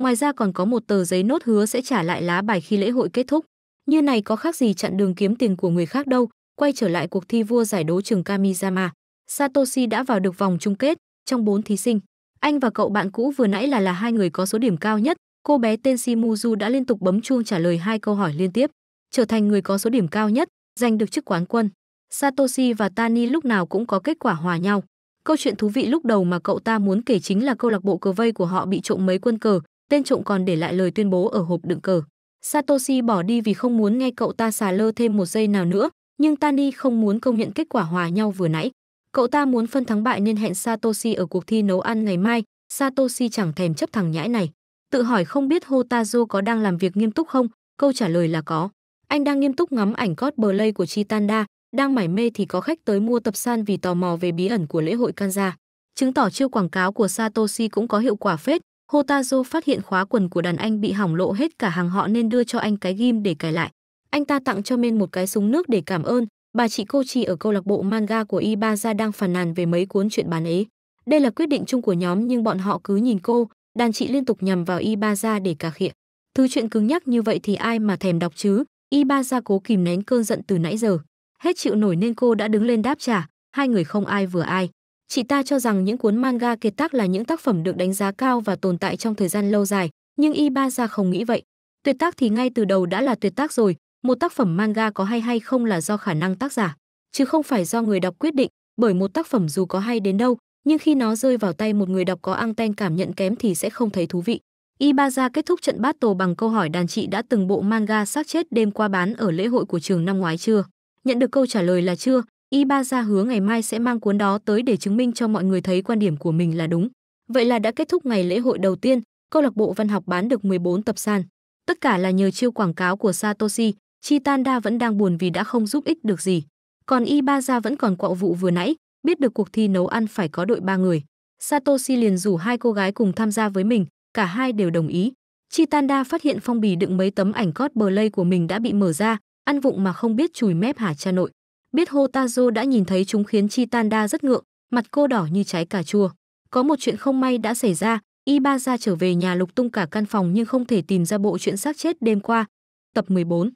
ngoài ra còn có một tờ giấy nốt hứa sẽ trả lại lá bài khi lễ hội kết thúc. Như này có khác gì chặn đường kiếm tiền của người khác đâu, Quay trở lại cuộc thi vua giải đố trường Kamizama, Satoshi đã vào được vòng chung kết trong 4 thí sinh. Anh và cậu bạn cũ vừa nãy là là hai người có số điểm cao nhất. Cô bé tên Shimuzu đã liên tục bấm chuông trả lời hai câu hỏi liên tiếp, trở thành người có số điểm cao nhất, giành được chức quán quân. Satoshi và Tani lúc nào cũng có kết quả hòa nhau. Câu chuyện thú vị lúc đầu mà cậu ta muốn kể chính là câu lạc bộ cờ vây của họ bị trộm mấy quân cờ, tên trộm còn để lại lời tuyên bố ở hộp đựng cờ. Satoshi bỏ đi vì không muốn nghe cậu ta xà lơ thêm một giây nào nữa, nhưng Tani không muốn công nhận kết quả hòa nhau vừa nãy. Cậu ta muốn phân thắng bại nên hẹn Satoshi ở cuộc thi nấu ăn ngày mai, Satoshi chẳng thèm chấp thằng nhãi này. Tự hỏi không biết Hotazo có đang làm việc nghiêm túc không, câu trả lời là có. Anh đang nghiêm túc ngắm ảnh bờ lây của Chitanda, đang mải mê thì có khách tới mua tập san vì tò mò về bí ẩn của lễ hội Kanja. Chứng tỏ chiêu quảng cáo của Satoshi cũng có hiệu quả phết, Hotazo phát hiện khóa quần của đàn anh bị hỏng lộ hết cả hàng họ nên đưa cho anh cái ghim để cài lại. Anh ta tặng cho Men một cái súng nước để cảm ơn, bà chị cô trì ở câu lạc bộ manga của Ibaza đang phàn nàn về mấy cuốn truyện bán ấy. Đây là quyết định chung của nhóm nhưng bọn họ cứ nhìn cô, đàn chị liên tục nhằm vào Ibaza để cà khịa. Thứ chuyện cứng nhắc như vậy thì ai mà thèm đọc chứ? Ibaza cố kìm nén cơn giận từ nãy giờ. Hết chịu nổi nên cô đã đứng lên đáp trả, hai người không ai vừa ai. Chị ta cho rằng những cuốn manga kiệt tác là những tác phẩm được đánh giá cao và tồn tại trong thời gian lâu dài, nhưng Ibaza không nghĩ vậy. Tuyệt tác thì ngay từ đầu đã là tuyệt tác rồi, một tác phẩm manga có hay hay không là do khả năng tác giả, chứ không phải do người đọc quyết định, bởi một tác phẩm dù có hay đến đâu, nhưng khi nó rơi vào tay một người đọc có anten cảm nhận kém thì sẽ không thấy thú vị. Ibaza kết thúc trận bát tổ bằng câu hỏi đàn chị đã từng bộ manga xác chết đêm qua bán ở lễ hội của trường năm ngoái chưa. Nhận được câu trả lời là chưa, Ibaza hứa ngày mai sẽ mang cuốn đó tới để chứng minh cho mọi người thấy quan điểm của mình là đúng. Vậy là đã kết thúc ngày lễ hội đầu tiên, câu lạc bộ văn học bán được 14 tập san. Tất cả là nhờ chiêu quảng cáo của Satoshi, Chitanda vẫn đang buồn vì đã không giúp ích được gì. Còn Ibaza vẫn còn quạo vụ vừa nãy, biết được cuộc thi nấu ăn phải có đội ba người. Satoshi liền rủ hai cô gái cùng tham gia với mình, cả hai đều đồng ý. Chitanda phát hiện phong bì đựng mấy tấm ảnh lây của mình đã bị mở ra, ăn vụng mà không biết chùi mép hả cha nội. Biết Hotazo đã nhìn thấy chúng khiến Chitanda rất ngượng, mặt cô đỏ như trái cà chua. Có một chuyện không may đã xảy ra, Ibaza trở về nhà lục tung cả căn phòng nhưng không thể tìm ra bộ chuyện xác chết đêm qua. Tập 14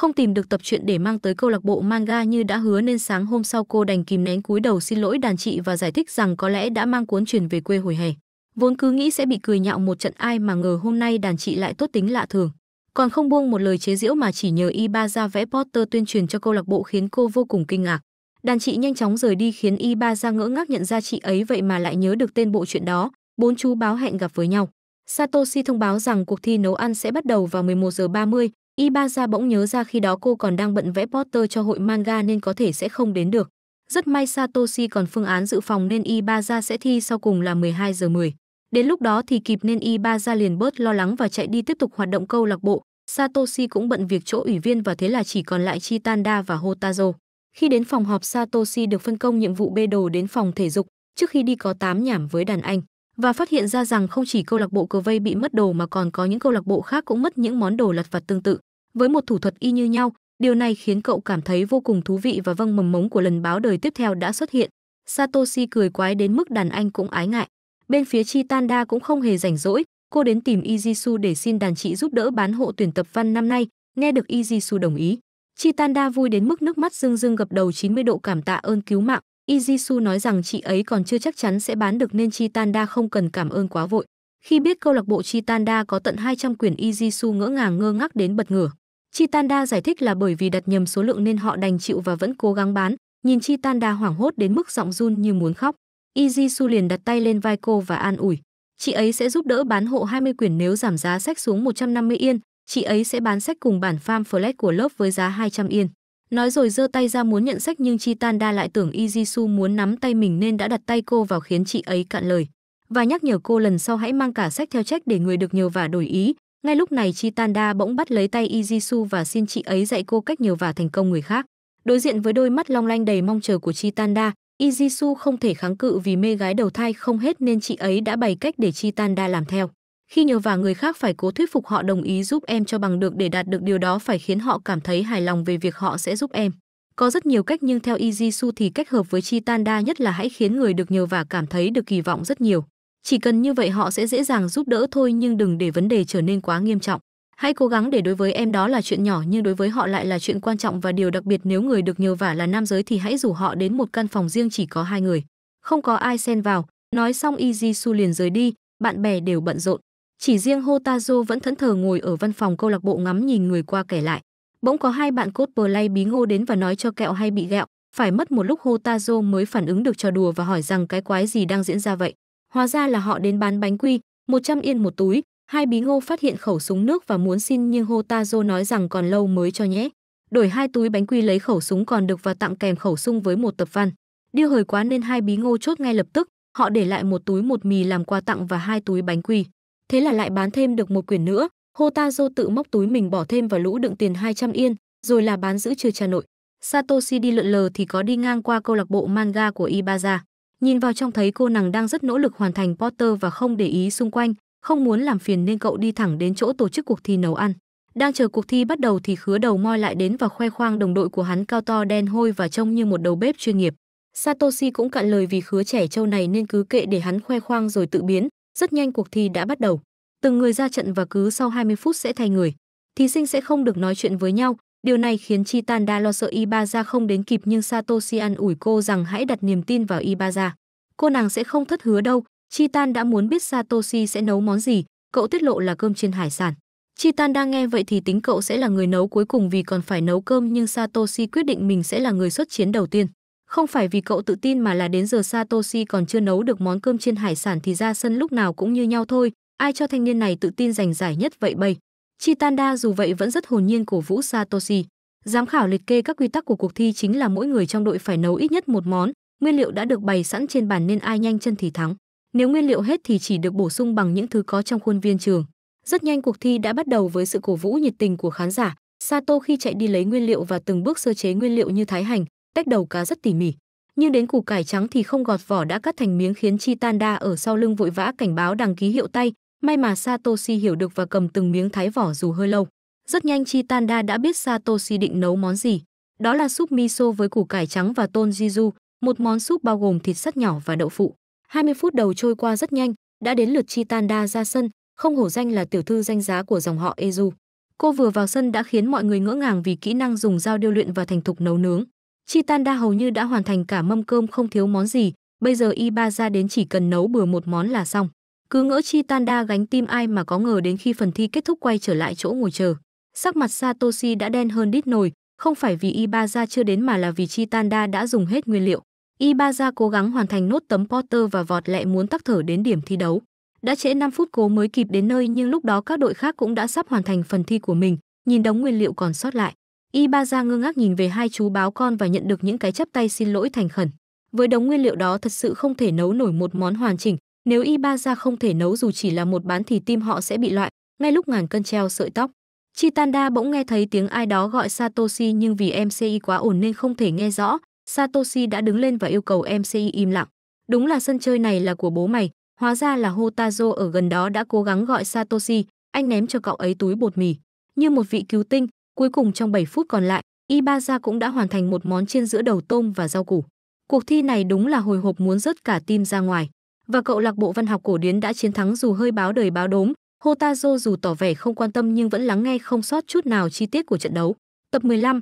không tìm được tập truyện để mang tới câu lạc bộ manga như đã hứa nên sáng hôm sau cô đành kìm nén cúi đầu xin lỗi đàn chị và giải thích rằng có lẽ đã mang cuốn chuyển về quê hồi hè. Vốn cứ nghĩ sẽ bị cười nhạo một trận ai mà ngờ hôm nay đàn chị lại tốt tính lạ thường. Còn không buông một lời chế giễu mà chỉ nhờ Iba ra vẽ poster tuyên truyền cho câu lạc bộ khiến cô vô cùng kinh ngạc. Đàn chị nhanh chóng rời đi khiến Iba ra ngỡ ngác nhận ra chị ấy vậy mà lại nhớ được tên bộ truyện đó. Bốn chú báo hẹn gặp với nhau. Satoshi thông báo rằng cuộc thi nấu ăn sẽ bắt đầu vào 11 giờ 30, Ibaza bỗng nhớ ra khi đó cô còn đang bận vẽ Potter cho hội manga nên có thể sẽ không đến được. Rất may Satoshi còn phương án dự phòng nên Ibaza sẽ thi sau cùng là 12 giờ 10. Đến lúc đó thì kịp nên Ibaza liền bớt lo lắng và chạy đi tiếp tục hoạt động câu lạc bộ. Satoshi cũng bận việc chỗ ủy viên và thế là chỉ còn lại Chitanda và Hotazo. Khi đến phòng họp Satoshi được phân công nhiệm vụ bê đồ đến phòng thể dục, trước khi đi có tám nhảm với đàn anh và phát hiện ra rằng không chỉ câu lạc bộ cờ vây bị mất đồ mà còn có những câu lạc bộ khác cũng mất những món đồ lặt vặt tương tự với một thủ thuật y như nhau điều này khiến cậu cảm thấy vô cùng thú vị và vâng mầm mống của lần báo đời tiếp theo đã xuất hiện satoshi cười quái đến mức đàn anh cũng ái ngại bên phía Chi chitanda cũng không hề rảnh rỗi cô đến tìm izisu để xin đàn chị giúp đỡ bán hộ tuyển tập văn năm nay nghe được izisu đồng ý Chi chitanda vui đến mức nước mắt rưng rưng gập đầu 90 độ cảm tạ ơn cứu mạng Izisu nói rằng chị ấy còn chưa chắc chắn sẽ bán được nên Chi Chitanda không cần cảm ơn quá vội. Khi biết câu lạc bộ Chitanda có tận 200 quyển Izisu ngỡ ngàng ngơ ngác đến bật ngửa. Chitanda giải thích là bởi vì đặt nhầm số lượng nên họ đành chịu và vẫn cố gắng bán. Nhìn Chitanda hoảng hốt đến mức giọng run như muốn khóc. Izisu liền đặt tay lên vai cô và an ủi. Chị ấy sẽ giúp đỡ bán hộ 20 quyển nếu giảm giá sách xuống 150 yên. Chị ấy sẽ bán sách cùng bản farm flash của lớp với giá 200 yên. Nói rồi giơ tay ra muốn nhận sách nhưng Chitanda lại tưởng Izisu muốn nắm tay mình nên đã đặt tay cô vào khiến chị ấy cạn lời và nhắc nhở cô lần sau hãy mang cả sách theo trách để người được nhờ vả đổi ý. Ngay lúc này Chitanda bỗng bắt lấy tay Izisu và xin chị ấy dạy cô cách nhờ vả thành công người khác. Đối diện với đôi mắt long lanh đầy mong chờ của Chitanda, Izisu không thể kháng cự vì mê gái đầu thai không hết nên chị ấy đã bày cách để Chitanda làm theo. Khi nhờ vả người khác phải cố thuyết phục họ đồng ý giúp em cho bằng được để đạt được điều đó phải khiến họ cảm thấy hài lòng về việc họ sẽ giúp em. Có rất nhiều cách nhưng theo Izisu thì cách hợp với Chitanda nhất là hãy khiến người được nhờ vả cảm thấy được kỳ vọng rất nhiều. Chỉ cần như vậy họ sẽ dễ dàng giúp đỡ thôi nhưng đừng để vấn đề trở nên quá nghiêm trọng. Hãy cố gắng để đối với em đó là chuyện nhỏ nhưng đối với họ lại là chuyện quan trọng và điều đặc biệt nếu người được nhờ vả là nam giới thì hãy rủ họ đến một căn phòng riêng chỉ có hai người. Không có ai xen vào, nói xong Ijisu liền rời đi, bạn bè đều bận rộn. Chỉ riêng Hotazo vẫn thẫn thờ ngồi ở văn phòng câu lạc bộ ngắm nhìn người qua kể lại. Bỗng có hai bạn cốt cosplay bí ngô đến và nói cho kẹo hay bị gẹo, phải mất một lúc Hotazo mới phản ứng được trò đùa và hỏi rằng cái quái gì đang diễn ra vậy. Hóa ra là họ đến bán bánh quy, 100 yên một túi, hai bí ngô phát hiện khẩu súng nước và muốn xin nhưng Hô Ta Dô nói rằng còn lâu mới cho nhé. Đổi hai túi bánh quy lấy khẩu súng còn được và tặng kèm khẩu súng với một tập văn. Điêu hời quá nên hai bí ngô chốt ngay lập tức, họ để lại một túi một mì làm quà tặng và hai túi bánh quy. Thế là lại bán thêm được một quyển nữa, Hô Ta Dô tự móc túi mình bỏ thêm vào lũ đựng tiền 200 yên, rồi là bán giữ chưa cha nội. Satoshi đi lượn lờ thì có đi ngang qua câu lạc bộ manga của Ibaza. Nhìn vào trong thấy cô nàng đang rất nỗ lực hoàn thành Potter và không để ý xung quanh, không muốn làm phiền nên cậu đi thẳng đến chỗ tổ chức cuộc thi nấu ăn. Đang chờ cuộc thi bắt đầu thì khứa đầu moi lại đến và khoe khoang đồng đội của hắn cao to đen hôi và trông như một đầu bếp chuyên nghiệp. Satoshi cũng cạn lời vì khứa trẻ trâu này nên cứ kệ để hắn khoe khoang rồi tự biến. Rất nhanh cuộc thi đã bắt đầu. Từng người ra trận và cứ sau 20 phút sẽ thay người. Thí sinh sẽ không được nói chuyện với nhau, Điều này khiến Chitanda lo sợ Ibaza không đến kịp nhưng Satoshi an ủi cô rằng hãy đặt niềm tin vào Ibaza. Cô nàng sẽ không thất hứa đâu, Chitan đã muốn biết Satoshi sẽ nấu món gì, cậu tiết lộ là cơm chiên hải sản. Chitan đang nghe vậy thì tính cậu sẽ là người nấu cuối cùng vì còn phải nấu cơm nhưng Satoshi quyết định mình sẽ là người xuất chiến đầu tiên. Không phải vì cậu tự tin mà là đến giờ Satoshi còn chưa nấu được món cơm chiên hải sản thì ra sân lúc nào cũng như nhau thôi, ai cho thanh niên này tự tin giành giải nhất vậy bây. Chitanda dù vậy vẫn rất hồn nhiên cổ vũ Satoshi. Giám khảo liệt kê các quy tắc của cuộc thi chính là mỗi người trong đội phải nấu ít nhất một món, nguyên liệu đã được bày sẵn trên bàn nên ai nhanh chân thì thắng. Nếu nguyên liệu hết thì chỉ được bổ sung bằng những thứ có trong khuôn viên trường. Rất nhanh cuộc thi đã bắt đầu với sự cổ vũ nhiệt tình của khán giả. Sato khi chạy đi lấy nguyên liệu và từng bước sơ chế nguyên liệu như thái hành, tách đầu cá rất tỉ mỉ. Nhưng đến củ cải trắng thì không gọt vỏ đã cắt thành miếng khiến Chitanda ở sau lưng vội vã cảnh báo đằng ký hiệu tay, May mà Satoshi hiểu được và cầm từng miếng thái vỏ dù hơi lâu. Rất nhanh Chitanda đã biết Satoshi định nấu món gì. Đó là súp miso với củ cải trắng và tôn jiju, một món súp bao gồm thịt sắt nhỏ và đậu phụ. 20 phút đầu trôi qua rất nhanh, đã đến lượt Chitanda ra sân, không hổ danh là tiểu thư danh giá của dòng họ Eju. Cô vừa vào sân đã khiến mọi người ngỡ ngàng vì kỹ năng dùng dao điêu luyện và thành thục nấu nướng. Chitanda hầu như đã hoàn thành cả mâm cơm không thiếu món gì, bây giờ y đến chỉ cần nấu bừa một món là xong. Cứ ngỡ chi tan đa gánh tim ai mà có ngờ đến khi phần thi kết thúc quay trở lại chỗ ngồi chờ. Sắc mặt Satoshi đã đen hơn đít nồi, không phải vì Ibaza chưa đến mà là vì chi tan đa đã dùng hết nguyên liệu. Ibaza cố gắng hoàn thành nốt tấm Porter và vọt lẹ muốn tắc thở đến điểm thi đấu. Đã trễ 5 phút cố mới kịp đến nơi nhưng lúc đó các đội khác cũng đã sắp hoàn thành phần thi của mình, nhìn đống nguyên liệu còn sót lại. Ibaza ngơ ngác nhìn về hai chú báo con và nhận được những cái chắp tay xin lỗi thành khẩn. Với đống nguyên liệu đó thật sự không thể nấu nổi một món hoàn chỉnh, nếu Ibaza không thể nấu dù chỉ là một bán thì tim họ sẽ bị loại, ngay lúc ngàn cân treo sợi tóc. Chitanda bỗng nghe thấy tiếng ai đó gọi Satoshi nhưng vì MCI quá ổn nên không thể nghe rõ, Satoshi đã đứng lên và yêu cầu MCI im lặng. Đúng là sân chơi này là của bố mày, hóa ra là Hotazo ở gần đó đã cố gắng gọi Satoshi, anh ném cho cậu ấy túi bột mì. Như một vị cứu tinh, cuối cùng trong 7 phút còn lại, Ibaza cũng đã hoàn thành một món chiên giữa đầu tôm và rau củ. Cuộc thi này đúng là hồi hộp muốn rớt cả tim ra ngoài và cậu lạc bộ văn học cổ điển đã chiến thắng dù hơi báo đời báo đốm. Hotazo dù tỏ vẻ không quan tâm nhưng vẫn lắng nghe không sót chút nào chi tiết của trận đấu. Tập 15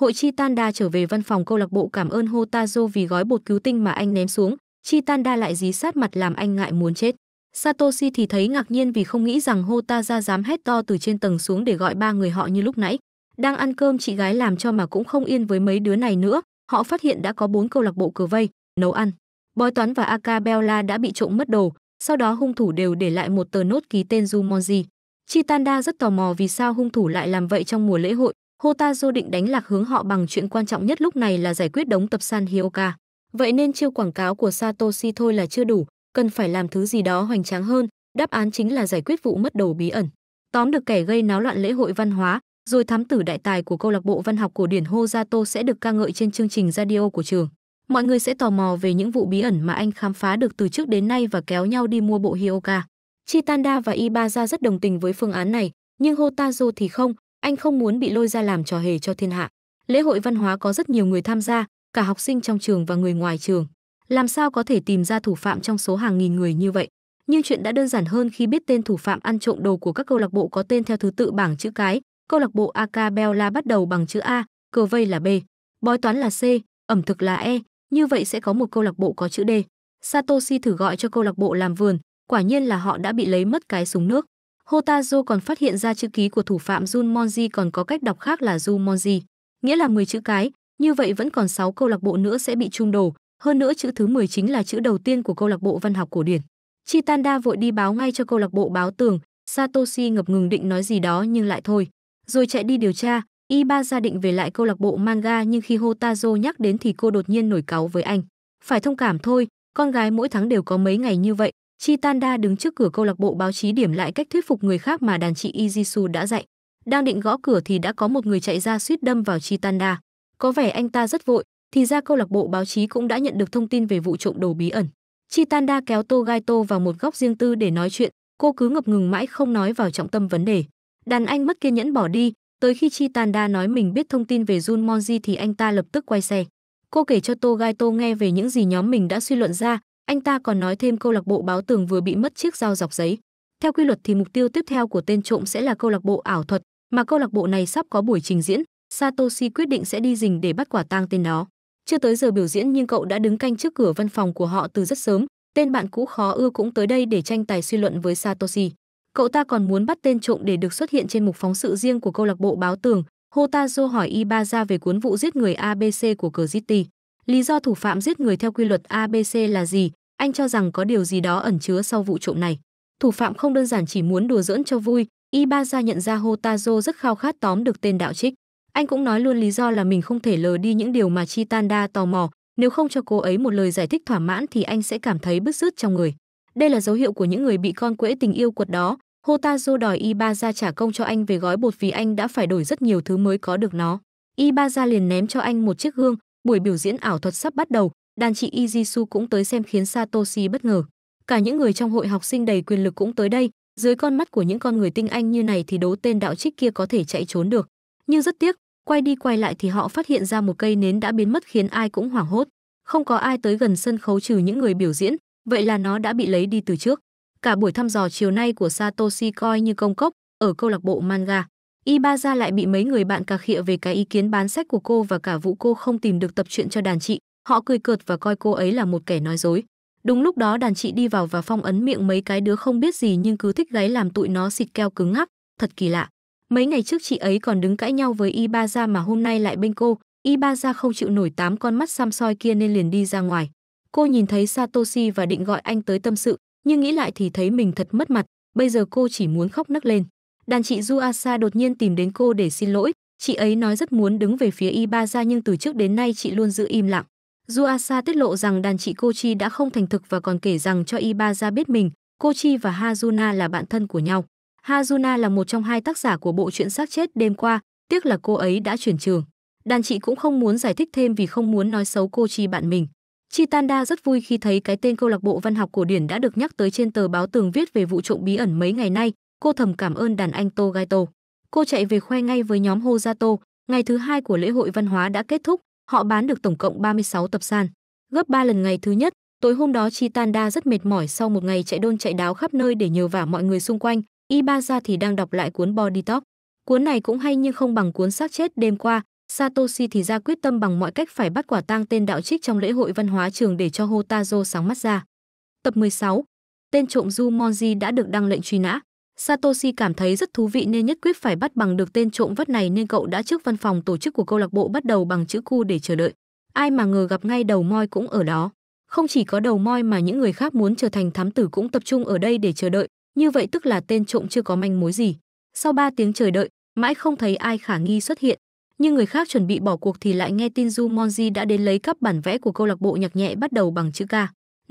Hội Chitanda trở về văn phòng câu lạc bộ cảm ơn Hotazo vì gói bột cứu tinh mà anh ném xuống. Chitanda lại dí sát mặt làm anh ngại muốn chết. Satoshi thì thấy ngạc nhiên vì không nghĩ rằng Hotaza dám hét to từ trên tầng xuống để gọi ba người họ như lúc nãy. Đang ăn cơm chị gái làm cho mà cũng không yên với mấy đứa này nữa. Họ phát hiện đã có bốn câu lạc bộ cờ vây, nấu ăn, Bói toán và Acabella đã bị trộm mất đồ, sau đó hung thủ đều để lại một tờ nốt ký tên Jumonji. Chitanda rất tò mò vì sao hung thủ lại làm vậy trong mùa lễ hội, Hotazo định đánh lạc hướng họ bằng chuyện quan trọng nhất lúc này là giải quyết đống tập san Hioka. Vậy nên chiêu quảng cáo của Satoshi thôi là chưa đủ, cần phải làm thứ gì đó hoành tráng hơn, đáp án chính là giải quyết vụ mất đồ bí ẩn. Tóm được kẻ gây náo loạn lễ hội văn hóa, rồi thám tử đại tài của câu lạc bộ văn học cổ điển Hojato sẽ được ca ngợi trên chương trình radio của trường mọi người sẽ tò mò về những vụ bí ẩn mà anh khám phá được từ trước đến nay và kéo nhau đi mua bộ Hyoka. Chitanda và Ibaza rất đồng tình với phương án này, nhưng Hotazo thì không, anh không muốn bị lôi ra làm trò hề cho thiên hạ. Lễ hội văn hóa có rất nhiều người tham gia, cả học sinh trong trường và người ngoài trường. Làm sao có thể tìm ra thủ phạm trong số hàng nghìn người như vậy? Nhưng chuyện đã đơn giản hơn khi biết tên thủ phạm ăn trộm đồ của các câu lạc bộ có tên theo thứ tự bảng chữ cái. Câu lạc bộ Acabella bắt đầu bằng chữ A, cờ vây là B, bói toán là C, ẩm thực là E, như vậy sẽ có một câu lạc bộ có chữ D. Satoshi thử gọi cho câu lạc bộ làm vườn, quả nhiên là họ đã bị lấy mất cái súng nước. Hotazo còn phát hiện ra chữ ký của thủ phạm Junmonji còn có cách đọc khác là Junmonji, nghĩa là 10 chữ cái, như vậy vẫn còn 6 câu lạc bộ nữa sẽ bị trung đổ, hơn nữa chữ thứ 10 chính là chữ đầu tiên của câu lạc bộ văn học cổ điển. Chitanda vội đi báo ngay cho câu lạc bộ báo tường, Satoshi ngập ngừng định nói gì đó nhưng lại thôi, rồi chạy đi điều tra, Iba Ibaza định về lại câu lạc bộ manga nhưng khi Hotazo nhắc đến thì cô đột nhiên nổi cáu với anh. Phải thông cảm thôi, con gái mỗi tháng đều có mấy ngày như vậy. Chitanda đứng trước cửa câu lạc bộ báo chí điểm lại cách thuyết phục người khác mà đàn chị Izisu đã dạy. Đang định gõ cửa thì đã có một người chạy ra suýt đâm vào Chitanda. Có vẻ anh ta rất vội, thì ra câu lạc bộ báo chí cũng đã nhận được thông tin về vụ trộm đồ bí ẩn. Chitanda kéo Togaito vào một góc riêng tư để nói chuyện, cô cứ ngập ngừng mãi không nói vào trọng tâm vấn đề. Đàn anh mất kiên nhẫn bỏ đi, Tới khi chi đa nói mình biết thông tin về Jun Monji thì anh ta lập tức quay xe. Cô kể cho togaito nghe về những gì nhóm mình đã suy luận ra, anh ta còn nói thêm câu lạc bộ báo tường vừa bị mất chiếc dao dọc giấy. Theo quy luật thì mục tiêu tiếp theo của tên trộm sẽ là câu lạc bộ ảo thuật, mà câu lạc bộ này sắp có buổi trình diễn, Satoshi quyết định sẽ đi rình để bắt quả tang tên đó. Chưa tới giờ biểu diễn nhưng cậu đã đứng canh trước cửa văn phòng của họ từ rất sớm, tên bạn cũ khó ưa cũng tới đây để tranh tài suy luận với Satoshi. Cậu ta còn muốn bắt tên trộm để được xuất hiện trên mục phóng sự riêng của câu lạc bộ báo tường. Hotazo hỏi Ibaza về cuốn vụ giết người ABC của cờ City. Lý do thủ phạm giết người theo quy luật ABC là gì? Anh cho rằng có điều gì đó ẩn chứa sau vụ trộm này. Thủ phạm không đơn giản chỉ muốn đùa giỡn cho vui. Ibaza nhận ra Hotazo rất khao khát tóm được tên đạo trích. Anh cũng nói luôn lý do là mình không thể lờ đi những điều mà Chitanda tò mò. Nếu không cho cô ấy một lời giải thích thỏa mãn thì anh sẽ cảm thấy bứt rứt trong người. Đây là dấu hiệu của những người bị con quễ tình yêu quật đó. Hotazo đòi Ibaza trả công cho anh về gói bột vì anh đã phải đổi rất nhiều thứ mới có được nó. Ibaza liền ném cho anh một chiếc gương, buổi biểu diễn ảo thuật sắp bắt đầu, đàn chị Izisu cũng tới xem khiến Satoshi bất ngờ. Cả những người trong hội học sinh đầy quyền lực cũng tới đây, dưới con mắt của những con người tinh anh như này thì đố tên đạo trích kia có thể chạy trốn được. Nhưng rất tiếc, quay đi quay lại thì họ phát hiện ra một cây nến đã biến mất khiến ai cũng hoảng hốt. Không có ai tới gần sân khấu trừ những người biểu diễn, vậy là nó đã bị lấy đi từ trước. Cả buổi thăm dò chiều nay của Satoshi coi như công cốc ở câu lạc bộ manga. Ibaza lại bị mấy người bạn cà khịa về cái ý kiến bán sách của cô và cả vụ cô không tìm được tập truyện cho đàn chị. Họ cười cợt và coi cô ấy là một kẻ nói dối. Đúng lúc đó đàn chị đi vào và phong ấn miệng mấy cái đứa không biết gì nhưng cứ thích gáy làm tụi nó xịt keo cứng ngắc, thật kỳ lạ. Mấy ngày trước chị ấy còn đứng cãi nhau với Ibaza mà hôm nay lại bên cô, Ibaza không chịu nổi tám con mắt xăm soi kia nên liền đi ra ngoài. Cô nhìn thấy Satoshi và định gọi anh tới tâm sự, nhưng nghĩ lại thì thấy mình thật mất mặt, bây giờ cô chỉ muốn khóc nấc lên. Đàn chị Juasa đột nhiên tìm đến cô để xin lỗi, chị ấy nói rất muốn đứng về phía Ibaza nhưng từ trước đến nay chị luôn giữ im lặng. Juasa tiết lộ rằng đàn chị Cô đã không thành thực và còn kể rằng cho Ibaza biết mình, Cô và Hazuna là bạn thân của nhau. Hazuna là một trong hai tác giả của bộ truyện xác chết đêm qua, tiếc là cô ấy đã chuyển trường. Đàn chị cũng không muốn giải thích thêm vì không muốn nói xấu cô bạn mình. Chitanda rất vui khi thấy cái tên câu lạc bộ văn học cổ điển đã được nhắc tới trên tờ báo tường viết về vụ trộm bí ẩn mấy ngày nay, cô thầm cảm ơn đàn anh Tô Gaito. Cô chạy về khoe ngay với nhóm Hozato, ngày thứ hai của lễ hội văn hóa đã kết thúc, họ bán được tổng cộng 36 tập san, gấp 3 lần ngày thứ nhất. Tối hôm đó Chitanda rất mệt mỏi sau một ngày chạy đôn chạy đáo khắp nơi để nhờ vả mọi người xung quanh, Ibaza thì đang đọc lại cuốn Body Talk. Cuốn này cũng hay nhưng không bằng cuốn xác chết đêm qua, Satoshi thì ra quyết tâm bằng mọi cách phải bắt quả tang tên đạo trích trong lễ hội văn hóa trường để cho Hotazo sáng mắt ra. Tập 16. Tên trộm Du Monji đã được đăng lệnh truy nã. Satoshi cảm thấy rất thú vị nên nhất quyết phải bắt bằng được tên trộm vất này nên cậu đã trước văn phòng tổ chức của câu lạc bộ bắt đầu bằng chữ Q để chờ đợi. Ai mà ngờ gặp ngay đầu moi cũng ở đó. Không chỉ có đầu moi mà những người khác muốn trở thành thám tử cũng tập trung ở đây để chờ đợi, như vậy tức là tên trộm chưa có manh mối gì. Sau 3 tiếng chờ đợi, mãi không thấy ai khả nghi xuất hiện, nhưng người khác chuẩn bị bỏ cuộc thì lại nghe tin Du Monji đã đến lấy cắp bản vẽ của câu lạc bộ nhạc nhẹ bắt đầu bằng chữ K.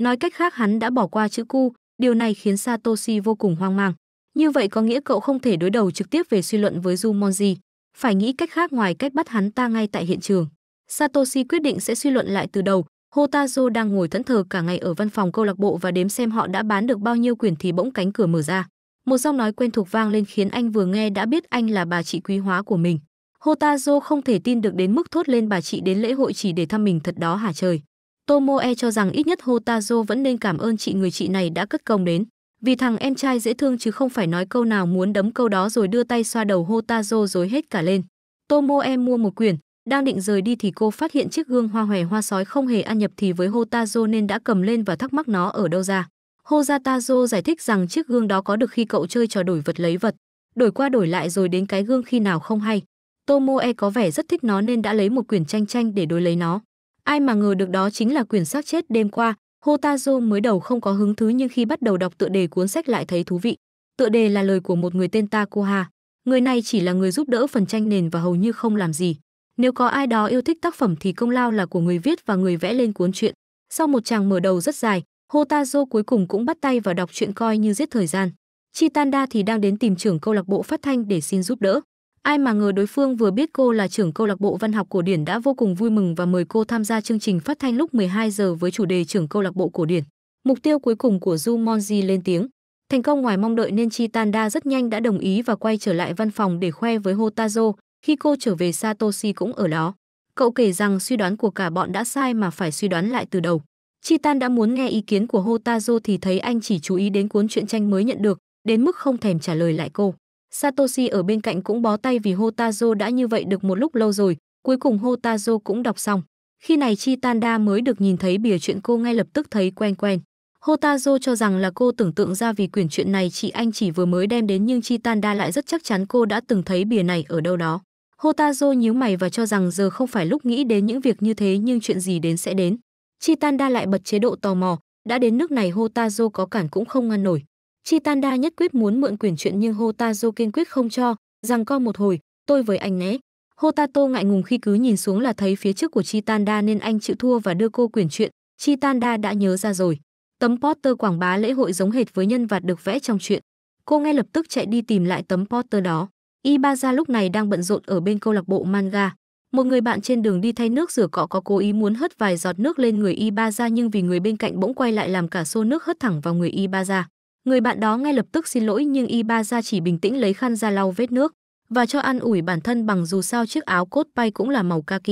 Nói cách khác hắn đã bỏ qua chữ Q, điều này khiến Satoshi vô cùng hoang mang. Như vậy có nghĩa cậu không thể đối đầu trực tiếp về suy luận với Du Monji, phải nghĩ cách khác ngoài cách bắt hắn ta ngay tại hiện trường. Satoshi quyết định sẽ suy luận lại từ đầu. Hotazo đang ngồi thẫn thờ cả ngày ở văn phòng câu lạc bộ và đếm xem họ đã bán được bao nhiêu quyển thì bỗng cánh cửa mở ra. Một giọng nói quen thuộc vang lên khiến anh vừa nghe đã biết anh là bà chị quý hóa của mình. Hotazo không thể tin được đến mức thốt lên bà chị đến lễ hội chỉ để thăm mình thật đó hả trời. Tomoe cho rằng ít nhất Hotazo vẫn nên cảm ơn chị người chị này đã cất công đến. Vì thằng em trai dễ thương chứ không phải nói câu nào muốn đấm câu đó rồi đưa tay xoa đầu Hotazo rồi hết cả lên. Tomoe mua một quyển, đang định rời đi thì cô phát hiện chiếc gương hoa hòe hoa sói không hề ăn nhập thì với Hotazo nên đã cầm lên và thắc mắc nó ở đâu ra. Hozatazo giải thích rằng chiếc gương đó có được khi cậu chơi trò đổi vật lấy vật, đổi qua đổi lại rồi đến cái gương khi nào không hay. Tomoe có vẻ rất thích nó nên đã lấy một quyển tranh tranh để đối lấy nó. Ai mà ngờ được đó chính là quyển xác chết đêm qua, Hotazo mới đầu không có hứng thú nhưng khi bắt đầu đọc tựa đề cuốn sách lại thấy thú vị. Tựa đề là lời của một người tên Takuha. Người này chỉ là người giúp đỡ phần tranh nền và hầu như không làm gì. Nếu có ai đó yêu thích tác phẩm thì công lao là của người viết và người vẽ lên cuốn truyện. Sau một tràng mở đầu rất dài, Hotazo cuối cùng cũng bắt tay vào đọc truyện coi như giết thời gian. Chitanda thì đang đến tìm trưởng câu lạc bộ phát thanh để xin giúp đỡ. Ai mà ngờ đối phương vừa biết cô là trưởng câu lạc bộ văn học cổ điển đã vô cùng vui mừng và mời cô tham gia chương trình phát thanh lúc 12 giờ với chủ đề trưởng câu lạc bộ cổ điển. Mục tiêu cuối cùng của Du Monji lên tiếng. Thành công ngoài mong đợi nên Chi Chitanda rất nhanh đã đồng ý và quay trở lại văn phòng để khoe với Hotazo. Khi cô trở về Satoshi cũng ở đó. Cậu kể rằng suy đoán của cả bọn đã sai mà phải suy đoán lại từ đầu. Chi Tan đã muốn nghe ý kiến của Hotazo thì thấy anh chỉ chú ý đến cuốn truyện tranh mới nhận được, đến mức không thèm trả lời lại cô. Satoshi ở bên cạnh cũng bó tay vì Hotazo đã như vậy được một lúc lâu rồi, cuối cùng Hotazo cũng đọc xong. Khi này Chitanda mới được nhìn thấy bìa chuyện cô ngay lập tức thấy quen quen. Hotazo cho rằng là cô tưởng tượng ra vì quyển chuyện này chị anh chỉ vừa mới đem đến nhưng Chitanda lại rất chắc chắn cô đã từng thấy bìa này ở đâu đó. Hotazo nhíu mày và cho rằng giờ không phải lúc nghĩ đến những việc như thế nhưng chuyện gì đến sẽ đến. Chitanda lại bật chế độ tò mò, đã đến nước này Hotazo có cản cũng không ngăn nổi. Chitanda nhất quyết muốn mượn quyển chuyện nhưng Hotazo kiên quyết không cho, rằng co một hồi, tôi với anh né. Hotato ngại ngùng khi cứ nhìn xuống là thấy phía trước của Chitanda nên anh chịu thua và đưa cô quyển chuyện. Chitanda đã nhớ ra rồi. Tấm poster quảng bá lễ hội giống hệt với nhân vật được vẽ trong chuyện. Cô ngay lập tức chạy đi tìm lại tấm poster đó. Ibaza lúc này đang bận rộn ở bên câu lạc bộ manga. Một người bạn trên đường đi thay nước rửa cọ có cố ý muốn hất vài giọt nước lên người Ibaza nhưng vì người bên cạnh bỗng quay lại làm cả xô nước hất thẳng vào người Ibaza. Người bạn đó ngay lập tức xin lỗi nhưng Ibaza chỉ bình tĩnh lấy khăn ra lau vết nước và cho an ủi bản thân bằng dù sao chiếc áo cốt bay cũng là màu kaki.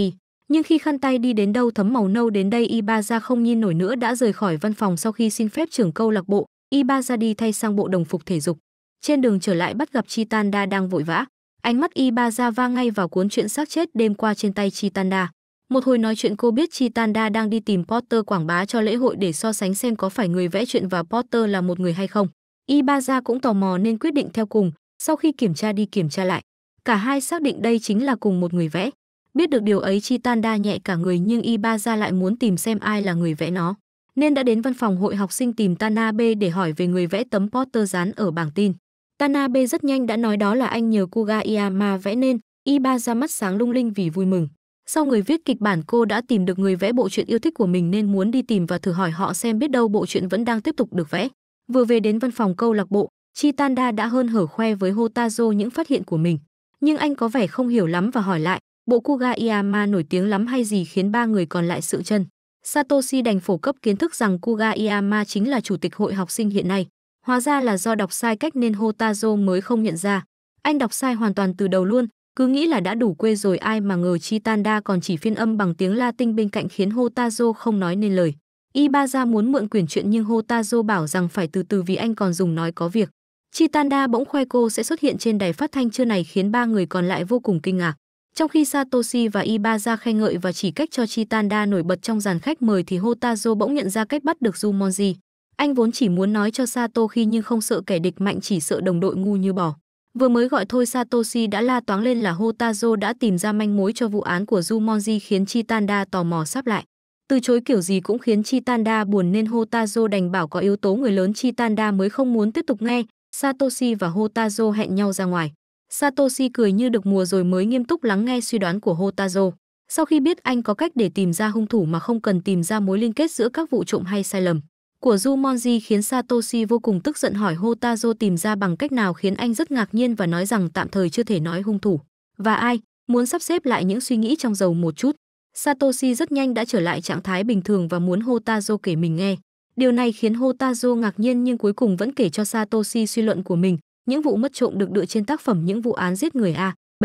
Nhưng khi khăn tay đi đến đâu thấm màu nâu đến đây Ibaza không nhìn nổi nữa đã rời khỏi văn phòng sau khi xin phép trưởng câu lạc bộ. Ibaza đi thay sang bộ đồng phục thể dục. Trên đường trở lại bắt gặp Chitanda đang vội vã. Ánh mắt Ibaza va ngay vào cuốn chuyện xác chết đêm qua trên tay Chitanda. Một hồi nói chuyện cô biết Chitanda đang đi tìm Potter quảng bá cho lễ hội để so sánh xem có phải người vẽ chuyện và Potter là một người hay không. Ibaza cũng tò mò nên quyết định theo cùng, sau khi kiểm tra đi kiểm tra lại. Cả hai xác định đây chính là cùng một người vẽ. Biết được điều ấy Chitanda nhẹ cả người nhưng Ibaza lại muốn tìm xem ai là người vẽ nó. Nên đã đến văn phòng hội học sinh tìm Tanabe để hỏi về người vẽ tấm Potter dán ở bảng tin. Tanabe rất nhanh đã nói đó là anh nhờ Kuga Iyama vẽ nên, Ibaza mắt sáng lung linh vì vui mừng. Sau người viết kịch bản cô đã tìm được người vẽ bộ truyện yêu thích của mình nên muốn đi tìm và thử hỏi họ xem biết đâu bộ truyện vẫn đang tiếp tục được vẽ. Vừa về đến văn phòng câu lạc bộ, Chitanda đã hơn hở khoe với Hotazo những phát hiện của mình. Nhưng anh có vẻ không hiểu lắm và hỏi lại, bộ Kuga Iyama nổi tiếng lắm hay gì khiến ba người còn lại sự chân. Satoshi đành phổ cấp kiến thức rằng Kuga Iyama chính là chủ tịch hội học sinh hiện nay. Hóa ra là do đọc sai cách nên Hotazo mới không nhận ra. Anh đọc sai hoàn toàn từ đầu luôn, cứ nghĩ là đã đủ quê rồi ai mà ngờ Chitanda còn chỉ phiên âm bằng tiếng Latin bên cạnh khiến Hotazo không nói nên lời. Ibaza muốn mượn quyển chuyện nhưng Hotazo bảo rằng phải từ từ vì anh còn dùng nói có việc. Chitanda bỗng khoe cô sẽ xuất hiện trên đài phát thanh trưa này khiến ba người còn lại vô cùng kinh ngạc. Trong khi Satoshi và Ibaza khen ngợi và chỉ cách cho Chitanda nổi bật trong dàn khách mời thì Hotazo bỗng nhận ra cách bắt được Jumonji. Anh vốn chỉ muốn nói cho Sato khi nhưng không sợ kẻ địch mạnh chỉ sợ đồng đội ngu như bò. Vừa mới gọi thôi Satoshi đã la toáng lên là Hotazo đã tìm ra manh mối cho vụ án của Jumonji khiến Chitanda tò mò sắp lại. Từ chối kiểu gì cũng khiến Chitanda buồn nên Hotazo đành bảo có yếu tố người lớn Chitanda mới không muốn tiếp tục nghe. Satoshi và Hotazo hẹn nhau ra ngoài. Satoshi cười như được mùa rồi mới nghiêm túc lắng nghe suy đoán của Hotazo. Sau khi biết anh có cách để tìm ra hung thủ mà không cần tìm ra mối liên kết giữa các vụ trộm hay sai lầm, của Jumonji khiến Satoshi vô cùng tức giận hỏi Hotazo tìm ra bằng cách nào khiến anh rất ngạc nhiên và nói rằng tạm thời chưa thể nói hung thủ. Và ai, muốn sắp xếp lại những suy nghĩ trong dầu một chút. Satoshi rất nhanh đã trở lại trạng thái bình thường và muốn Hotazo kể mình nghe. Điều này khiến Hotazo ngạc nhiên nhưng cuối cùng vẫn kể cho Satoshi suy luận của mình, những vụ mất trộm được đựa trên tác phẩm những vụ án giết người A, B.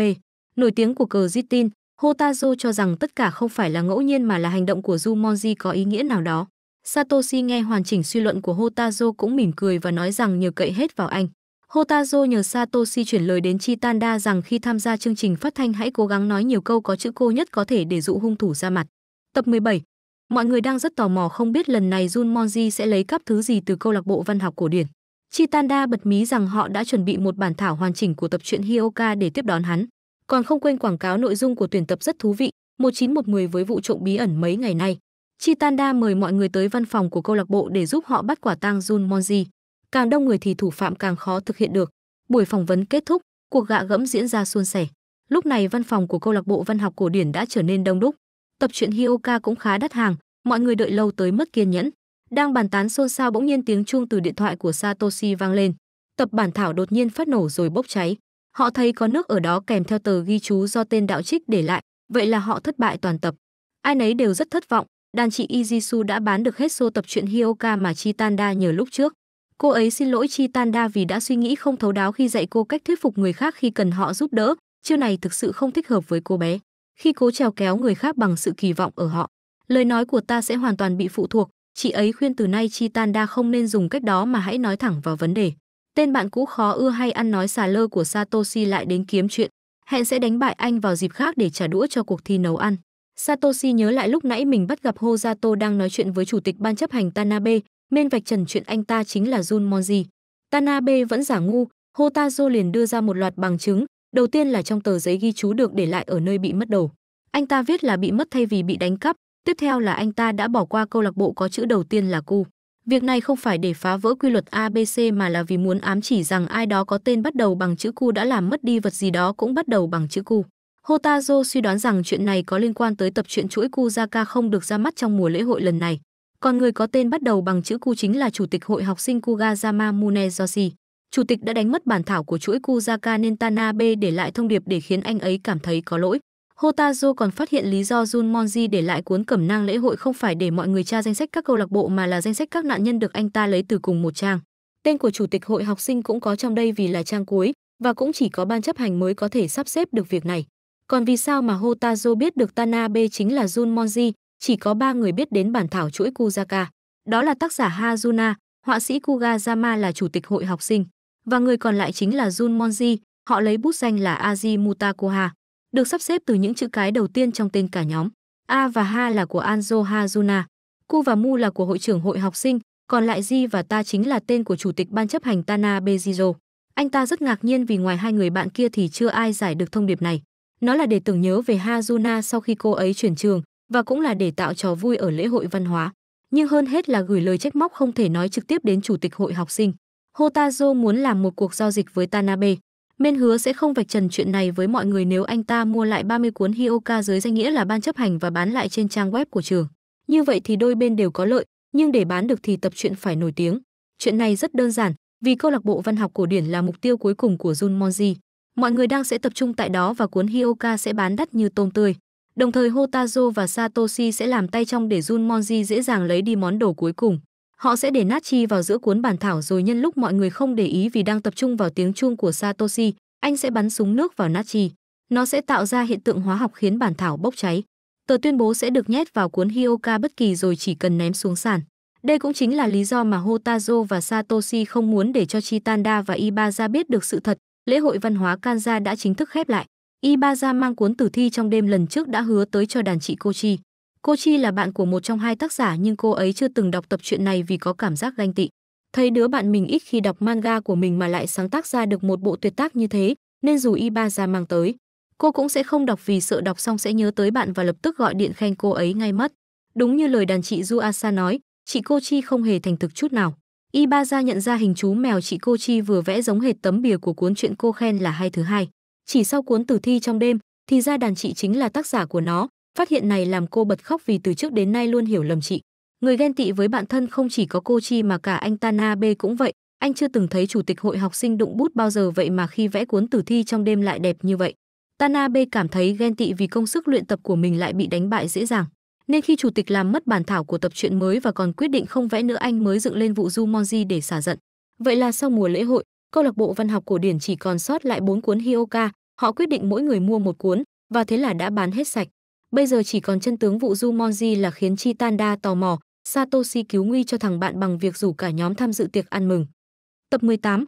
Nổi tiếng của cờ Jitin, Hotazo cho rằng tất cả không phải là ngẫu nhiên mà là hành động của Jumonji có ý nghĩa nào đó. Satoshi nghe hoàn chỉnh suy luận của Hotazo cũng mỉm cười và nói rằng nhờ cậy hết vào anh. Hotazo nhờ Satoshi chuyển lời đến Chitanda rằng khi tham gia chương trình phát thanh hãy cố gắng nói nhiều câu có chữ cô nhất có thể để dụ hung thủ ra mặt. Tập 17 Mọi người đang rất tò mò không biết lần này Jun Monji sẽ lấy cắp thứ gì từ câu lạc bộ văn học cổ điển. Chitanda bật mí rằng họ đã chuẩn bị một bản thảo hoàn chỉnh của tập truyện Hioka để tiếp đón hắn. Còn không quên quảng cáo nội dung của tuyển tập rất thú vị, 19110 với vụ trộm bí ẩn mấy ngày nay. Chitanda mời mọi người tới văn phòng của câu lạc bộ để giúp họ bắt quả tang Jun Monji. Càng đông người thì thủ phạm càng khó thực hiện được. Buổi phỏng vấn kết thúc, cuộc gạ gẫm diễn ra suôn sẻ. Lúc này văn phòng của câu lạc bộ văn học cổ điển đã trở nên đông đúc. Tập truyện Hioka cũng khá đắt hàng, mọi người đợi lâu tới mất kiên nhẫn. Đang bàn tán xôn xao bỗng nhiên tiếng chuông từ điện thoại của Satoshi vang lên. Tập bản thảo đột nhiên phát nổ rồi bốc cháy. Họ thấy có nước ở đó kèm theo tờ ghi chú do tên đạo trích để lại, vậy là họ thất bại toàn tập. Ai nấy đều rất thất vọng, đàn chị Izisu đã bán được hết sô tập truyện Hioka mà Chitanda nhờ lúc trước. Cô ấy xin lỗi Chitanda vì đã suy nghĩ không thấu đáo khi dạy cô cách thuyết phục người khác khi cần họ giúp đỡ, chiêu này thực sự không thích hợp với cô bé. Khi cố trèo kéo người khác bằng sự kỳ vọng ở họ, lời nói của ta sẽ hoàn toàn bị phụ thuộc, chị ấy khuyên từ nay Chitanda không nên dùng cách đó mà hãy nói thẳng vào vấn đề. Tên bạn cũ khó ưa hay ăn nói xà lơ của Satoshi lại đến kiếm chuyện, hẹn sẽ đánh bại anh vào dịp khác để trả đũa cho cuộc thi nấu ăn. Satoshi nhớ lại lúc nãy mình bắt gặp Hozato đang nói chuyện với chủ tịch ban chấp hành Tanabe, nên vạch trần chuyện anh ta chính là Jun Monji. Tanabe vẫn giả ngu, Hotazo liền đưa ra một loạt bằng chứng, đầu tiên là trong tờ giấy ghi chú được để lại ở nơi bị mất đầu. Anh ta viết là bị mất thay vì bị đánh cắp, tiếp theo là anh ta đã bỏ qua câu lạc bộ có chữ đầu tiên là cu. Việc này không phải để phá vỡ quy luật ABC mà là vì muốn ám chỉ rằng ai đó có tên bắt đầu bằng chữ cu đã làm mất đi vật gì đó cũng bắt đầu bằng chữ cu. Hotazo suy đoán rằng chuyện này có liên quan tới tập truyện chuỗi Kuzaka không được ra mắt trong mùa lễ hội lần này. Còn người có tên bắt đầu bằng chữ Ku chính là chủ tịch hội học sinh Kugazama Munezoshi. Chủ tịch đã đánh mất bản thảo của chuỗi Kuzaka nên Tanabe để lại thông điệp để khiến anh ấy cảm thấy có lỗi. Hotazo còn phát hiện lý do Jun Monji để lại cuốn cẩm nang lễ hội không phải để mọi người tra danh sách các câu lạc bộ mà là danh sách các nạn nhân được anh ta lấy từ cùng một trang. Tên của chủ tịch hội học sinh cũng có trong đây vì là trang cuối và cũng chỉ có ban chấp hành mới có thể sắp xếp được việc này. Còn vì sao mà Hotazo biết được Tanabe chính là Jun Monji, chỉ có ba người biết đến bản thảo chuỗi Kuzaka. Đó là tác giả Hazuna, họa sĩ Kugazama là chủ tịch hội học sinh, và người còn lại chính là Jun Monji, họ lấy bút danh là Aji Mutakoha, được sắp xếp từ những chữ cái đầu tiên trong tên cả nhóm. A và Ha là của Anzo Hazuna, Ku và Mu là của hội trưởng hội học sinh, còn lại Ji và ta chính là tên của chủ tịch ban chấp hành Tana Bejizo. Anh ta rất ngạc nhiên vì ngoài hai người bạn kia thì chưa ai giải được thông điệp này. Nó là để tưởng nhớ về Hazuna sau khi cô ấy chuyển trường và cũng là để tạo trò vui ở lễ hội văn hóa. Nhưng hơn hết là gửi lời trách móc không thể nói trực tiếp đến chủ tịch hội học sinh. Hotazo muốn làm một cuộc giao dịch với Tanabe. Men hứa sẽ không vạch trần chuyện này với mọi người nếu anh ta mua lại 30 cuốn Hioka dưới danh nghĩa là ban chấp hành và bán lại trên trang web của trường. Như vậy thì đôi bên đều có lợi, nhưng để bán được thì tập truyện phải nổi tiếng. Chuyện này rất đơn giản, vì câu lạc bộ văn học cổ điển là mục tiêu cuối cùng của Junmonji. Mọi người đang sẽ tập trung tại đó và cuốn Hioka sẽ bán đắt như tôm tươi. Đồng thời Hotazo và Satoshi sẽ làm tay trong để Junmonji dễ dàng lấy đi món đồ cuối cùng. Họ sẽ để nát vào giữa cuốn bản thảo rồi nhân lúc mọi người không để ý vì đang tập trung vào tiếng chuông của Satoshi, anh sẽ bắn súng nước vào nát Nó sẽ tạo ra hiện tượng hóa học khiến bản thảo bốc cháy. Tờ tuyên bố sẽ được nhét vào cuốn Hioka bất kỳ rồi chỉ cần ném xuống sàn. Đây cũng chính là lý do mà Hotazo và Satoshi không muốn để cho Chitanda và Ibaza biết được sự thật, lễ hội văn hóa Kanza đã chính thức khép lại. Ibaza mang cuốn tử thi trong đêm lần trước đã hứa tới cho đàn chị cô Chi. là bạn của một trong hai tác giả nhưng cô ấy chưa từng đọc tập truyện này vì có cảm giác ganh tị. Thấy đứa bạn mình ít khi đọc manga của mình mà lại sáng tác ra được một bộ tuyệt tác như thế, nên dù Ibaza mang tới, cô cũng sẽ không đọc vì sợ đọc xong sẽ nhớ tới bạn và lập tức gọi điện khen cô ấy ngay mất. Đúng như lời đàn chị Juasa nói, chị cô không hề thành thực chút nào. Ibaza nhận ra hình chú mèo chị cô Chi vừa vẽ giống hệt tấm bìa của cuốn truyện cô khen là hay thứ hai. Chỉ sau cuốn tử thi trong đêm, thì ra đàn chị chính là tác giả của nó. Phát hiện này làm cô bật khóc vì từ trước đến nay luôn hiểu lầm chị. Người ghen tị với bạn thân không chỉ có cô Chi mà cả anh Tanabe cũng vậy. Anh chưa từng thấy chủ tịch hội học sinh đụng bút bao giờ vậy mà khi vẽ cuốn tử thi trong đêm lại đẹp như vậy. Tanabe cảm thấy ghen tị vì công sức luyện tập của mình lại bị đánh bại dễ dàng nên khi chủ tịch làm mất bản thảo của tập truyện mới và còn quyết định không vẽ nữa anh mới dựng lên vụ Monji để xả giận. Vậy là sau mùa lễ hội, câu lạc bộ văn học cổ điển chỉ còn sót lại bốn cuốn Hioka, họ quyết định mỗi người mua một cuốn và thế là đã bán hết sạch. Bây giờ chỉ còn chân tướng vụ Monji là khiến Chi Chitanda tò mò, Satoshi cứu nguy cho thằng bạn bằng việc rủ cả nhóm tham dự tiệc ăn mừng. Tập 18.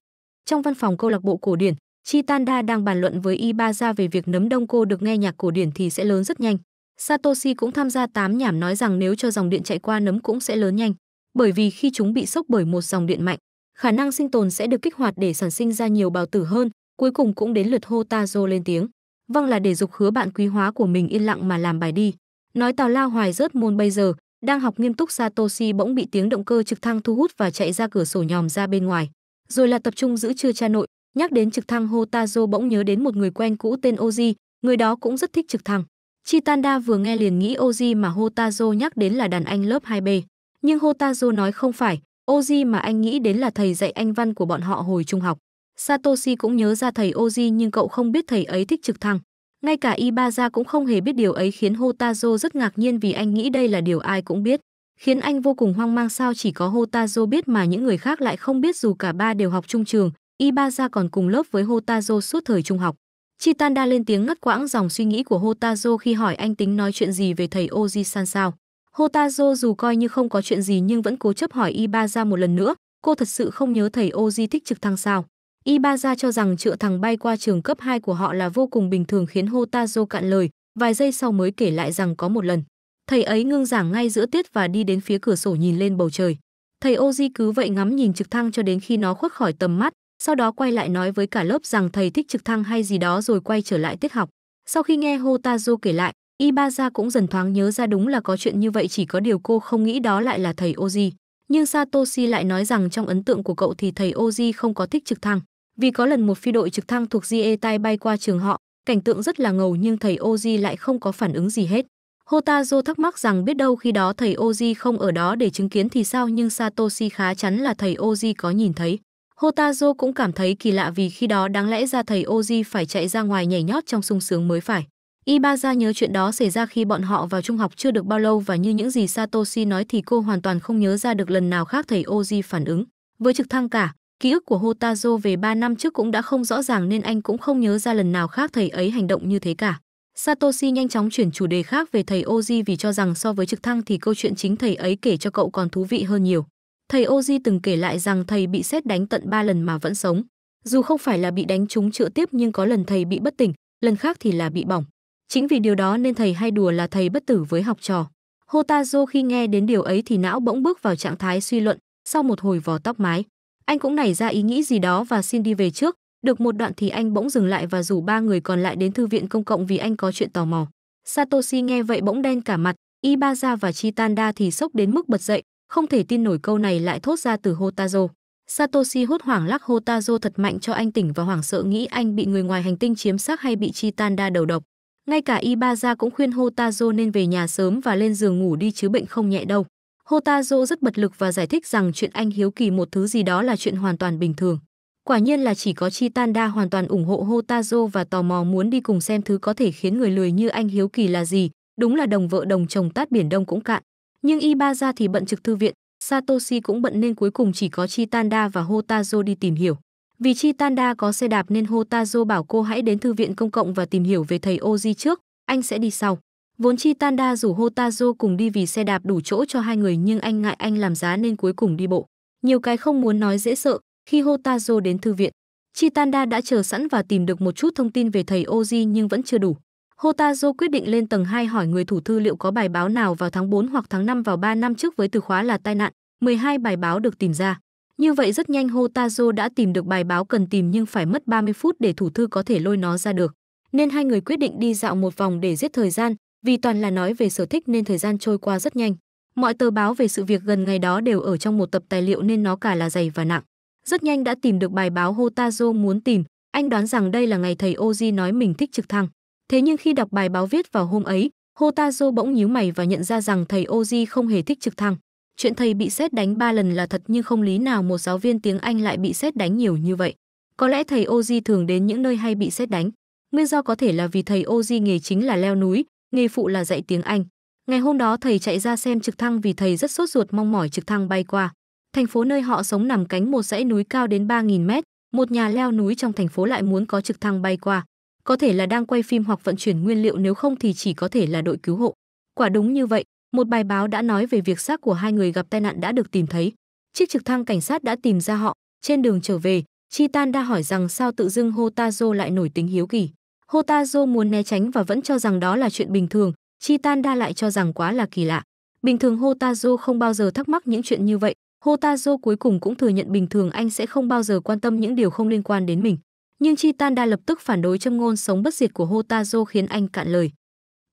Trong văn phòng câu lạc bộ cổ điển, Chi Chitanda đang bàn luận với Ibaza về việc nấm đông cô được nghe nhạc cổ điển thì sẽ lớn rất nhanh. Satoshi cũng tham gia tám nhảm nói rằng nếu cho dòng điện chạy qua nấm cũng sẽ lớn nhanh, bởi vì khi chúng bị sốc bởi một dòng điện mạnh, khả năng sinh tồn sẽ được kích hoạt để sản sinh ra nhiều bào tử hơn, cuối cùng cũng đến lượt Hotazo lên tiếng. Vâng là để dục hứa bạn quý hóa của mình yên lặng mà làm bài đi. Nói Tào Lao hoài rớt môn bây giờ, đang học nghiêm túc Satoshi bỗng bị tiếng động cơ trực thăng thu hút và chạy ra cửa sổ nhòm ra bên ngoài. Rồi là tập trung giữ chưa cha nội, nhắc đến trực thăng Hotazo bỗng nhớ đến một người quen cũ tên Oji, người đó cũng rất thích trực thăng. Chitanda vừa nghe liền nghĩ Oji mà Hotazo nhắc đến là đàn anh lớp 2B. Nhưng Hotazo nói không phải, Oji mà anh nghĩ đến là thầy dạy anh văn của bọn họ hồi trung học. Satoshi cũng nhớ ra thầy Oji nhưng cậu không biết thầy ấy thích trực thăng. Ngay cả Ibaza cũng không hề biết điều ấy khiến Hotazo rất ngạc nhiên vì anh nghĩ đây là điều ai cũng biết. Khiến anh vô cùng hoang mang sao chỉ có Hotazo biết mà những người khác lại không biết dù cả ba đều học trung trường, Ibaza còn cùng lớp với Hotazo suốt thời trung học. Chitanda lên tiếng ngắt quãng dòng suy nghĩ của Hotazo khi hỏi anh tính nói chuyện gì về thầy Oji-san sao. Hotazo dù coi như không có chuyện gì nhưng vẫn cố chấp hỏi Ibaza một lần nữa, cô thật sự không nhớ thầy Oji thích trực thăng sao. Ibaza cho rằng trựa thằng bay qua trường cấp 2 của họ là vô cùng bình thường khiến Hotazo cạn lời, vài giây sau mới kể lại rằng có một lần. Thầy ấy ngưng giảng ngay giữa tiết và đi đến phía cửa sổ nhìn lên bầu trời. Thầy Oji cứ vậy ngắm nhìn trực thăng cho đến khi nó khuất khỏi tầm mắt, sau đó quay lại nói với cả lớp rằng thầy thích trực thăng hay gì đó rồi quay trở lại tiết học. Sau khi nghe Hotazo kể lại, Ibaza cũng dần thoáng nhớ ra đúng là có chuyện như vậy chỉ có điều cô không nghĩ đó lại là thầy Oji. Nhưng Satoshi lại nói rằng trong ấn tượng của cậu thì thầy Oji không có thích trực thăng. Vì có lần một phi đội trực thăng thuộc Jietai bay qua trường họ, cảnh tượng rất là ngầu nhưng thầy Oji lại không có phản ứng gì hết. Hotazo thắc mắc rằng biết đâu khi đó thầy Oji không ở đó để chứng kiến thì sao nhưng Satoshi khá chắn là thầy Oji có nhìn thấy. Hotazo cũng cảm thấy kỳ lạ vì khi đó đáng lẽ ra thầy Oji phải chạy ra ngoài nhảy nhót trong sung sướng mới phải. Ibaza nhớ chuyện đó xảy ra khi bọn họ vào trung học chưa được bao lâu và như những gì Satoshi nói thì cô hoàn toàn không nhớ ra được lần nào khác thầy Oji phản ứng. Với trực thăng cả, ký ức của Hotazo về 3 năm trước cũng đã không rõ ràng nên anh cũng không nhớ ra lần nào khác thầy ấy hành động như thế cả. Satoshi nhanh chóng chuyển chủ đề khác về thầy Oji vì cho rằng so với trực thăng thì câu chuyện chính thầy ấy kể cho cậu còn thú vị hơn nhiều. Thầy Oji từng kể lại rằng thầy bị xét đánh tận 3 lần mà vẫn sống. Dù không phải là bị đánh trúng chữa tiếp nhưng có lần thầy bị bất tỉnh, lần khác thì là bị bỏng. Chính vì điều đó nên thầy hay đùa là thầy bất tử với học trò. Hotazo khi nghe đến điều ấy thì não bỗng bước vào trạng thái suy luận, sau một hồi vò tóc mái. Anh cũng nảy ra ý nghĩ gì đó và xin đi về trước, được một đoạn thì anh bỗng dừng lại và rủ ba người còn lại đến thư viện công cộng vì anh có chuyện tò mò. Satoshi nghe vậy bỗng đen cả mặt, Ibaza và Chitanda thì sốc đến mức bật dậy, không thể tin nổi câu này lại thốt ra từ Hotazo. Satoshi hốt hoảng lắc Hotazo thật mạnh cho anh tỉnh và hoảng sợ nghĩ anh bị người ngoài hành tinh chiếm xác hay bị Titan đầu độc. Ngay cả Ibaza cũng khuyên Hotazo nên về nhà sớm và lên giường ngủ đi chứ bệnh không nhẹ đâu. Hotazo rất bật lực và giải thích rằng chuyện anh hiếu kỳ một thứ gì đó là chuyện hoàn toàn bình thường. Quả nhiên là chỉ có Chitanda hoàn toàn ủng hộ Hotazo và tò mò muốn đi cùng xem thứ có thể khiến người lười như anh hiếu kỳ là gì. Đúng là đồng vợ đồng chồng tát biển đông cũng cạn. Nhưng Ibaza thì bận trực thư viện, Satoshi cũng bận nên cuối cùng chỉ có Chitanda và Hotazo đi tìm hiểu. Vì Chitanda có xe đạp nên Hotazo bảo cô hãy đến thư viện công cộng và tìm hiểu về thầy Oji trước, anh sẽ đi sau. Vốn Chitanda rủ Hotazo cùng đi vì xe đạp đủ chỗ cho hai người nhưng anh ngại anh làm giá nên cuối cùng đi bộ. Nhiều cái không muốn nói dễ sợ, khi Hotazo đến thư viện, Chitanda đã chờ sẵn và tìm được một chút thông tin về thầy Oji nhưng vẫn chưa đủ. Hotazo quyết định lên tầng 2 hỏi người thủ thư liệu có bài báo nào vào tháng 4 hoặc tháng 5 vào 3 năm trước với từ khóa là tai nạn, 12 bài báo được tìm ra. Như vậy rất nhanh Hotazo đã tìm được bài báo cần tìm nhưng phải mất 30 phút để thủ thư có thể lôi nó ra được. Nên hai người quyết định đi dạo một vòng để giết thời gian, vì toàn là nói về sở thích nên thời gian trôi qua rất nhanh. Mọi tờ báo về sự việc gần ngày đó đều ở trong một tập tài liệu nên nó cả là dày và nặng. Rất nhanh đã tìm được bài báo Hotazo muốn tìm, anh đoán rằng đây là ngày thầy Oji nói mình thích trực thăng. Thế nhưng khi đọc bài báo viết vào hôm ấy, Hotazo bỗng nhíu mày và nhận ra rằng thầy Oji không hề thích trực thăng. Chuyện thầy bị xét đánh ba lần là thật nhưng không lý nào một giáo viên tiếng Anh lại bị xét đánh nhiều như vậy. Có lẽ thầy Oji thường đến những nơi hay bị xét đánh. Nguyên do có thể là vì thầy Oji nghề chính là leo núi, nghề phụ là dạy tiếng Anh. Ngày hôm đó thầy chạy ra xem trực thăng vì thầy rất sốt ruột mong mỏi trực thăng bay qua. Thành phố nơi họ sống nằm cánh một dãy núi cao đến 3.000 mét, một nhà leo núi trong thành phố lại muốn có trực thăng bay qua có thể là đang quay phim hoặc vận chuyển nguyên liệu nếu không thì chỉ có thể là đội cứu hộ. Quả đúng như vậy, một bài báo đã nói về việc xác của hai người gặp tai nạn đã được tìm thấy. Chiếc trực thăng cảnh sát đã tìm ra họ. Trên đường trở về, Chitan đã hỏi rằng sao tự dưng Hotazo lại nổi tính hiếu kỳ. Hotazo muốn né tránh và vẫn cho rằng đó là chuyện bình thường, Chitan đa lại cho rằng quá là kỳ lạ. Bình thường Hotazo không bao giờ thắc mắc những chuyện như vậy, Hotazo cuối cùng cũng thừa nhận bình thường anh sẽ không bao giờ quan tâm những điều không liên quan đến mình nhưng Titan đã lập tức phản đối châm ngôn sống bất diệt của Hotazo khiến anh cạn lời.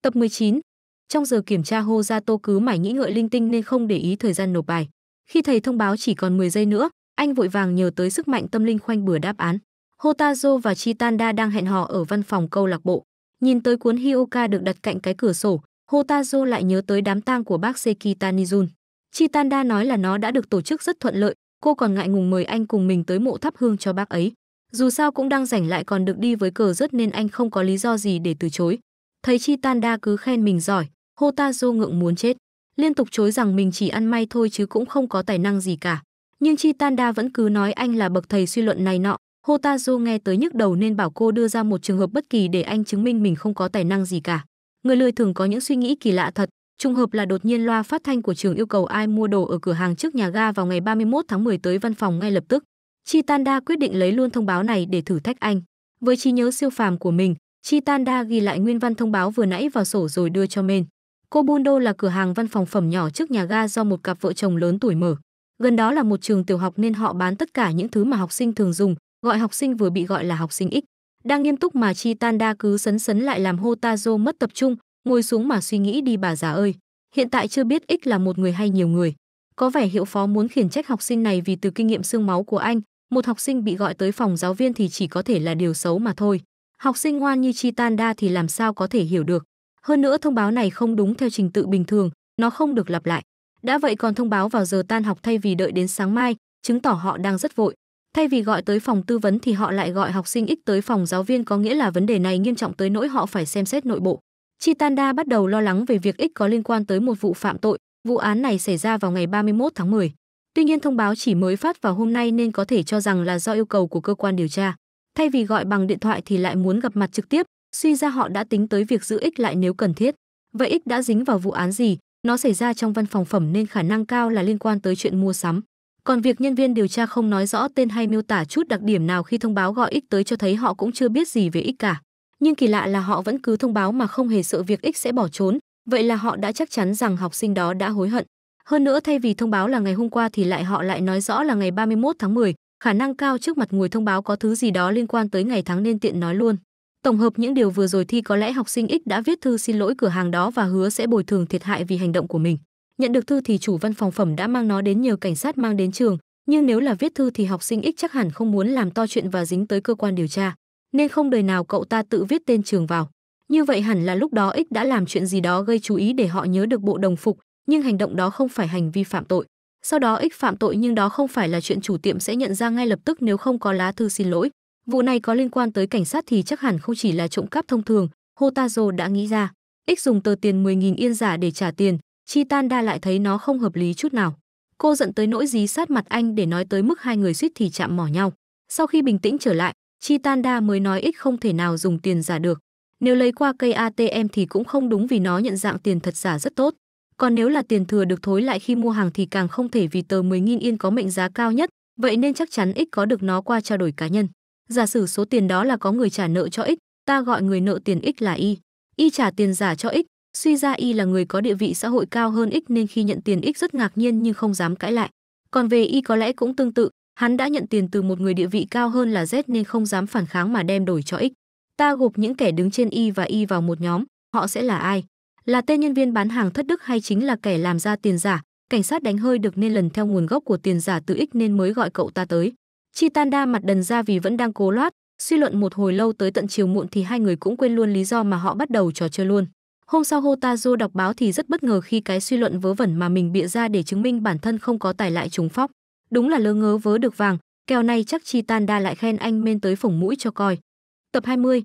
Tập 19 Trong giờ kiểm tra Hotazo cứ mải nghĩ ngợi linh tinh nên không để ý thời gian nộp bài. Khi thầy thông báo chỉ còn 10 giây nữa, anh vội vàng nhờ tới sức mạnh tâm linh khoanh bừa đáp án. Hotazo và Chitanda đang hẹn hò ở văn phòng câu lạc bộ. Nhìn tới cuốn Hioka được đặt cạnh cái cửa sổ, Hotazo lại nhớ tới đám tang của bác Seki Tanizun. Chitanda nói là nó đã được tổ chức rất thuận lợi, cô còn ngại ngùng mời anh cùng mình tới mộ thắp hương cho bác ấy. Dù sao cũng đang rảnh lại còn được đi với cờ rất nên anh không có lý do gì để từ chối. Thấy chi tan đa cứ khen mình giỏi, Hotazo ngượng muốn chết. Liên tục chối rằng mình chỉ ăn may thôi chứ cũng không có tài năng gì cả. Nhưng chi tan đa vẫn cứ nói anh là bậc thầy suy luận này nọ. Hotazo nghe tới nhức đầu nên bảo cô đưa ra một trường hợp bất kỳ để anh chứng minh mình không có tài năng gì cả. Người lười thường có những suy nghĩ kỳ lạ thật, Trùng hợp là đột nhiên loa phát thanh của trường yêu cầu ai mua đồ ở cửa hàng trước nhà ga vào ngày 31 tháng 10 tới văn phòng ngay lập tức. Chitanda quyết định lấy luôn thông báo này để thử thách anh. Với trí nhớ siêu phàm của mình, Chitanda ghi lại nguyên văn thông báo vừa nãy vào sổ rồi đưa cho Mên. Kobundo là cửa hàng văn phòng phẩm nhỏ trước nhà ga do một cặp vợ chồng lớn tuổi mở. Gần đó là một trường tiểu học nên họ bán tất cả những thứ mà học sinh thường dùng, gọi học sinh vừa bị gọi là học sinh ích. Đang nghiêm túc mà Chitanda cứ sấn sấn lại làm Hotazo mất tập trung, ngồi xuống mà suy nghĩ đi bà già ơi. Hiện tại chưa biết ích là một người hay nhiều người. Có vẻ hiệu phó muốn khiển trách học sinh này vì từ kinh nghiệm xương máu của anh, một học sinh bị gọi tới phòng giáo viên thì chỉ có thể là điều xấu mà thôi. Học sinh ngoan như Chitanda thì làm sao có thể hiểu được. Hơn nữa thông báo này không đúng theo trình tự bình thường, nó không được lặp lại. Đã vậy còn thông báo vào giờ tan học thay vì đợi đến sáng mai, chứng tỏ họ đang rất vội. Thay vì gọi tới phòng tư vấn thì họ lại gọi học sinh ít tới phòng giáo viên có nghĩa là vấn đề này nghiêm trọng tới nỗi họ phải xem xét nội bộ. Chitanda bắt đầu lo lắng về việc ít có liên quan tới một vụ phạm tội, Vụ án này xảy ra vào ngày 31 tháng 10. Tuy nhiên thông báo chỉ mới phát vào hôm nay nên có thể cho rằng là do yêu cầu của cơ quan điều tra. Thay vì gọi bằng điện thoại thì lại muốn gặp mặt trực tiếp, suy ra họ đã tính tới việc giữ ích lại nếu cần thiết. Vậy ích đã dính vào vụ án gì? Nó xảy ra trong văn phòng phẩm nên khả năng cao là liên quan tới chuyện mua sắm. Còn việc nhân viên điều tra không nói rõ tên hay miêu tả chút đặc điểm nào khi thông báo gọi ích tới cho thấy họ cũng chưa biết gì về ích cả. Nhưng kỳ lạ là họ vẫn cứ thông báo mà không hề sợ việc ích sẽ bỏ trốn, vậy là họ đã chắc chắn rằng học sinh đó đã hối hận. Hơn nữa thay vì thông báo là ngày hôm qua thì lại họ lại nói rõ là ngày 31 tháng 10, khả năng cao trước mặt người thông báo có thứ gì đó liên quan tới ngày tháng nên tiện nói luôn. Tổng hợp những điều vừa rồi thì có lẽ học sinh X đã viết thư xin lỗi cửa hàng đó và hứa sẽ bồi thường thiệt hại vì hành động của mình. Nhận được thư thì chủ văn phòng phẩm đã mang nó đến nhờ cảnh sát mang đến trường, nhưng nếu là viết thư thì học sinh X chắc hẳn không muốn làm to chuyện và dính tới cơ quan điều tra, nên không đời nào cậu ta tự viết tên trường vào. Như vậy hẳn là lúc đó ích đã làm chuyện gì đó gây chú ý để họ nhớ được bộ đồng phục, nhưng hành động đó không phải hành vi phạm tội. Sau đó ích phạm tội nhưng đó không phải là chuyện chủ tiệm sẽ nhận ra ngay lập tức nếu không có lá thư xin lỗi. Vụ này có liên quan tới cảnh sát thì chắc hẳn không chỉ là trộm cắp thông thường, Hotazo đã nghĩ ra. X dùng tờ tiền 10.000 yên giả để trả tiền, Chitanda lại thấy nó không hợp lý chút nào. Cô giận tới nỗi dí sát mặt anh để nói tới mức hai người suýt thì chạm mỏ nhau. Sau khi bình tĩnh trở lại, Chitanda mới nói ích không thể nào dùng tiền giả được. Nếu lấy qua cây ATM thì cũng không đúng vì nó nhận dạng tiền thật giả rất tốt. Còn nếu là tiền thừa được thối lại khi mua hàng thì càng không thể vì tờ 10.000 yên có mệnh giá cao nhất, vậy nên chắc chắn ít có được nó qua trao đổi cá nhân. Giả sử số tiền đó là có người trả nợ cho ít, ta gọi người nợ tiền x là y. Y trả tiền giả cho x, suy ra y là người có địa vị xã hội cao hơn x nên khi nhận tiền x rất ngạc nhiên nhưng không dám cãi lại. Còn về y có lẽ cũng tương tự, hắn đã nhận tiền từ một người địa vị cao hơn là z nên không dám phản kháng mà đem đổi cho ích ta gộp những kẻ đứng trên y và y vào một nhóm họ sẽ là ai là tên nhân viên bán hàng thất đức hay chính là kẻ làm ra tiền giả cảnh sát đánh hơi được nên lần theo nguồn gốc của tiền giả từ ích nên mới gọi cậu ta tới chi tan đa mặt đần ra vì vẫn đang cố loát suy luận một hồi lâu tới tận chiều muộn thì hai người cũng quên luôn lý do mà họ bắt đầu trò chơi luôn hôm sau hotazo đọc báo thì rất bất ngờ khi cái suy luận vớ vẩn mà mình bịa ra để chứng minh bản thân không có tài lại trúng phóc đúng là lơ ngớ vớ được vàng kèo này chắc chi tan đa lại khen anh men tới phổng mũi cho coi tập 20,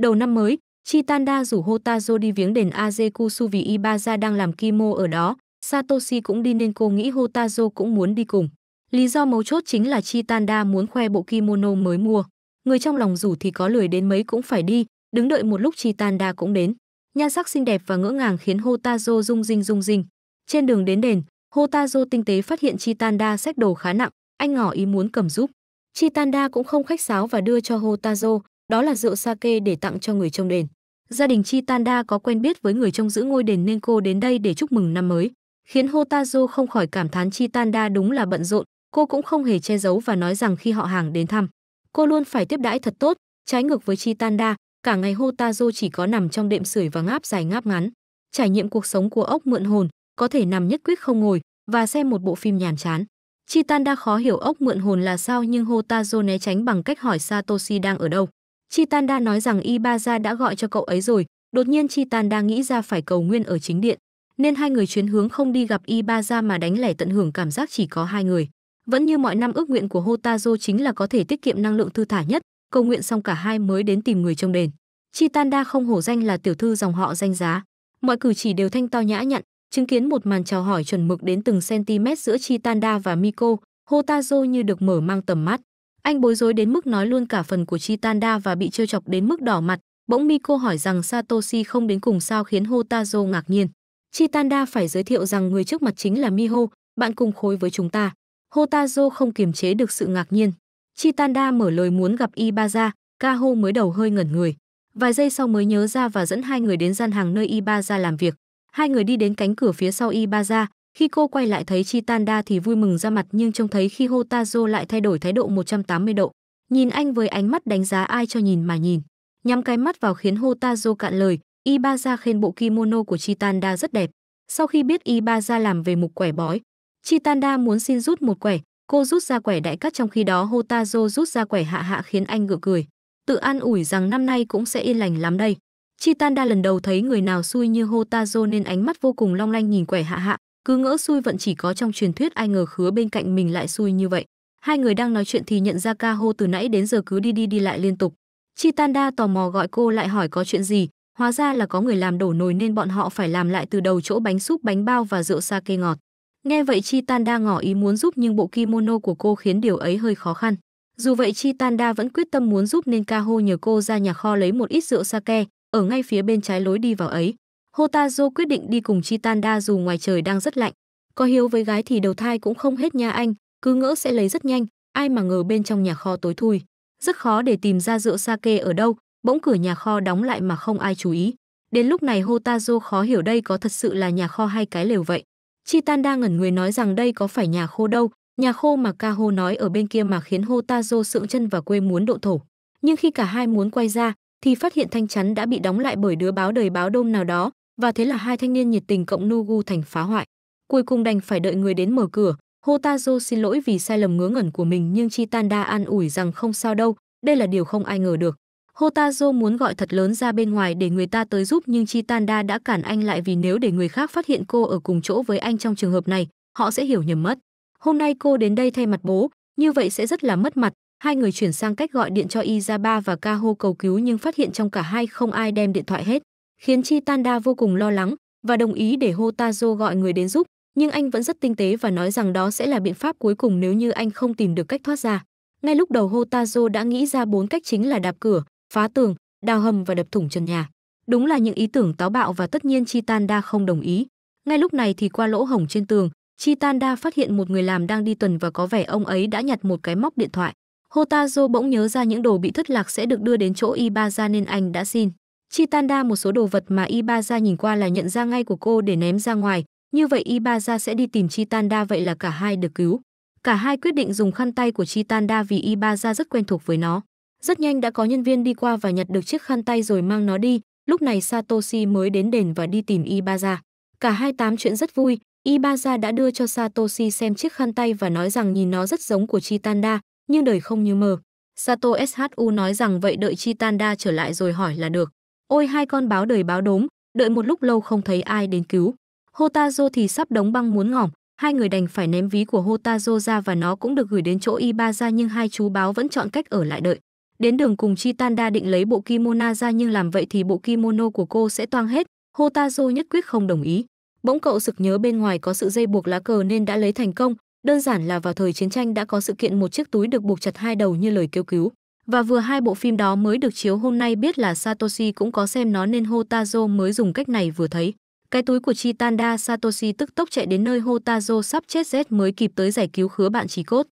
Đầu năm mới, Chitanda rủ Hotazo đi viếng đền Azekusu vì Ibaza đang làm kimo ở đó, Satoshi cũng đi nên cô nghĩ Hotazo cũng muốn đi cùng. Lý do mấu chốt chính là Chitanda muốn khoe bộ kimono mới mua. Người trong lòng rủ thì có lười đến mấy cũng phải đi, đứng đợi một lúc Chitanda cũng đến. Nhan sắc xinh đẹp và ngỡ ngàng khiến Hotazo rung rinh rung rinh. Trên đường đến đền, Hotazo tinh tế phát hiện Chitanda xách đồ khá nặng, anh ngỏ ý muốn cầm giúp. Chitanda cũng không khách sáo và đưa cho Hotazo, đó là rượu sake để tặng cho người trong đền. Gia đình Chitanda có quen biết với người trông giữ ngôi đền nên cô đến đây để chúc mừng năm mới, khiến Hotazo không khỏi cảm thán Chitanda đúng là bận rộn, cô cũng không hề che giấu và nói rằng khi họ hàng đến thăm, cô luôn phải tiếp đãi thật tốt, trái ngược với Chitanda, cả ngày Hotazo chỉ có nằm trong đệm sưởi và ngáp dài ngáp ngắn, trải nghiệm cuộc sống của ốc mượn hồn, có thể nằm nhất quyết không ngồi và xem một bộ phim nhàm chán. Chitanda khó hiểu ốc mượn hồn là sao nhưng Hotazo né tránh bằng cách hỏi Satoshi đang ở đâu. Chitanda nói rằng Ibaza đã gọi cho cậu ấy rồi, đột nhiên Chitanda nghĩ ra phải cầu nguyên ở chính điện, nên hai người chuyến hướng không đi gặp Ibaza mà đánh lẻ tận hưởng cảm giác chỉ có hai người. Vẫn như mọi năm ước nguyện của Hotazo chính là có thể tiết kiệm năng lượng thư thả nhất, cầu nguyện xong cả hai mới đến tìm người trong đền. Chitanda không hổ danh là tiểu thư dòng họ danh giá, mọi cử chỉ đều thanh to nhã nhặn, chứng kiến một màn chào hỏi chuẩn mực đến từng cm giữa Chitanda và Miko, Hotazo như được mở mang tầm mắt. Anh bối rối đến mức nói luôn cả phần của Chitanda và bị trêu chọc đến mức đỏ mặt. Bỗng Miko hỏi rằng Satoshi không đến cùng sao khiến Hotazo ngạc nhiên. Chitanda phải giới thiệu rằng người trước mặt chính là Miho, bạn cùng khối với chúng ta. Hotazo không kiềm chế được sự ngạc nhiên. Chitanda mở lời muốn gặp Ibaza, Kaho mới đầu hơi ngẩn người. Vài giây sau mới nhớ ra và dẫn hai người đến gian hàng nơi Ibaza làm việc. Hai người đi đến cánh cửa phía sau Ibaza, khi cô quay lại thấy Chitanda thì vui mừng ra mặt nhưng trông thấy khi Hotazo lại thay đổi thái độ 180 độ. Nhìn anh với ánh mắt đánh giá ai cho nhìn mà nhìn. Nhắm cái mắt vào khiến Hotazo cạn lời, Ibaza khen bộ kimono của Chitanda rất đẹp. Sau khi biết Ibaza làm về mục quẻ bói, Chitanda muốn xin rút một quẻ, cô rút ra quẻ đại cắt trong khi đó Hotazo rút ra quẻ hạ hạ khiến anh gượng cười. Tự an ủi rằng năm nay cũng sẽ yên lành lắm đây. Chitanda lần đầu thấy người nào xui như Hotazo nên ánh mắt vô cùng long lanh nhìn quẻ hạ hạ, cứ ngỡ xui vận chỉ có trong truyền thuyết ai ngờ khứa bên cạnh mình lại xui như vậy. Hai người đang nói chuyện thì nhận ra ca hô từ nãy đến giờ cứ đi đi đi lại liên tục. Chitanda tò mò gọi cô lại hỏi có chuyện gì, hóa ra là có người làm đổ nồi nên bọn họ phải làm lại từ đầu chỗ bánh súp bánh bao và rượu sake ngọt. Nghe vậy Chitanda ngỏ ý muốn giúp nhưng bộ kimono của cô khiến điều ấy hơi khó khăn. Dù vậy Chitanda vẫn quyết tâm muốn giúp nên ca hô nhờ cô ra nhà kho lấy một ít rượu sake, ở ngay phía bên trái lối đi vào ấy. Hotazo quyết định đi cùng Chitanda dù ngoài trời đang rất lạnh. Có hiếu với gái thì đầu thai cũng không hết nha anh, cứ ngỡ sẽ lấy rất nhanh, ai mà ngờ bên trong nhà kho tối thui. Rất khó để tìm ra rượu sake ở đâu, bỗng cửa nhà kho đóng lại mà không ai chú ý. Đến lúc này Hotazo khó hiểu đây có thật sự là nhà kho hay cái lều vậy. Chitanda ngẩn người nói rằng đây có phải nhà khô đâu, nhà khô mà Kaho nói ở bên kia mà khiến Hotazo sượng chân và quê muốn độ thổ. Nhưng khi cả hai muốn quay ra, thì phát hiện thanh chắn đã bị đóng lại bởi đứa báo đời báo đôm nào đó, và thế là hai thanh niên nhiệt tình cộng Nugu thành phá hoại. Cuối cùng đành phải đợi người đến mở cửa, Hotazo xin lỗi vì sai lầm ngớ ngẩn của mình nhưng Chitanda an ủi rằng không sao đâu, đây là điều không ai ngờ được. Hotazo muốn gọi thật lớn ra bên ngoài để người ta tới giúp nhưng Chitanda đã cản anh lại vì nếu để người khác phát hiện cô ở cùng chỗ với anh trong trường hợp này, họ sẽ hiểu nhầm mất. Hôm nay cô đến đây thay mặt bố, như vậy sẽ rất là mất mặt. Hai người chuyển sang cách gọi điện cho Izaba và Kaho cầu cứu nhưng phát hiện trong cả hai không ai đem điện thoại hết khiến Chitanda vô cùng lo lắng và đồng ý để Hotazo gọi người đến giúp, nhưng anh vẫn rất tinh tế và nói rằng đó sẽ là biện pháp cuối cùng nếu như anh không tìm được cách thoát ra. Ngay lúc đầu Hotazo đã nghĩ ra bốn cách chính là đạp cửa, phá tường, đào hầm và đập thủng trần nhà. Đúng là những ý tưởng táo bạo và tất nhiên Chitanda không đồng ý. Ngay lúc này thì qua lỗ hổng trên tường, Chitanda phát hiện một người làm đang đi tuần và có vẻ ông ấy đã nhặt một cái móc điện thoại. Hotazo bỗng nhớ ra những đồ bị thất lạc sẽ được đưa đến chỗ Ibaza nên anh đã xin. Chi tan đa một số đồ vật mà Ibaza nhìn qua là nhận ra ngay của cô để ném ra ngoài, như vậy Ibaza sẽ đi tìm Chi tan đa vậy là cả hai được cứu. Cả hai quyết định dùng khăn tay của Chi tan đa vì Ibaza rất quen thuộc với nó. Rất nhanh đã có nhân viên đi qua và nhặt được chiếc khăn tay rồi mang nó đi, lúc này Satoshi mới đến đền và đi tìm Ibaza. Cả hai tám chuyện rất vui, Ibaza đã đưa cho Satoshi xem chiếc khăn tay và nói rằng nhìn nó rất giống của Chitanda, nhưng đời không như mơ. Sato SHU nói rằng vậy đợi Chitanda trở lại rồi hỏi là được. Ôi hai con báo đời báo đốm, đợi một lúc lâu không thấy ai đến cứu. Hotazo thì sắp đóng băng muốn ngỏm, hai người đành phải ném ví của Hotazo ra và nó cũng được gửi đến chỗ Ibaza nhưng hai chú báo vẫn chọn cách ở lại đợi. Đến đường cùng Chitanda định lấy bộ kimono ra nhưng làm vậy thì bộ kimono của cô sẽ toang hết, Hotazo nhất quyết không đồng ý. Bỗng cậu sực nhớ bên ngoài có sự dây buộc lá cờ nên đã lấy thành công, đơn giản là vào thời chiến tranh đã có sự kiện một chiếc túi được buộc chặt hai đầu như lời kêu cứu. Và vừa hai bộ phim đó mới được chiếu hôm nay biết là Satoshi cũng có xem nó nên Hotazo mới dùng cách này vừa thấy. Cái túi của Chitanda Satoshi tức tốc chạy đến nơi Hotazo sắp chết rét mới kịp tới giải cứu khứa bạn trí cốt.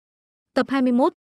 Tập 21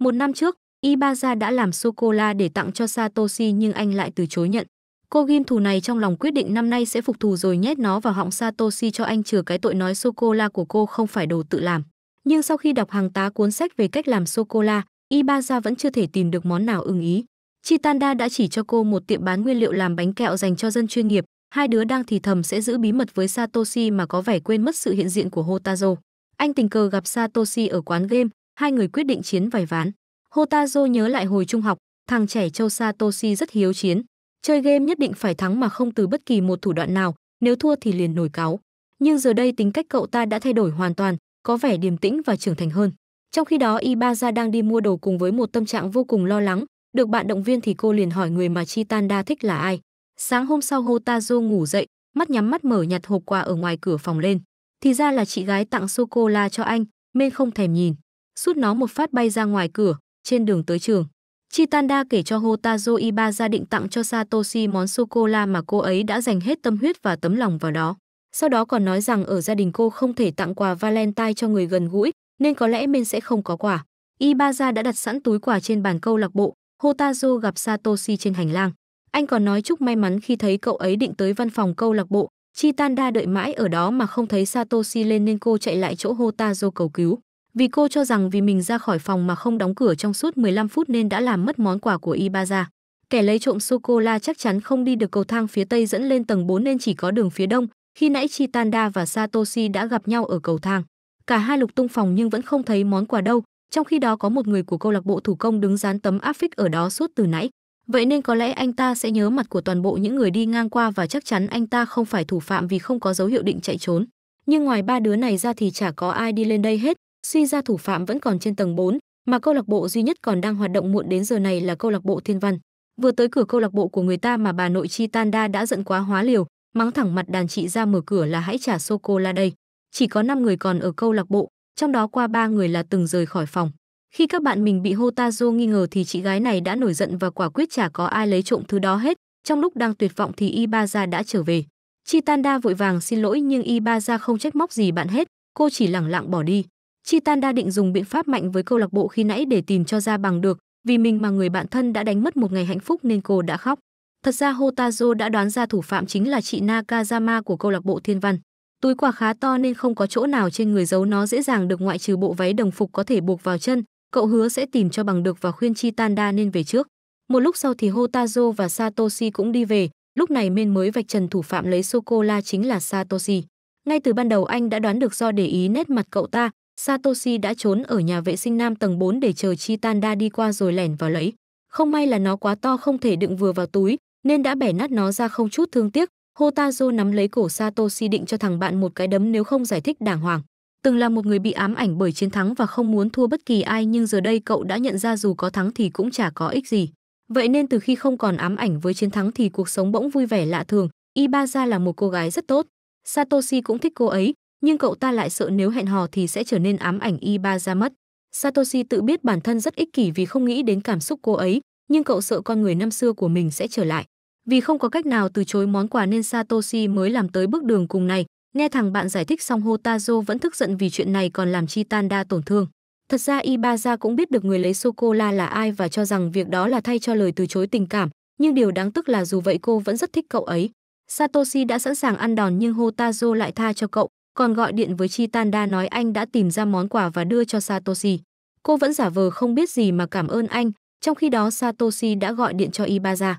Một năm trước, Ibaza đã làm sô-cô-la để tặng cho Satoshi nhưng anh lại từ chối nhận. Cô ghim thù này trong lòng quyết định năm nay sẽ phục thù rồi nhét nó vào họng Satoshi cho anh trừ cái tội nói sô-cô-la của cô không phải đồ tự làm. Nhưng sau khi đọc hàng tá cuốn sách về cách làm sô-cô-la, Ibaza vẫn chưa thể tìm được món nào ưng ý. Chitanda đã chỉ cho cô một tiệm bán nguyên liệu làm bánh kẹo dành cho dân chuyên nghiệp, hai đứa đang thì thầm sẽ giữ bí mật với Satoshi mà có vẻ quên mất sự hiện diện của Hotazo. Anh tình cờ gặp Satoshi ở quán game, hai người quyết định chiến vài ván. Hotazo nhớ lại hồi trung học, thằng trẻ châu Satoshi rất hiếu chiến. Chơi game nhất định phải thắng mà không từ bất kỳ một thủ đoạn nào, nếu thua thì liền nổi cáo. Nhưng giờ đây tính cách cậu ta đã thay đổi hoàn toàn, có vẻ điềm tĩnh và trưởng thành hơn. Trong khi đó Ibaza đang đi mua đồ cùng với một tâm trạng vô cùng lo lắng, được bạn động viên thì cô liền hỏi người mà Chitanda thích là ai. Sáng hôm sau Hotazo ngủ dậy, mắt nhắm mắt mở nhặt hộp quà ở ngoài cửa phòng lên. Thì ra là chị gái tặng sô-cô-la cho anh, nên không thèm nhìn. Suốt nó một phát bay ra ngoài cửa, trên đường tới trường. Chitanda kể cho Hotazo Ibaza định tặng cho Satoshi món sô-cô-la mà cô ấy đã dành hết tâm huyết và tấm lòng vào đó. Sau đó còn nói rằng ở gia đình cô không thể tặng quà Valentine cho người gần gũi, nên có lẽ mình sẽ không có quả. Ibaza đã đặt sẵn túi quà trên bàn câu lạc bộ, Hotazo gặp Satoshi trên hành lang. Anh còn nói chúc may mắn khi thấy cậu ấy định tới văn phòng câu lạc bộ, Chitanda đợi mãi ở đó mà không thấy Satoshi lên nên cô chạy lại chỗ Hotazo cầu cứu. Vì cô cho rằng vì mình ra khỏi phòng mà không đóng cửa trong suốt 15 phút nên đã làm mất món quà của Ibaza. Kẻ lấy trộm sô-cô-la chắc chắn không đi được cầu thang phía tây dẫn lên tầng 4 nên chỉ có đường phía đông. Khi nãy Chitanda và Satoshi đã gặp nhau ở cầu thang cả hai lục tung phòng nhưng vẫn không thấy món quà đâu, trong khi đó có một người của câu lạc bộ thủ công đứng dán tấm áp phích ở đó suốt từ nãy. Vậy nên có lẽ anh ta sẽ nhớ mặt của toàn bộ những người đi ngang qua và chắc chắn anh ta không phải thủ phạm vì không có dấu hiệu định chạy trốn. Nhưng ngoài ba đứa này ra thì chả có ai đi lên đây hết, suy ra thủ phạm vẫn còn trên tầng 4, mà câu lạc bộ duy nhất còn đang hoạt động muộn đến giờ này là câu lạc bộ Thiên Văn. Vừa tới cửa câu lạc bộ của người ta mà bà nội Chi Tanda đã giận quá hóa liều, mắng thẳng mặt đàn chị ra mở cửa là hãy trả sô cô la đây chỉ có 5 người còn ở câu lạc bộ, trong đó qua ba người là từng rời khỏi phòng. Khi các bạn mình bị Hotazo nghi ngờ thì chị gái này đã nổi giận và quả quyết chả có ai lấy trộm thứ đó hết. Trong lúc đang tuyệt vọng thì Ibaza đã trở về. Chitanda vội vàng xin lỗi nhưng Ibaza không trách móc gì bạn hết, cô chỉ lẳng lặng bỏ đi. Chitanda định dùng biện pháp mạnh với câu lạc bộ khi nãy để tìm cho ra bằng được, vì mình mà người bạn thân đã đánh mất một ngày hạnh phúc nên cô đã khóc. Thật ra Hotazo đã đoán ra thủ phạm chính là chị Nakazama của câu lạc bộ Thiên Văn. Túi quà khá to nên không có chỗ nào trên người giấu nó dễ dàng được ngoại trừ bộ váy đồng phục có thể buộc vào chân, cậu hứa sẽ tìm cho bằng được và khuyên Chi Chitanda nên về trước. Một lúc sau thì Hotazo và Satoshi cũng đi về, lúc này men mới vạch trần thủ phạm lấy sô-cô-la chính là Satoshi. Ngay từ ban đầu anh đã đoán được do để ý nét mặt cậu ta, Satoshi đã trốn ở nhà vệ sinh nam tầng 4 để chờ Chi Chitanda đi qua rồi lẻn vào lấy. Không may là nó quá to không thể đựng vừa vào túi, nên đã bẻ nát nó ra không chút thương tiếc, Hotazo nắm lấy cổ Satoshi định cho thằng bạn một cái đấm nếu không giải thích đàng hoàng. Từng là một người bị ám ảnh bởi chiến thắng và không muốn thua bất kỳ ai nhưng giờ đây cậu đã nhận ra dù có thắng thì cũng chả có ích gì. Vậy nên từ khi không còn ám ảnh với chiến thắng thì cuộc sống bỗng vui vẻ lạ thường. Ibaza là một cô gái rất tốt. Satoshi cũng thích cô ấy, nhưng cậu ta lại sợ nếu hẹn hò thì sẽ trở nên ám ảnh Ibaza mất. Satoshi tự biết bản thân rất ích kỷ vì không nghĩ đến cảm xúc cô ấy, nhưng cậu sợ con người năm xưa của mình sẽ trở lại. Vì không có cách nào từ chối món quà nên Satoshi mới làm tới bước đường cùng này. Nghe thằng bạn giải thích xong Hotazo vẫn tức giận vì chuyện này còn làm Chitanda tổn thương. Thật ra Ibaza cũng biết được người lấy sô-cô-la là ai và cho rằng việc đó là thay cho lời từ chối tình cảm, nhưng điều đáng tức là dù vậy cô vẫn rất thích cậu ấy. Satoshi đã sẵn sàng ăn đòn nhưng Hotazo lại tha cho cậu, còn gọi điện với Chitanda nói anh đã tìm ra món quà và đưa cho Satoshi. Cô vẫn giả vờ không biết gì mà cảm ơn anh, trong khi đó Satoshi đã gọi điện cho Ibaza.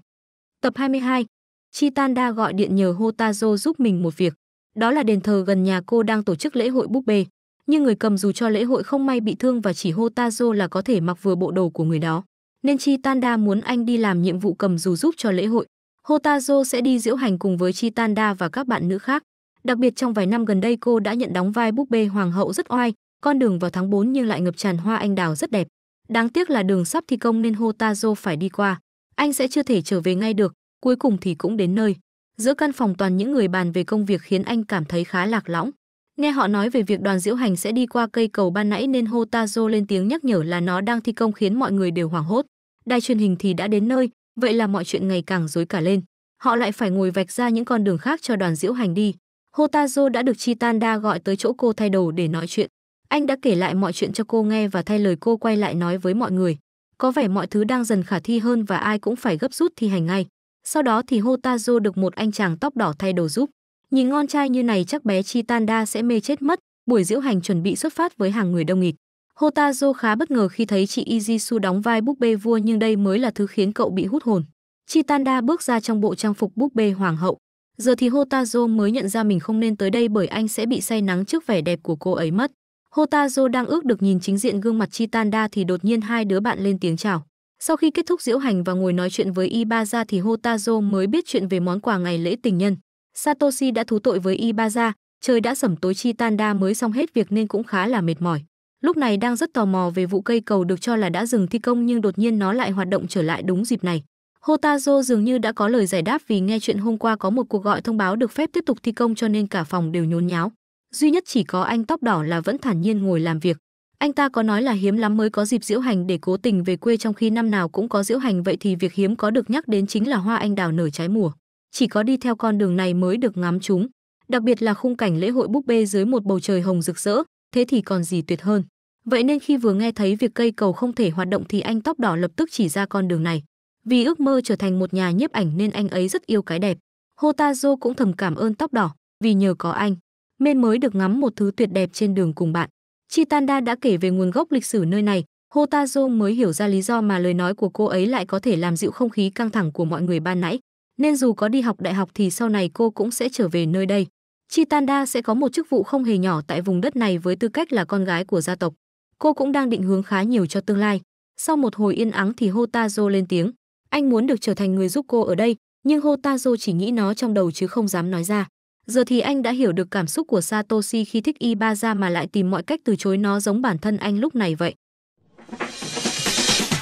Tập 22. Chitanda gọi điện nhờ Hotazo giúp mình một việc. Đó là đền thờ gần nhà cô đang tổ chức lễ hội búp bê. Nhưng người cầm dù cho lễ hội không may bị thương và chỉ Hotazo là có thể mặc vừa bộ đồ của người đó. Nên Chitanda muốn anh đi làm nhiệm vụ cầm dù giúp cho lễ hội. Hotazo sẽ đi diễu hành cùng với Chitanda và các bạn nữ khác. Đặc biệt trong vài năm gần đây cô đã nhận đóng vai búp bê hoàng hậu rất oai, con đường vào tháng 4 nhưng lại ngập tràn hoa anh đào rất đẹp. Đáng tiếc là đường sắp thi công nên Hotazo phải đi qua anh sẽ chưa thể trở về ngay được, cuối cùng thì cũng đến nơi. Giữa căn phòng toàn những người bàn về công việc khiến anh cảm thấy khá lạc lõng. Nghe họ nói về việc đoàn diễu hành sẽ đi qua cây cầu ban nãy nên Hotazo lên tiếng nhắc nhở là nó đang thi công khiến mọi người đều hoảng hốt. Đài truyền hình thì đã đến nơi, vậy là mọi chuyện ngày càng rối cả lên. Họ lại phải ngồi vạch ra những con đường khác cho đoàn diễu hành đi. Hotazo đã được Chitanda gọi tới chỗ cô thay đồ để nói chuyện. Anh đã kể lại mọi chuyện cho cô nghe và thay lời cô quay lại nói với mọi người. Có vẻ mọi thứ đang dần khả thi hơn và ai cũng phải gấp rút thi hành ngay. Sau đó thì Hotazo được một anh chàng tóc đỏ thay đồ giúp. Nhìn ngon trai như này chắc bé Chitanda sẽ mê chết mất, buổi diễu hành chuẩn bị xuất phát với hàng người đông nghịt. Hotazo khá bất ngờ khi thấy chị Izisu đóng vai búp bê vua nhưng đây mới là thứ khiến cậu bị hút hồn. Chitanda bước ra trong bộ trang phục búp bê hoàng hậu. Giờ thì Hotazo mới nhận ra mình không nên tới đây bởi anh sẽ bị say nắng trước vẻ đẹp của cô ấy mất. Hotazo đang ước được nhìn chính diện gương mặt Chitanda thì đột nhiên hai đứa bạn lên tiếng chào. Sau khi kết thúc diễu hành và ngồi nói chuyện với Ibaza thì Hotazo mới biết chuyện về món quà ngày lễ tình nhân. Satoshi đã thú tội với Ibaza, trời đã sẩm tối Chitanda mới xong hết việc nên cũng khá là mệt mỏi. Lúc này đang rất tò mò về vụ cây cầu được cho là đã dừng thi công nhưng đột nhiên nó lại hoạt động trở lại đúng dịp này. Hotazo dường như đã có lời giải đáp vì nghe chuyện hôm qua có một cuộc gọi thông báo được phép tiếp tục thi công cho nên cả phòng đều nhốn nháo duy nhất chỉ có anh tóc đỏ là vẫn thản nhiên ngồi làm việc anh ta có nói là hiếm lắm mới có dịp diễu hành để cố tình về quê trong khi năm nào cũng có diễu hành vậy thì việc hiếm có được nhắc đến chính là hoa anh đào nở trái mùa chỉ có đi theo con đường này mới được ngắm chúng đặc biệt là khung cảnh lễ hội búp bê dưới một bầu trời hồng rực rỡ thế thì còn gì tuyệt hơn vậy nên khi vừa nghe thấy việc cây cầu không thể hoạt động thì anh tóc đỏ lập tức chỉ ra con đường này vì ước mơ trở thành một nhà nhiếp ảnh nên anh ấy rất yêu cái đẹp hotazo cũng thầm cảm ơn tóc đỏ vì nhờ có anh nên mới được ngắm một thứ tuyệt đẹp trên đường cùng bạn. Chitanda đã kể về nguồn gốc lịch sử nơi này, Hotazo mới hiểu ra lý do mà lời nói của cô ấy lại có thể làm dịu không khí căng thẳng của mọi người ban nãy. Nên dù có đi học đại học thì sau này cô cũng sẽ trở về nơi đây. Chitanda sẽ có một chức vụ không hề nhỏ tại vùng đất này với tư cách là con gái của gia tộc. Cô cũng đang định hướng khá nhiều cho tương lai. Sau một hồi yên ắng thì Hotazo lên tiếng. Anh muốn được trở thành người giúp cô ở đây, nhưng Hotazo chỉ nghĩ nó trong đầu chứ không dám nói ra. Giờ thì anh đã hiểu được cảm xúc của Satoshi khi thích Ibaza mà lại tìm mọi cách từ chối nó giống bản thân anh lúc này vậy.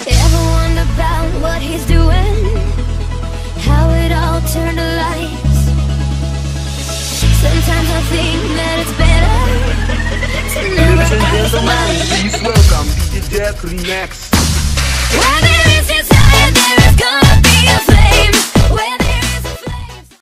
there is gonna be a flame.